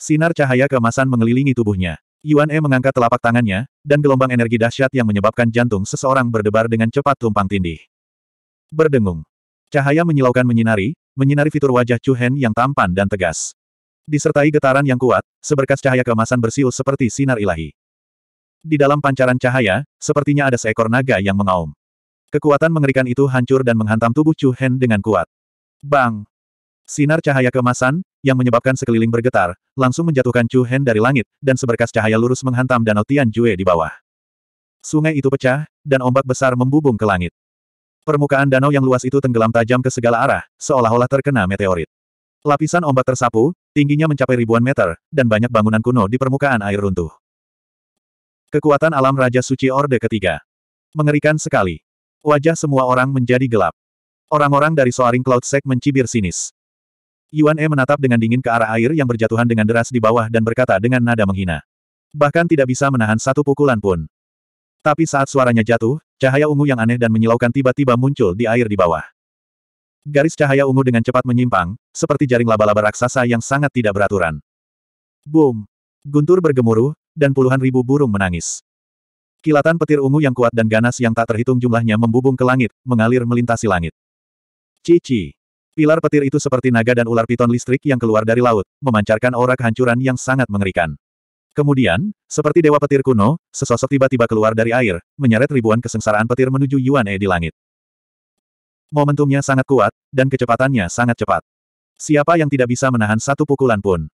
Sinar cahaya keemasan mengelilingi tubuhnya. Yuan E mengangkat telapak tangannya, dan gelombang energi dahsyat yang menyebabkan jantung seseorang berdebar dengan cepat tumpang tindih. Berdengung. Cahaya menyilaukan menyinari, menyinari fitur wajah Chu Hen yang tampan dan tegas. Disertai getaran yang kuat, seberkas cahaya keemasan bersiul seperti sinar ilahi. Di dalam pancaran cahaya, sepertinya ada seekor naga yang mengaum. Kekuatan mengerikan itu hancur dan menghantam tubuh Chu Hen dengan kuat. Bang! Sinar cahaya kemasan, yang menyebabkan sekeliling bergetar, langsung menjatuhkan Chu Hen dari langit, dan seberkas cahaya lurus menghantam Danau Tian Jue di bawah. Sungai itu pecah, dan ombak besar membubung ke langit. Permukaan danau yang luas itu tenggelam tajam ke segala arah, seolah-olah terkena meteorit. Lapisan ombak tersapu, tingginya mencapai ribuan meter, dan banyak bangunan kuno di permukaan air runtuh. Kekuatan alam Raja Suci Orde ketiga. Mengerikan sekali. Wajah semua orang menjadi gelap. Orang-orang dari Soaring Cloud Sect mencibir sinis. Yuan E menatap dengan dingin ke arah air yang berjatuhan dengan deras di bawah dan berkata dengan nada menghina. Bahkan tidak bisa menahan satu pukulan pun. Tapi saat suaranya jatuh, cahaya ungu yang aneh dan menyilaukan tiba-tiba muncul di air di bawah. Garis cahaya ungu dengan cepat menyimpang, seperti jaring laba-laba raksasa yang sangat tidak beraturan. Boom! Guntur bergemuruh, dan puluhan ribu burung menangis. Kilatan petir ungu yang kuat dan ganas yang tak terhitung jumlahnya membubung ke langit, mengalir melintasi langit. Cici! Pilar petir itu seperti naga dan ular piton listrik yang keluar dari laut, memancarkan aura kehancuran yang sangat mengerikan. Kemudian, seperti dewa petir kuno, sesosok tiba-tiba keluar dari air, menyeret ribuan kesengsaraan petir menuju Yuan E di langit. Momentumnya sangat kuat, dan kecepatannya sangat cepat. Siapa yang tidak bisa menahan satu pukulan pun?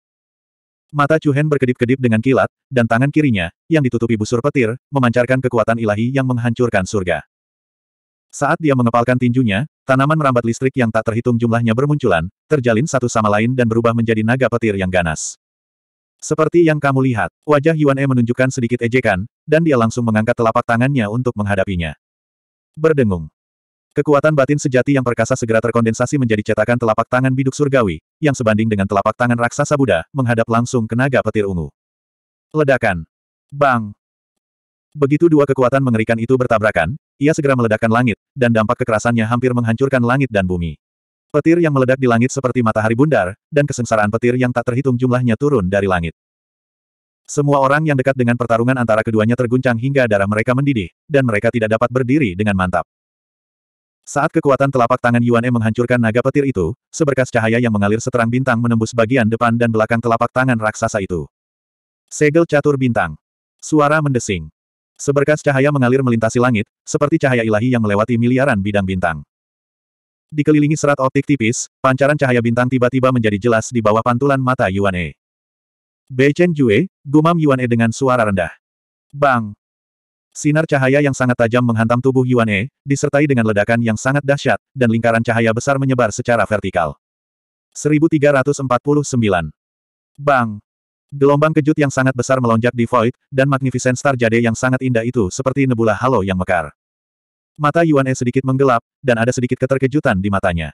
Mata Hen berkedip-kedip dengan kilat, dan tangan kirinya, yang ditutupi busur petir, memancarkan kekuatan ilahi yang menghancurkan surga. Saat dia mengepalkan tinjunya, Tanaman merambat listrik yang tak terhitung jumlahnya bermunculan, terjalin satu sama lain dan berubah menjadi naga petir yang ganas. Seperti yang kamu lihat, wajah Yuan E menunjukkan sedikit ejekan, dan dia langsung mengangkat telapak tangannya untuk menghadapinya. Berdengung. Kekuatan batin sejati yang perkasa segera terkondensasi menjadi cetakan telapak tangan biduk surgawi, yang sebanding dengan telapak tangan raksasa Buddha, menghadap langsung ke naga petir ungu. Ledakan. Bang. Begitu dua kekuatan mengerikan itu bertabrakan, ia segera meledakkan langit, dan dampak kekerasannya hampir menghancurkan langit dan bumi. Petir yang meledak di langit seperti matahari bundar, dan kesengsaraan petir yang tak terhitung jumlahnya turun dari langit. Semua orang yang dekat dengan pertarungan antara keduanya terguncang hingga darah mereka mendidih, dan mereka tidak dapat berdiri dengan mantap. Saat kekuatan telapak tangan Yuan E menghancurkan naga petir itu, seberkas cahaya yang mengalir seterang bintang menembus bagian depan dan belakang telapak tangan raksasa itu. Segel catur bintang. Suara mendesing. Seberkas cahaya mengalir melintasi langit, seperti cahaya ilahi yang melewati miliaran bidang bintang. Dikelilingi serat optik tipis, pancaran cahaya bintang tiba-tiba menjadi jelas di bawah pantulan mata Yuan E. Bei Chen Jue, gumam Yuan E dengan suara rendah. Bang! Sinar cahaya yang sangat tajam menghantam tubuh Yuan E, disertai dengan ledakan yang sangat dahsyat, dan lingkaran cahaya besar menyebar secara vertikal. 1349. Bang! Gelombang kejut yang sangat besar melonjak di Void, dan Magnificent Star Jade yang sangat indah itu seperti nebula halo yang mekar. Mata Yuan E sedikit menggelap, dan ada sedikit keterkejutan di matanya.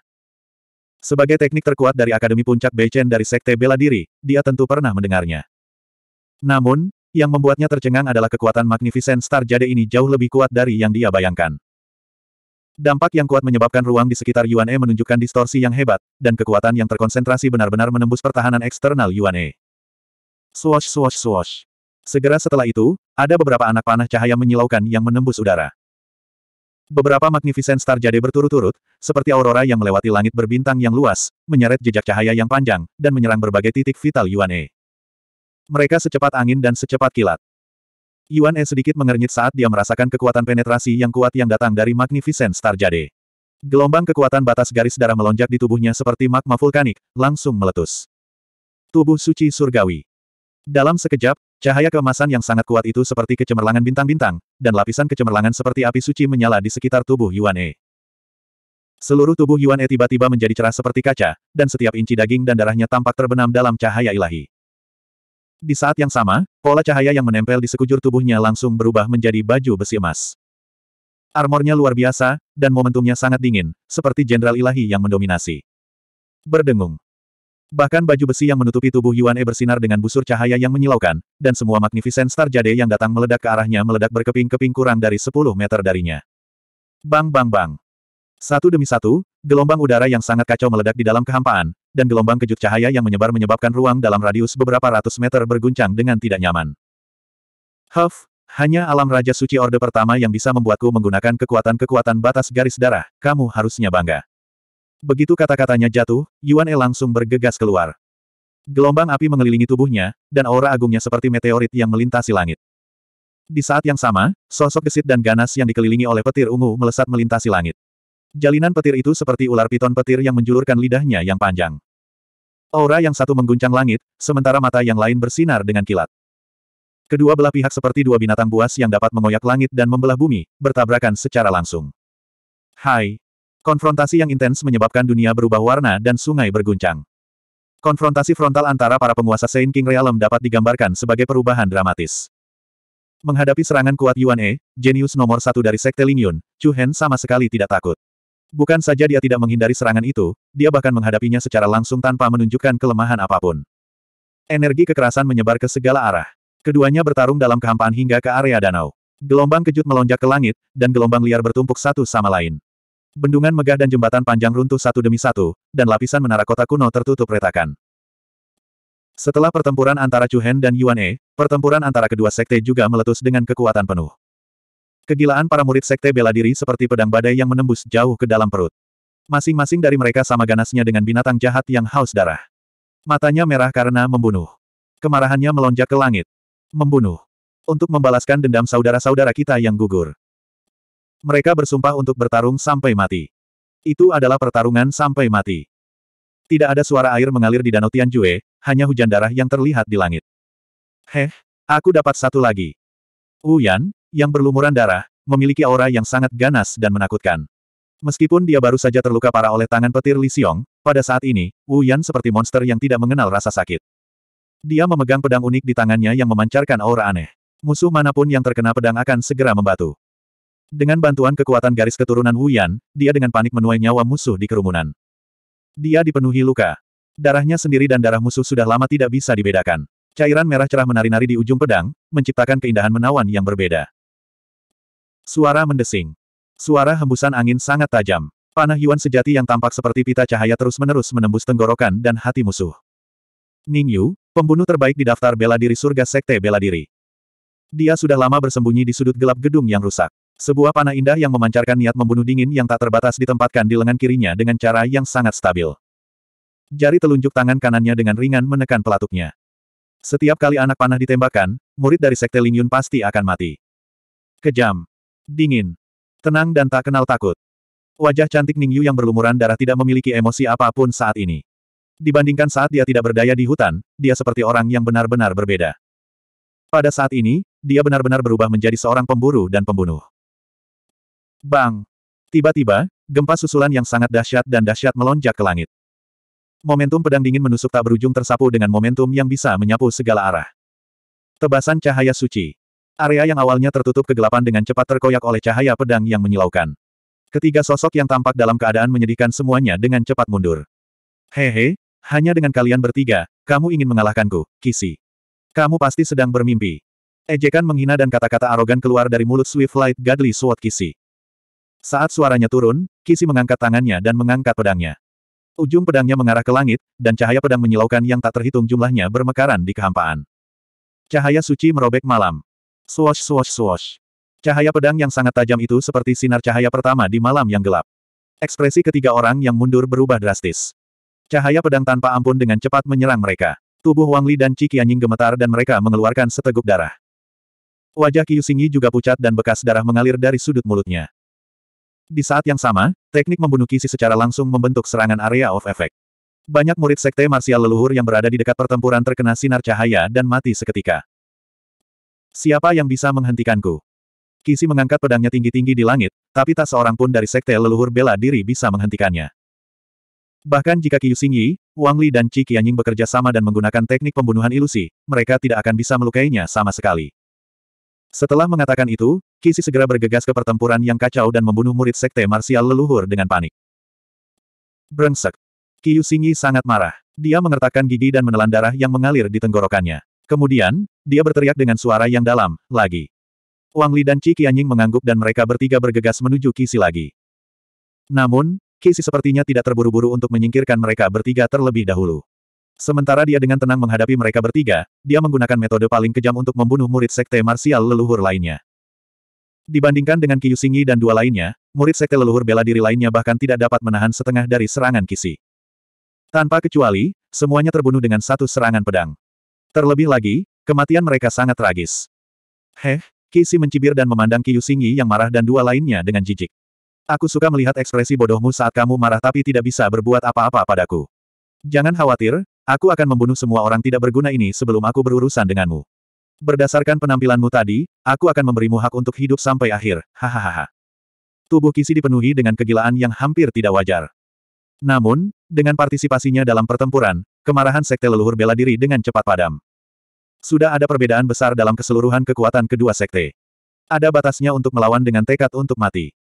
Sebagai teknik terkuat dari Akademi Puncak Beichen dari Sekte Bela Diri, dia tentu pernah mendengarnya. Namun, yang membuatnya tercengang adalah kekuatan Magnificent Star Jade ini jauh lebih kuat dari yang dia bayangkan. Dampak yang kuat menyebabkan ruang di sekitar Yuan E menunjukkan distorsi yang hebat, dan kekuatan yang terkonsentrasi benar-benar menembus pertahanan eksternal Yuan E. Swash swash swash. Segera setelah itu, ada beberapa anak panah cahaya menyilaukan yang menembus udara. Beberapa magnificent star jade berturut-turut, seperti aurora yang melewati langit berbintang yang luas, menyeret jejak cahaya yang panjang, dan menyerang berbagai titik vital Yuan E. Mereka secepat angin dan secepat kilat. Yuan E sedikit mengernyit saat dia merasakan kekuatan penetrasi yang kuat yang datang dari magnificent star jade. Gelombang kekuatan batas garis darah melonjak di tubuhnya seperti magma vulkanik, langsung meletus. Tubuh suci surgawi. Dalam sekejap, cahaya keemasan yang sangat kuat itu seperti kecemerlangan bintang-bintang, dan lapisan kecemerlangan seperti api suci menyala di sekitar tubuh Yuan E. Seluruh tubuh Yuan E tiba-tiba menjadi cerah seperti kaca, dan setiap inci daging dan darahnya tampak terbenam dalam cahaya ilahi. Di saat yang sama, pola cahaya yang menempel di sekujur tubuhnya langsung berubah menjadi baju besi emas. Armornya luar biasa, dan momentumnya sangat dingin, seperti jenderal ilahi yang mendominasi. Berdengung. Bahkan baju besi yang menutupi tubuh Yuan E bersinar dengan busur cahaya yang menyilaukan, dan semua magnificent star jade yang datang meledak ke arahnya meledak berkeping-keping kurang dari 10 meter darinya. Bang bang bang. Satu demi satu, gelombang udara yang sangat kacau meledak di dalam kehampaan, dan gelombang kejut cahaya yang menyebar menyebabkan ruang dalam radius beberapa ratus meter berguncang dengan tidak nyaman. Huff, hanya alam Raja Suci Orde pertama yang bisa membuatku menggunakan kekuatan-kekuatan batas garis darah, kamu harusnya bangga. Begitu kata-katanya jatuh, Yuan E langsung bergegas keluar. Gelombang api mengelilingi tubuhnya, dan aura agungnya seperti meteorit yang melintasi langit. Di saat yang sama, sosok gesit dan ganas yang dikelilingi oleh petir ungu melesat melintasi langit. Jalinan petir itu seperti ular piton petir yang menjulurkan lidahnya yang panjang. Aura yang satu mengguncang langit, sementara mata yang lain bersinar dengan kilat. Kedua belah pihak seperti dua binatang buas yang dapat mengoyak langit dan membelah bumi, bertabrakan secara langsung. Hai! Konfrontasi yang intens menyebabkan dunia berubah warna dan sungai berguncang. Konfrontasi frontal antara para penguasa Saint King Realm dapat digambarkan sebagai perubahan dramatis. Menghadapi serangan kuat Yuan E, jenius nomor satu dari Sekte Lingyun, Yun, Chu Hen sama sekali tidak takut. Bukan saja dia tidak menghindari serangan itu, dia bahkan menghadapinya secara langsung tanpa menunjukkan kelemahan apapun. Energi kekerasan menyebar ke segala arah. Keduanya bertarung dalam kehampaan hingga ke area danau. Gelombang kejut melonjak ke langit, dan gelombang liar bertumpuk satu sama lain. Bendungan megah dan jembatan panjang runtuh satu demi satu, dan lapisan menara kota kuno tertutup retakan. Setelah pertempuran antara Chuhen dan Yuan E, pertempuran antara kedua sekte juga meletus dengan kekuatan penuh. Kegilaan para murid sekte bela diri seperti pedang badai yang menembus jauh ke dalam perut. Masing-masing dari mereka sama ganasnya dengan binatang jahat yang haus darah. Matanya merah karena membunuh. Kemarahannya melonjak ke langit. Membunuh. Untuk membalaskan dendam saudara-saudara kita yang gugur. Mereka bersumpah untuk bertarung sampai mati. Itu adalah pertarungan sampai mati. Tidak ada suara air mengalir di Danau Tianjue, hanya hujan darah yang terlihat di langit. Heh, aku dapat satu lagi. Wu Yan, yang berlumuran darah, memiliki aura yang sangat ganas dan menakutkan. Meskipun dia baru saja terluka parah oleh tangan petir Li Xiong, pada saat ini, Wu Yan seperti monster yang tidak mengenal rasa sakit. Dia memegang pedang unik di tangannya yang memancarkan aura aneh. Musuh manapun yang terkena pedang akan segera membatu. Dengan bantuan kekuatan garis keturunan Wu Yan, dia dengan panik menuai nyawa musuh di kerumunan. Dia dipenuhi luka. Darahnya sendiri dan darah musuh sudah lama tidak bisa dibedakan. Cairan merah cerah menari-nari di ujung pedang, menciptakan keindahan menawan yang berbeda. Suara mendesing. Suara hembusan angin sangat tajam. Panah Yuan sejati yang tampak seperti pita cahaya terus-menerus menembus tenggorokan dan hati musuh. Ning Yu, pembunuh terbaik di daftar bela diri surga Sekte Bela Diri. Dia sudah lama bersembunyi di sudut gelap gedung yang rusak. Sebuah panah indah yang memancarkan niat membunuh dingin yang tak terbatas ditempatkan di lengan kirinya dengan cara yang sangat stabil. Jari telunjuk tangan kanannya dengan ringan menekan pelatuknya. Setiap kali anak panah ditembakkan, murid dari Sekte Lingyun pasti akan mati. Kejam. Dingin. Tenang dan tak kenal takut. Wajah cantik Ningyu yang berlumuran darah tidak memiliki emosi apapun saat ini. Dibandingkan saat dia tidak berdaya di hutan, dia seperti orang yang benar-benar berbeda. Pada saat ini, dia benar-benar berubah menjadi seorang pemburu dan pembunuh. Bang! Tiba-tiba, gempa susulan yang sangat dahsyat dan dahsyat melonjak ke langit. Momentum pedang dingin menusuk tak berujung tersapu dengan momentum yang bisa menyapu segala arah. Tebasan cahaya suci. Area yang awalnya tertutup kegelapan dengan cepat terkoyak oleh cahaya pedang yang menyilaukan. Ketiga sosok yang tampak dalam keadaan menyedihkan semuanya dengan cepat mundur. Hehe, hanya dengan kalian bertiga, kamu ingin mengalahkanku, Kisi. Kamu pasti sedang bermimpi. Ejekan menghina dan kata-kata arogan keluar dari mulut Swift Light Godly Sword Kisi. Saat suaranya turun, Kisi mengangkat tangannya dan mengangkat pedangnya. Ujung pedangnya mengarah ke langit, dan cahaya pedang menyilaukan yang tak terhitung jumlahnya bermekaran di kehampaan. Cahaya suci merobek malam. Swash swash swash. Cahaya pedang yang sangat tajam itu seperti sinar cahaya pertama di malam yang gelap. Ekspresi ketiga orang yang mundur berubah drastis. Cahaya pedang tanpa ampun dengan cepat menyerang mereka. Tubuh Wang Li dan Qi Qianying gemetar dan mereka mengeluarkan seteguk darah. Wajah Qiu Xingyi juga pucat dan bekas darah mengalir dari sudut mulutnya. Di saat yang sama, teknik membunuh Kisi secara langsung membentuk serangan area of effect. Banyak murid sekte marsial leluhur yang berada di dekat pertempuran terkena sinar cahaya dan mati seketika. Siapa yang bisa menghentikanku? Kisi mengangkat pedangnya tinggi-tinggi di langit, tapi tak seorang pun dari sekte leluhur bela diri bisa menghentikannya. Bahkan jika Qiu Xingyi, Wang Li dan Qi Qianying bekerja sama dan menggunakan teknik pembunuhan ilusi, mereka tidak akan bisa melukainya sama sekali. Setelah mengatakan itu, Kisi segera bergegas ke pertempuran yang kacau dan membunuh murid sekte marsial leluhur dengan panik. Brengsek. Kiyu Singi sangat marah. Dia mengertakkan gigi dan menelan darah yang mengalir di tenggorokannya. Kemudian, dia berteriak dengan suara yang dalam, lagi. Wang Li dan Qi Qianying mengangguk dan mereka bertiga bergegas menuju Kisi lagi. Namun, Kisi sepertinya tidak terburu-buru untuk menyingkirkan mereka bertiga terlebih dahulu. Sementara dia dengan tenang menghadapi mereka bertiga, dia menggunakan metode paling kejam untuk membunuh murid sekte marsial leluhur lainnya. Dibandingkan dengan Kyusingi dan dua lainnya, murid sekte leluhur bela diri lainnya bahkan tidak dapat menahan setengah dari serangan Kisi. Tanpa kecuali, semuanya terbunuh dengan satu serangan pedang. Terlebih lagi, kematian mereka sangat tragis. Heh, Kisi mencibir dan memandang Kyusingi yang marah dan dua lainnya dengan jijik. Aku suka melihat ekspresi bodohmu saat kamu marah tapi tidak bisa berbuat apa-apa padaku. Jangan khawatir, Aku akan membunuh semua orang tidak berguna ini sebelum aku berurusan denganmu. Berdasarkan penampilanmu tadi, aku akan memberimu hak untuk hidup sampai akhir, hahaha. Tubuh Kisi dipenuhi dengan kegilaan yang hampir tidak wajar. Namun, dengan partisipasinya dalam pertempuran, kemarahan sekte leluhur bela diri dengan cepat padam. Sudah ada perbedaan besar dalam keseluruhan kekuatan kedua sekte. Ada batasnya untuk melawan dengan tekad untuk mati.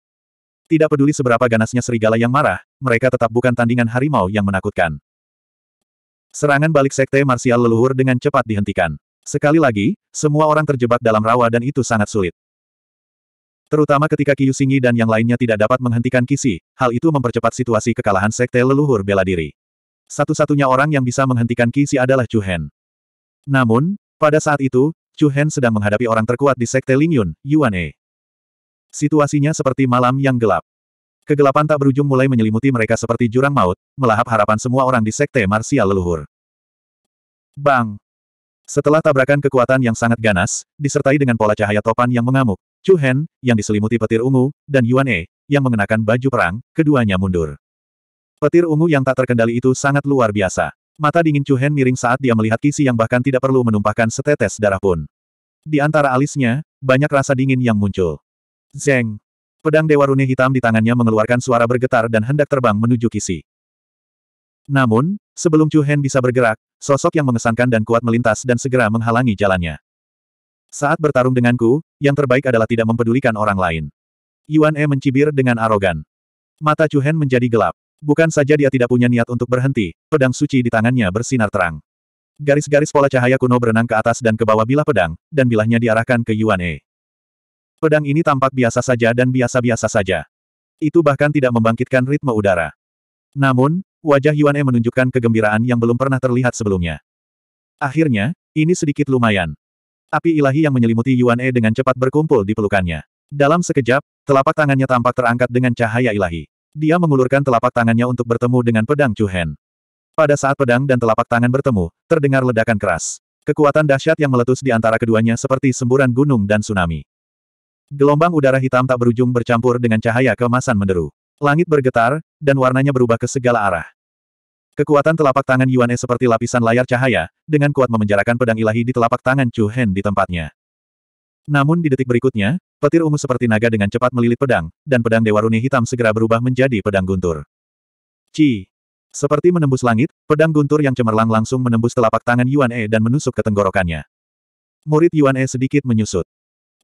Tidak peduli seberapa ganasnya serigala yang marah, mereka tetap bukan tandingan harimau yang menakutkan. Serangan balik sekte marsial leluhur dengan cepat dihentikan. Sekali lagi, semua orang terjebak dalam rawa dan itu sangat sulit. Terutama ketika Kiyusingi dan yang lainnya tidak dapat menghentikan Kisi, hal itu mempercepat situasi kekalahan sekte leluhur bela diri. Satu-satunya orang yang bisa menghentikan Kisi adalah Chu Hen. Namun, pada saat itu, Chu Hen sedang menghadapi orang terkuat di sekte Lingyun, Yuan E. Situasinya seperti malam yang gelap. Kegelapan tak berujung mulai menyelimuti mereka seperti jurang maut, melahap harapan semua orang di sekte marsial leluhur. Bang! Setelah tabrakan kekuatan yang sangat ganas, disertai dengan pola cahaya topan yang mengamuk, Chu Hen, yang diselimuti petir ungu, dan Yuan E, yang mengenakan baju perang, keduanya mundur. Petir ungu yang tak terkendali itu sangat luar biasa. Mata dingin Chu Hen miring saat dia melihat kisi yang bahkan tidak perlu menumpahkan setetes darah pun. Di antara alisnya, banyak rasa dingin yang muncul. Zeng! Pedang Dewa Rune Hitam di tangannya mengeluarkan suara bergetar dan hendak terbang menuju Kisi. Namun, sebelum Chu Hen bisa bergerak, sosok yang mengesankan dan kuat melintas dan segera menghalangi jalannya. Saat bertarung denganku, yang terbaik adalah tidak mempedulikan orang lain. Yuan E mencibir dengan arogan. Mata Chu Hen menjadi gelap. Bukan saja dia tidak punya niat untuk berhenti, pedang suci di tangannya bersinar terang. Garis-garis pola cahaya kuno berenang ke atas dan ke bawah bilah pedang, dan bilahnya diarahkan ke Yuan E. Pedang ini tampak biasa saja dan biasa-biasa saja. Itu bahkan tidak membangkitkan ritme udara. Namun, wajah Yuan E menunjukkan kegembiraan yang belum pernah terlihat sebelumnya. Akhirnya, ini sedikit lumayan. Api ilahi yang menyelimuti Yuan E dengan cepat berkumpul di pelukannya. Dalam sekejap, telapak tangannya tampak terangkat dengan cahaya ilahi. Dia mengulurkan telapak tangannya untuk bertemu dengan pedang Chu Hen. Pada saat pedang dan telapak tangan bertemu, terdengar ledakan keras. Kekuatan dahsyat yang meletus di antara keduanya seperti semburan gunung dan tsunami. Gelombang udara hitam tak berujung bercampur dengan cahaya kemasan menderu. Langit bergetar, dan warnanya berubah ke segala arah. Kekuatan telapak tangan Yuan E seperti lapisan layar cahaya, dengan kuat memenjarakan pedang ilahi di telapak tangan Chu Hen di tempatnya. Namun di detik berikutnya, petir ungu seperti naga dengan cepat melilit pedang, dan pedang Dewa Runi hitam segera berubah menjadi pedang guntur. Chi. Seperti menembus langit, pedang guntur yang cemerlang langsung menembus telapak tangan Yuan E dan menusuk ke tenggorokannya. Murid Yuan E sedikit menyusut.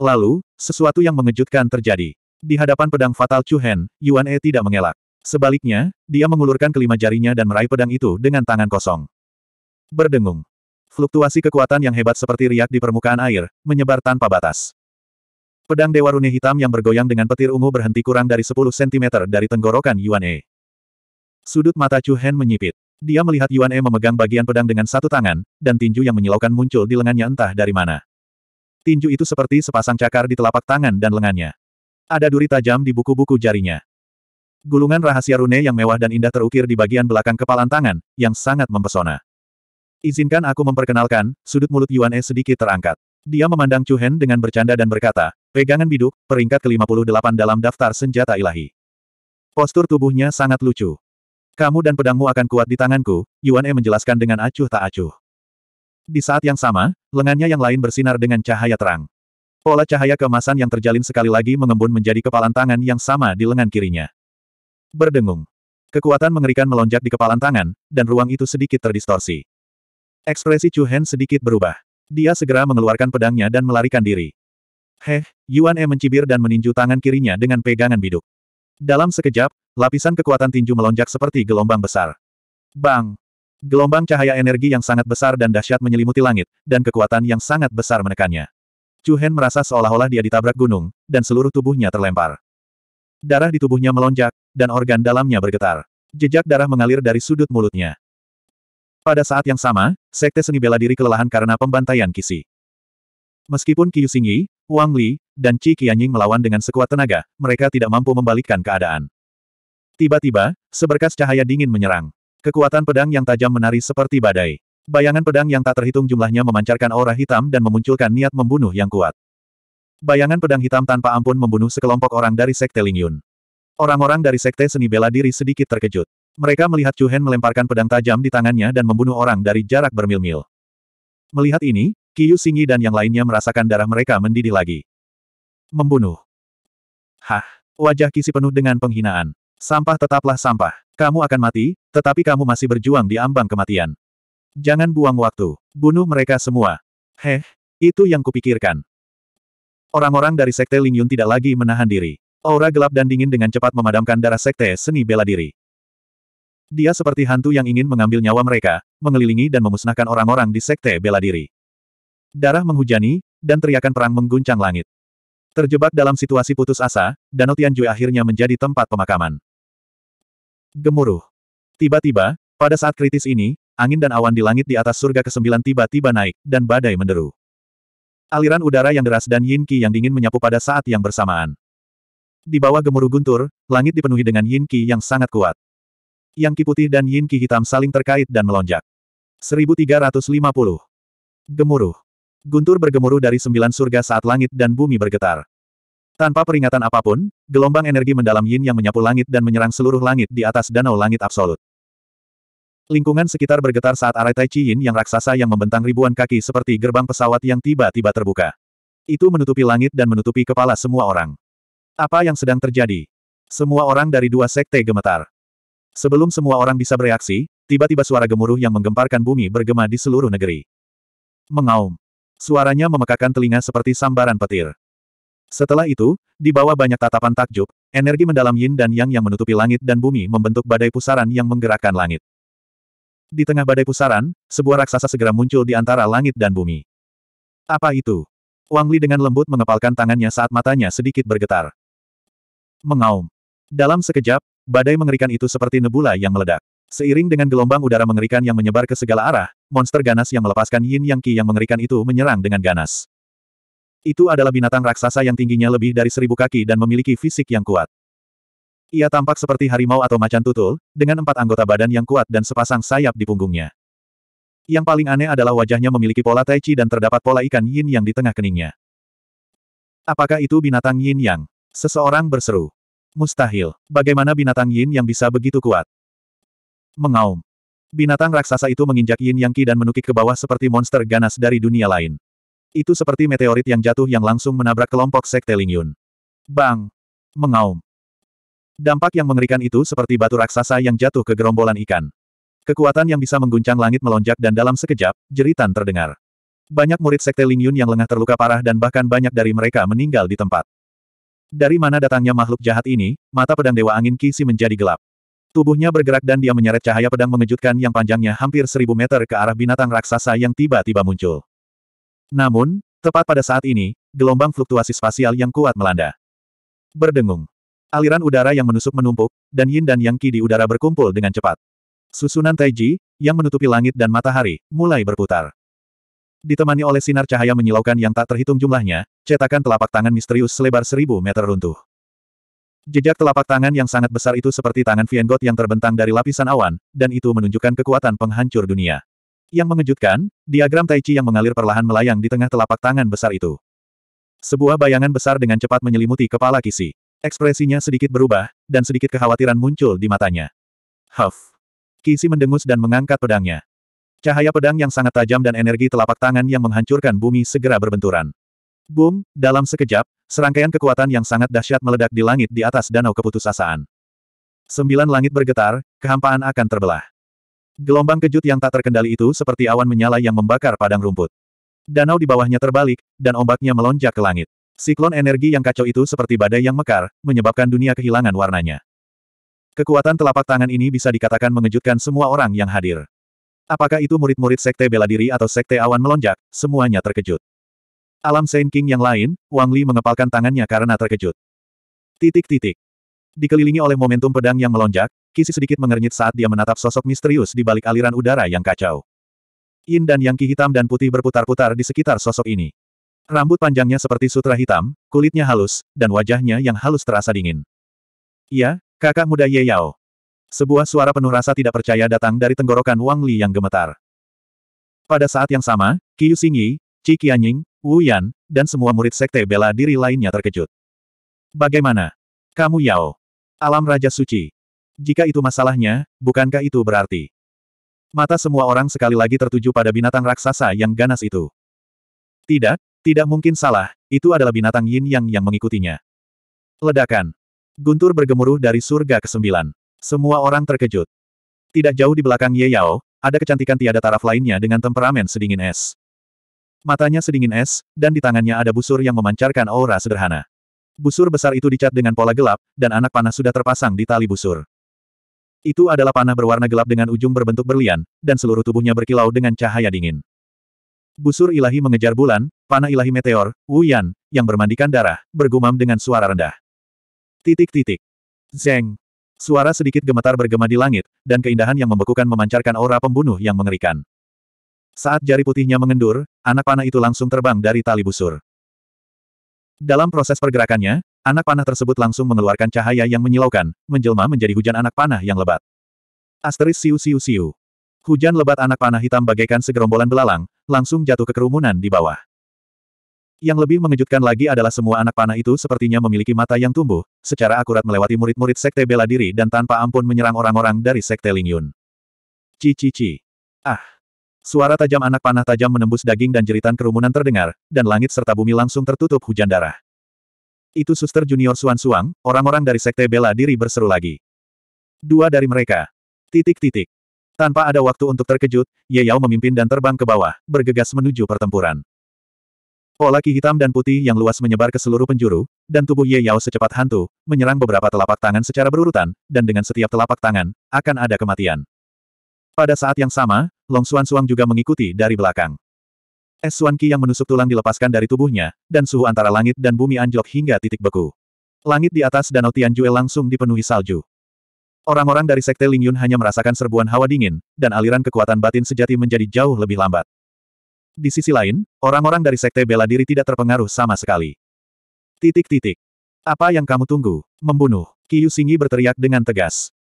Lalu, sesuatu yang mengejutkan terjadi. Di hadapan pedang fatal Chu Hen, Yuan E tidak mengelak. Sebaliknya, dia mengulurkan kelima jarinya dan meraih pedang itu dengan tangan kosong. Berdengung. Fluktuasi kekuatan yang hebat seperti riak di permukaan air, menyebar tanpa batas. Pedang Dewa Rune Hitam yang bergoyang dengan petir ungu berhenti kurang dari 10 cm dari tenggorokan Yuan E. Sudut mata Chu Hen menyipit. Dia melihat Yuan E memegang bagian pedang dengan satu tangan, dan tinju yang menyilaukan muncul di lengannya entah dari mana. Tinju itu seperti sepasang cakar di telapak tangan dan lengannya. Ada duri tajam di buku-buku jarinya. Gulungan rahasia rune yang mewah dan indah terukir di bagian belakang kepalan tangan, yang sangat mempesona. Izinkan aku memperkenalkan, sudut mulut Yuan E sedikit terangkat. Dia memandang Chu Hen dengan bercanda dan berkata, pegangan biduk, peringkat ke-58 dalam daftar senjata ilahi. Postur tubuhnya sangat lucu. Kamu dan pedangmu akan kuat di tanganku, Yuan E menjelaskan dengan acuh tak acuh. Di saat yang sama, Lengannya yang lain bersinar dengan cahaya terang. Pola cahaya kemasan yang terjalin sekali lagi mengembun menjadi kepalan tangan yang sama di lengan kirinya. Berdengung. Kekuatan mengerikan melonjak di kepalan tangan, dan ruang itu sedikit terdistorsi. Ekspresi Chu Hen sedikit berubah. Dia segera mengeluarkan pedangnya dan melarikan diri. Heh, Yuan E mencibir dan meninju tangan kirinya dengan pegangan biduk. Dalam sekejap, lapisan kekuatan tinju melonjak seperti gelombang besar. Bang! Gelombang cahaya energi yang sangat besar dan dahsyat menyelimuti langit, dan kekuatan yang sangat besar menekannya. Chu Hen merasa seolah-olah dia ditabrak gunung, dan seluruh tubuhnya terlempar. Darah di tubuhnya melonjak, dan organ dalamnya bergetar. Jejak darah mengalir dari sudut mulutnya. Pada saat yang sama, Sekte Seni Bela Diri kelelahan karena pembantaian Kisi. Meskipun Qiu Xingyi, Wang Li, dan Qi Qianying melawan dengan sekuat tenaga, mereka tidak mampu membalikkan keadaan. Tiba-tiba, seberkas cahaya dingin menyerang. Kekuatan pedang yang tajam menari seperti badai. Bayangan pedang yang tak terhitung jumlahnya memancarkan aura hitam dan memunculkan niat membunuh yang kuat. Bayangan pedang hitam tanpa ampun membunuh sekelompok orang dari Sekte Lingyun. Orang-orang dari Sekte Seni Bela Diri sedikit terkejut. Mereka melihat Chu Hen melemparkan pedang tajam di tangannya dan membunuh orang dari jarak bermil-mil. Melihat ini, Yu Singi dan yang lainnya merasakan darah mereka mendidih lagi. Membunuh. Hah, wajah Kisi penuh dengan penghinaan. Sampah tetaplah sampah. Kamu akan mati, tetapi kamu masih berjuang di ambang kematian. Jangan buang waktu. Bunuh mereka semua. Heh, itu yang kupikirkan. Orang-orang dari Sekte Ling Yun tidak lagi menahan diri. Aura gelap dan dingin dengan cepat memadamkan darah Sekte Seni Bela Diri. Dia seperti hantu yang ingin mengambil nyawa mereka, mengelilingi dan memusnahkan orang-orang di Sekte Bela Diri. Darah menghujani, dan teriakan perang mengguncang langit. Terjebak dalam situasi putus asa, Danau Tianjui akhirnya menjadi tempat pemakaman. Gemuruh. Tiba-tiba, pada saat kritis ini, angin dan awan di langit di atas surga ke-9 tiba-tiba naik, dan badai menderu. Aliran udara yang deras dan yin qi yang dingin menyapu pada saat yang bersamaan. Di bawah gemuruh guntur, langit dipenuhi dengan yin qi yang sangat kuat. Yang ki putih dan yin qi hitam saling terkait dan melonjak. 1350. Gemuruh. Guntur bergemuruh dari sembilan surga saat langit dan bumi bergetar. Tanpa peringatan apapun, gelombang energi mendalam yin yang menyapu langit dan menyerang seluruh langit di atas danau langit absolut. Lingkungan sekitar bergetar saat arai Tai Chi Yin yang raksasa yang membentang ribuan kaki seperti gerbang pesawat yang tiba-tiba terbuka. Itu menutupi langit dan menutupi kepala semua orang. Apa yang sedang terjadi? Semua orang dari dua sekte gemetar. Sebelum semua orang bisa bereaksi, tiba-tiba suara gemuruh yang menggemparkan bumi bergema di seluruh negeri. Mengaum. Suaranya memekakan telinga seperti sambaran petir. Setelah itu, di bawah banyak tatapan takjub, energi mendalam yin dan yang yang menutupi langit dan bumi membentuk badai pusaran yang menggerakkan langit. Di tengah badai pusaran, sebuah raksasa segera muncul di antara langit dan bumi. Apa itu? Wang Li dengan lembut mengepalkan tangannya saat matanya sedikit bergetar. Mengaum. Dalam sekejap, badai mengerikan itu seperti nebula yang meledak. Seiring dengan gelombang udara mengerikan yang menyebar ke segala arah, monster ganas yang melepaskan yin yang ki yang mengerikan itu menyerang dengan ganas. Itu adalah binatang raksasa yang tingginya lebih dari seribu kaki dan memiliki fisik yang kuat. Ia tampak seperti harimau atau macan tutul, dengan empat anggota badan yang kuat dan sepasang sayap di punggungnya. Yang paling aneh adalah wajahnya memiliki pola tai chi dan terdapat pola ikan yin yang di tengah keningnya. Apakah itu binatang yin yang? Seseorang berseru. Mustahil. Bagaimana binatang yin yang bisa begitu kuat? Mengaum. Binatang raksasa itu menginjak yin yang ki dan menukik ke bawah seperti monster ganas dari dunia lain. Itu seperti meteorit yang jatuh yang langsung menabrak kelompok sekte Lingyun. Bang! Mengaum. Dampak yang mengerikan itu seperti batu raksasa yang jatuh ke gerombolan ikan. Kekuatan yang bisa mengguncang langit melonjak dan dalam sekejap, jeritan terdengar. Banyak murid sekte Lingyun yang lengah terluka parah dan bahkan banyak dari mereka meninggal di tempat. Dari mana datangnya makhluk jahat ini, mata pedang Dewa Angin Kisi menjadi gelap. Tubuhnya bergerak dan dia menyeret cahaya pedang mengejutkan yang panjangnya hampir seribu meter ke arah binatang raksasa yang tiba-tiba muncul. Namun, tepat pada saat ini, gelombang fluktuasi spasial yang kuat melanda. Berdengung. Aliran udara yang menusuk menumpuk, dan yin dan yang ki di udara berkumpul dengan cepat. Susunan Taiji, yang menutupi langit dan matahari, mulai berputar. Ditemani oleh sinar cahaya menyilaukan yang tak terhitung jumlahnya, cetakan telapak tangan misterius selebar seribu meter runtuh. Jejak telapak tangan yang sangat besar itu seperti tangan Viengot yang terbentang dari lapisan awan, dan itu menunjukkan kekuatan penghancur dunia. Yang mengejutkan, diagram Tai Chi yang mengalir perlahan melayang di tengah telapak tangan besar itu. Sebuah bayangan besar dengan cepat menyelimuti kepala Kisi. Ekspresinya sedikit berubah, dan sedikit kekhawatiran muncul di matanya. Huff. Kisi mendengus dan mengangkat pedangnya. Cahaya pedang yang sangat tajam dan energi telapak tangan yang menghancurkan bumi segera berbenturan. Boom, dalam sekejap, serangkaian kekuatan yang sangat dahsyat meledak di langit di atas danau keputusasaan. Sembilan langit bergetar, kehampaan akan terbelah. Gelombang kejut yang tak terkendali itu seperti awan menyala yang membakar padang rumput. Danau di bawahnya terbalik, dan ombaknya melonjak ke langit. Siklon energi yang kacau itu seperti badai yang mekar, menyebabkan dunia kehilangan warnanya. Kekuatan telapak tangan ini bisa dikatakan mengejutkan semua orang yang hadir. Apakah itu murid-murid sekte bela diri atau sekte awan melonjak, semuanya terkejut. Alam Saint King yang lain, Wang Li mengepalkan tangannya karena terkejut. Titik-titik. Dikelilingi oleh momentum pedang yang melonjak, Kisi sedikit mengernyit saat dia menatap sosok misterius di balik aliran udara yang kacau. Yin dan yang Ki hitam dan putih berputar-putar di sekitar sosok ini. Rambut panjangnya seperti sutra hitam, kulitnya halus, dan wajahnya yang halus terasa dingin. Iya, kakak muda Ye Yao. Sebuah suara penuh rasa tidak percaya datang dari tenggorokan Wang Li yang gemetar. Pada saat yang sama, Qiu Xingyi, Qi Qianying, Wu Yan, dan semua murid sekte bela diri lainnya terkejut. Bagaimana? Kamu Yao. Alam Raja Suci. Jika itu masalahnya, bukankah itu berarti? Mata semua orang sekali lagi tertuju pada binatang raksasa yang ganas itu. Tidak, tidak mungkin salah, itu adalah binatang yin yang yang mengikutinya. Ledakan. Guntur bergemuruh dari surga ke-9. Semua orang terkejut. Tidak jauh di belakang Ye Yao, ada kecantikan tiada taraf lainnya dengan temperamen sedingin es. Matanya sedingin es, dan di tangannya ada busur yang memancarkan aura sederhana. Busur besar itu dicat dengan pola gelap, dan anak panah sudah terpasang di tali busur. Itu adalah panah berwarna gelap dengan ujung berbentuk berlian, dan seluruh tubuhnya berkilau dengan cahaya dingin. Busur ilahi mengejar bulan, panah ilahi meteor, Wu Yan, yang bermandikan darah, bergumam dengan suara rendah. Titik-titik. Zeng. Suara sedikit gemetar bergema di langit, dan keindahan yang membekukan memancarkan aura pembunuh yang mengerikan. Saat jari putihnya mengendur, anak panah itu langsung terbang dari tali busur. Dalam proses pergerakannya, Anak panah tersebut langsung mengeluarkan cahaya yang menyilaukan, menjelma menjadi hujan anak panah yang lebat. Asteris siu siu siu. Hujan lebat anak panah hitam bagaikan segerombolan belalang, langsung jatuh ke kerumunan di bawah. Yang lebih mengejutkan lagi adalah semua anak panah itu sepertinya memiliki mata yang tumbuh, secara akurat melewati murid-murid sekte bela diri dan tanpa ampun menyerang orang-orang dari sekte Lingyun. Ci ci ci. Ah. Suara tajam anak panah tajam menembus daging dan jeritan kerumunan terdengar, dan langit serta bumi langsung tertutup hujan darah. Itu suster junior Suan Suang, orang-orang dari sekte bela diri berseru lagi. Dua dari mereka. Titik-titik. Tanpa ada waktu untuk terkejut, Ye Yao memimpin dan terbang ke bawah, bergegas menuju pertempuran. Pola ki hitam dan putih yang luas menyebar ke seluruh penjuru, dan tubuh Ye Yao secepat hantu, menyerang beberapa telapak tangan secara berurutan, dan dengan setiap telapak tangan, akan ada kematian. Pada saat yang sama, Long Suan Suang juga mengikuti dari belakang. Es Ki yang menusuk tulang dilepaskan dari tubuhnya, dan suhu antara langit dan bumi anjlok hingga titik beku. Langit di atas danau Tianjue langsung dipenuhi salju. Orang-orang dari Sekte Lingyun hanya merasakan serbuan hawa dingin, dan aliran kekuatan batin sejati menjadi jauh lebih lambat. Di sisi lain, orang-orang dari Sekte Bela Diri tidak terpengaruh sama sekali. Titik-titik. Apa yang kamu tunggu? Membunuh. Kiyu Singi berteriak dengan tegas.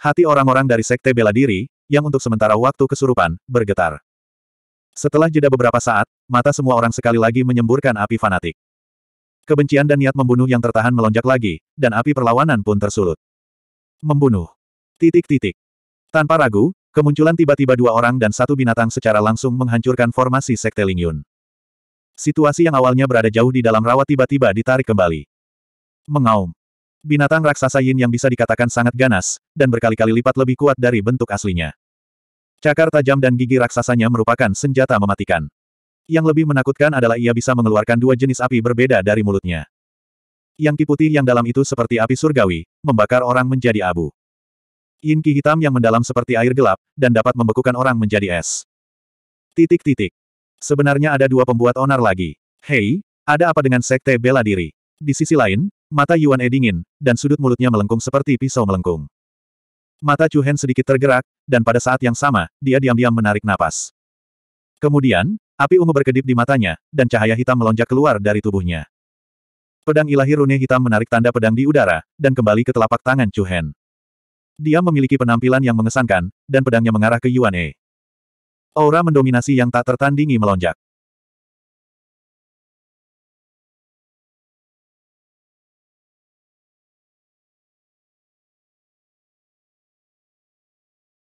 Hati orang-orang dari Sekte Bela Diri, yang untuk sementara waktu kesurupan, bergetar. Setelah jeda beberapa saat, mata semua orang sekali lagi menyemburkan api fanatik. Kebencian dan niat membunuh yang tertahan melonjak lagi, dan api perlawanan pun tersulut. Membunuh. Titik-titik. Tanpa ragu, kemunculan tiba-tiba dua orang dan satu binatang secara langsung menghancurkan formasi Sekte Lingyun. Situasi yang awalnya berada jauh di dalam rawa tiba-tiba ditarik kembali. Mengaum. Binatang raksasa Yin yang bisa dikatakan sangat ganas, dan berkali-kali lipat lebih kuat dari bentuk aslinya. Cakar tajam dan gigi raksasanya merupakan senjata mematikan. Yang lebih menakutkan adalah ia bisa mengeluarkan dua jenis api berbeda dari mulutnya. Yang putih yang dalam itu seperti api surgawi, membakar orang menjadi abu. Yin ki hitam yang mendalam seperti air gelap, dan dapat membekukan orang menjadi es. Titik-titik. Sebenarnya ada dua pembuat onar lagi. Hei, ada apa dengan sekte bela diri? Di sisi lain, mata Yuan E dingin, dan sudut mulutnya melengkung seperti pisau melengkung. Mata Chu Hen sedikit tergerak, dan pada saat yang sama, dia diam-diam menarik napas. Kemudian, api ungu berkedip di matanya, dan cahaya hitam melonjak keluar dari tubuhnya. Pedang ilahi rune hitam menarik tanda pedang di udara, dan kembali ke telapak tangan Chu Hen. Dia memiliki penampilan yang mengesankan, dan pedangnya mengarah ke Yuan E. Aura mendominasi yang tak tertandingi melonjak.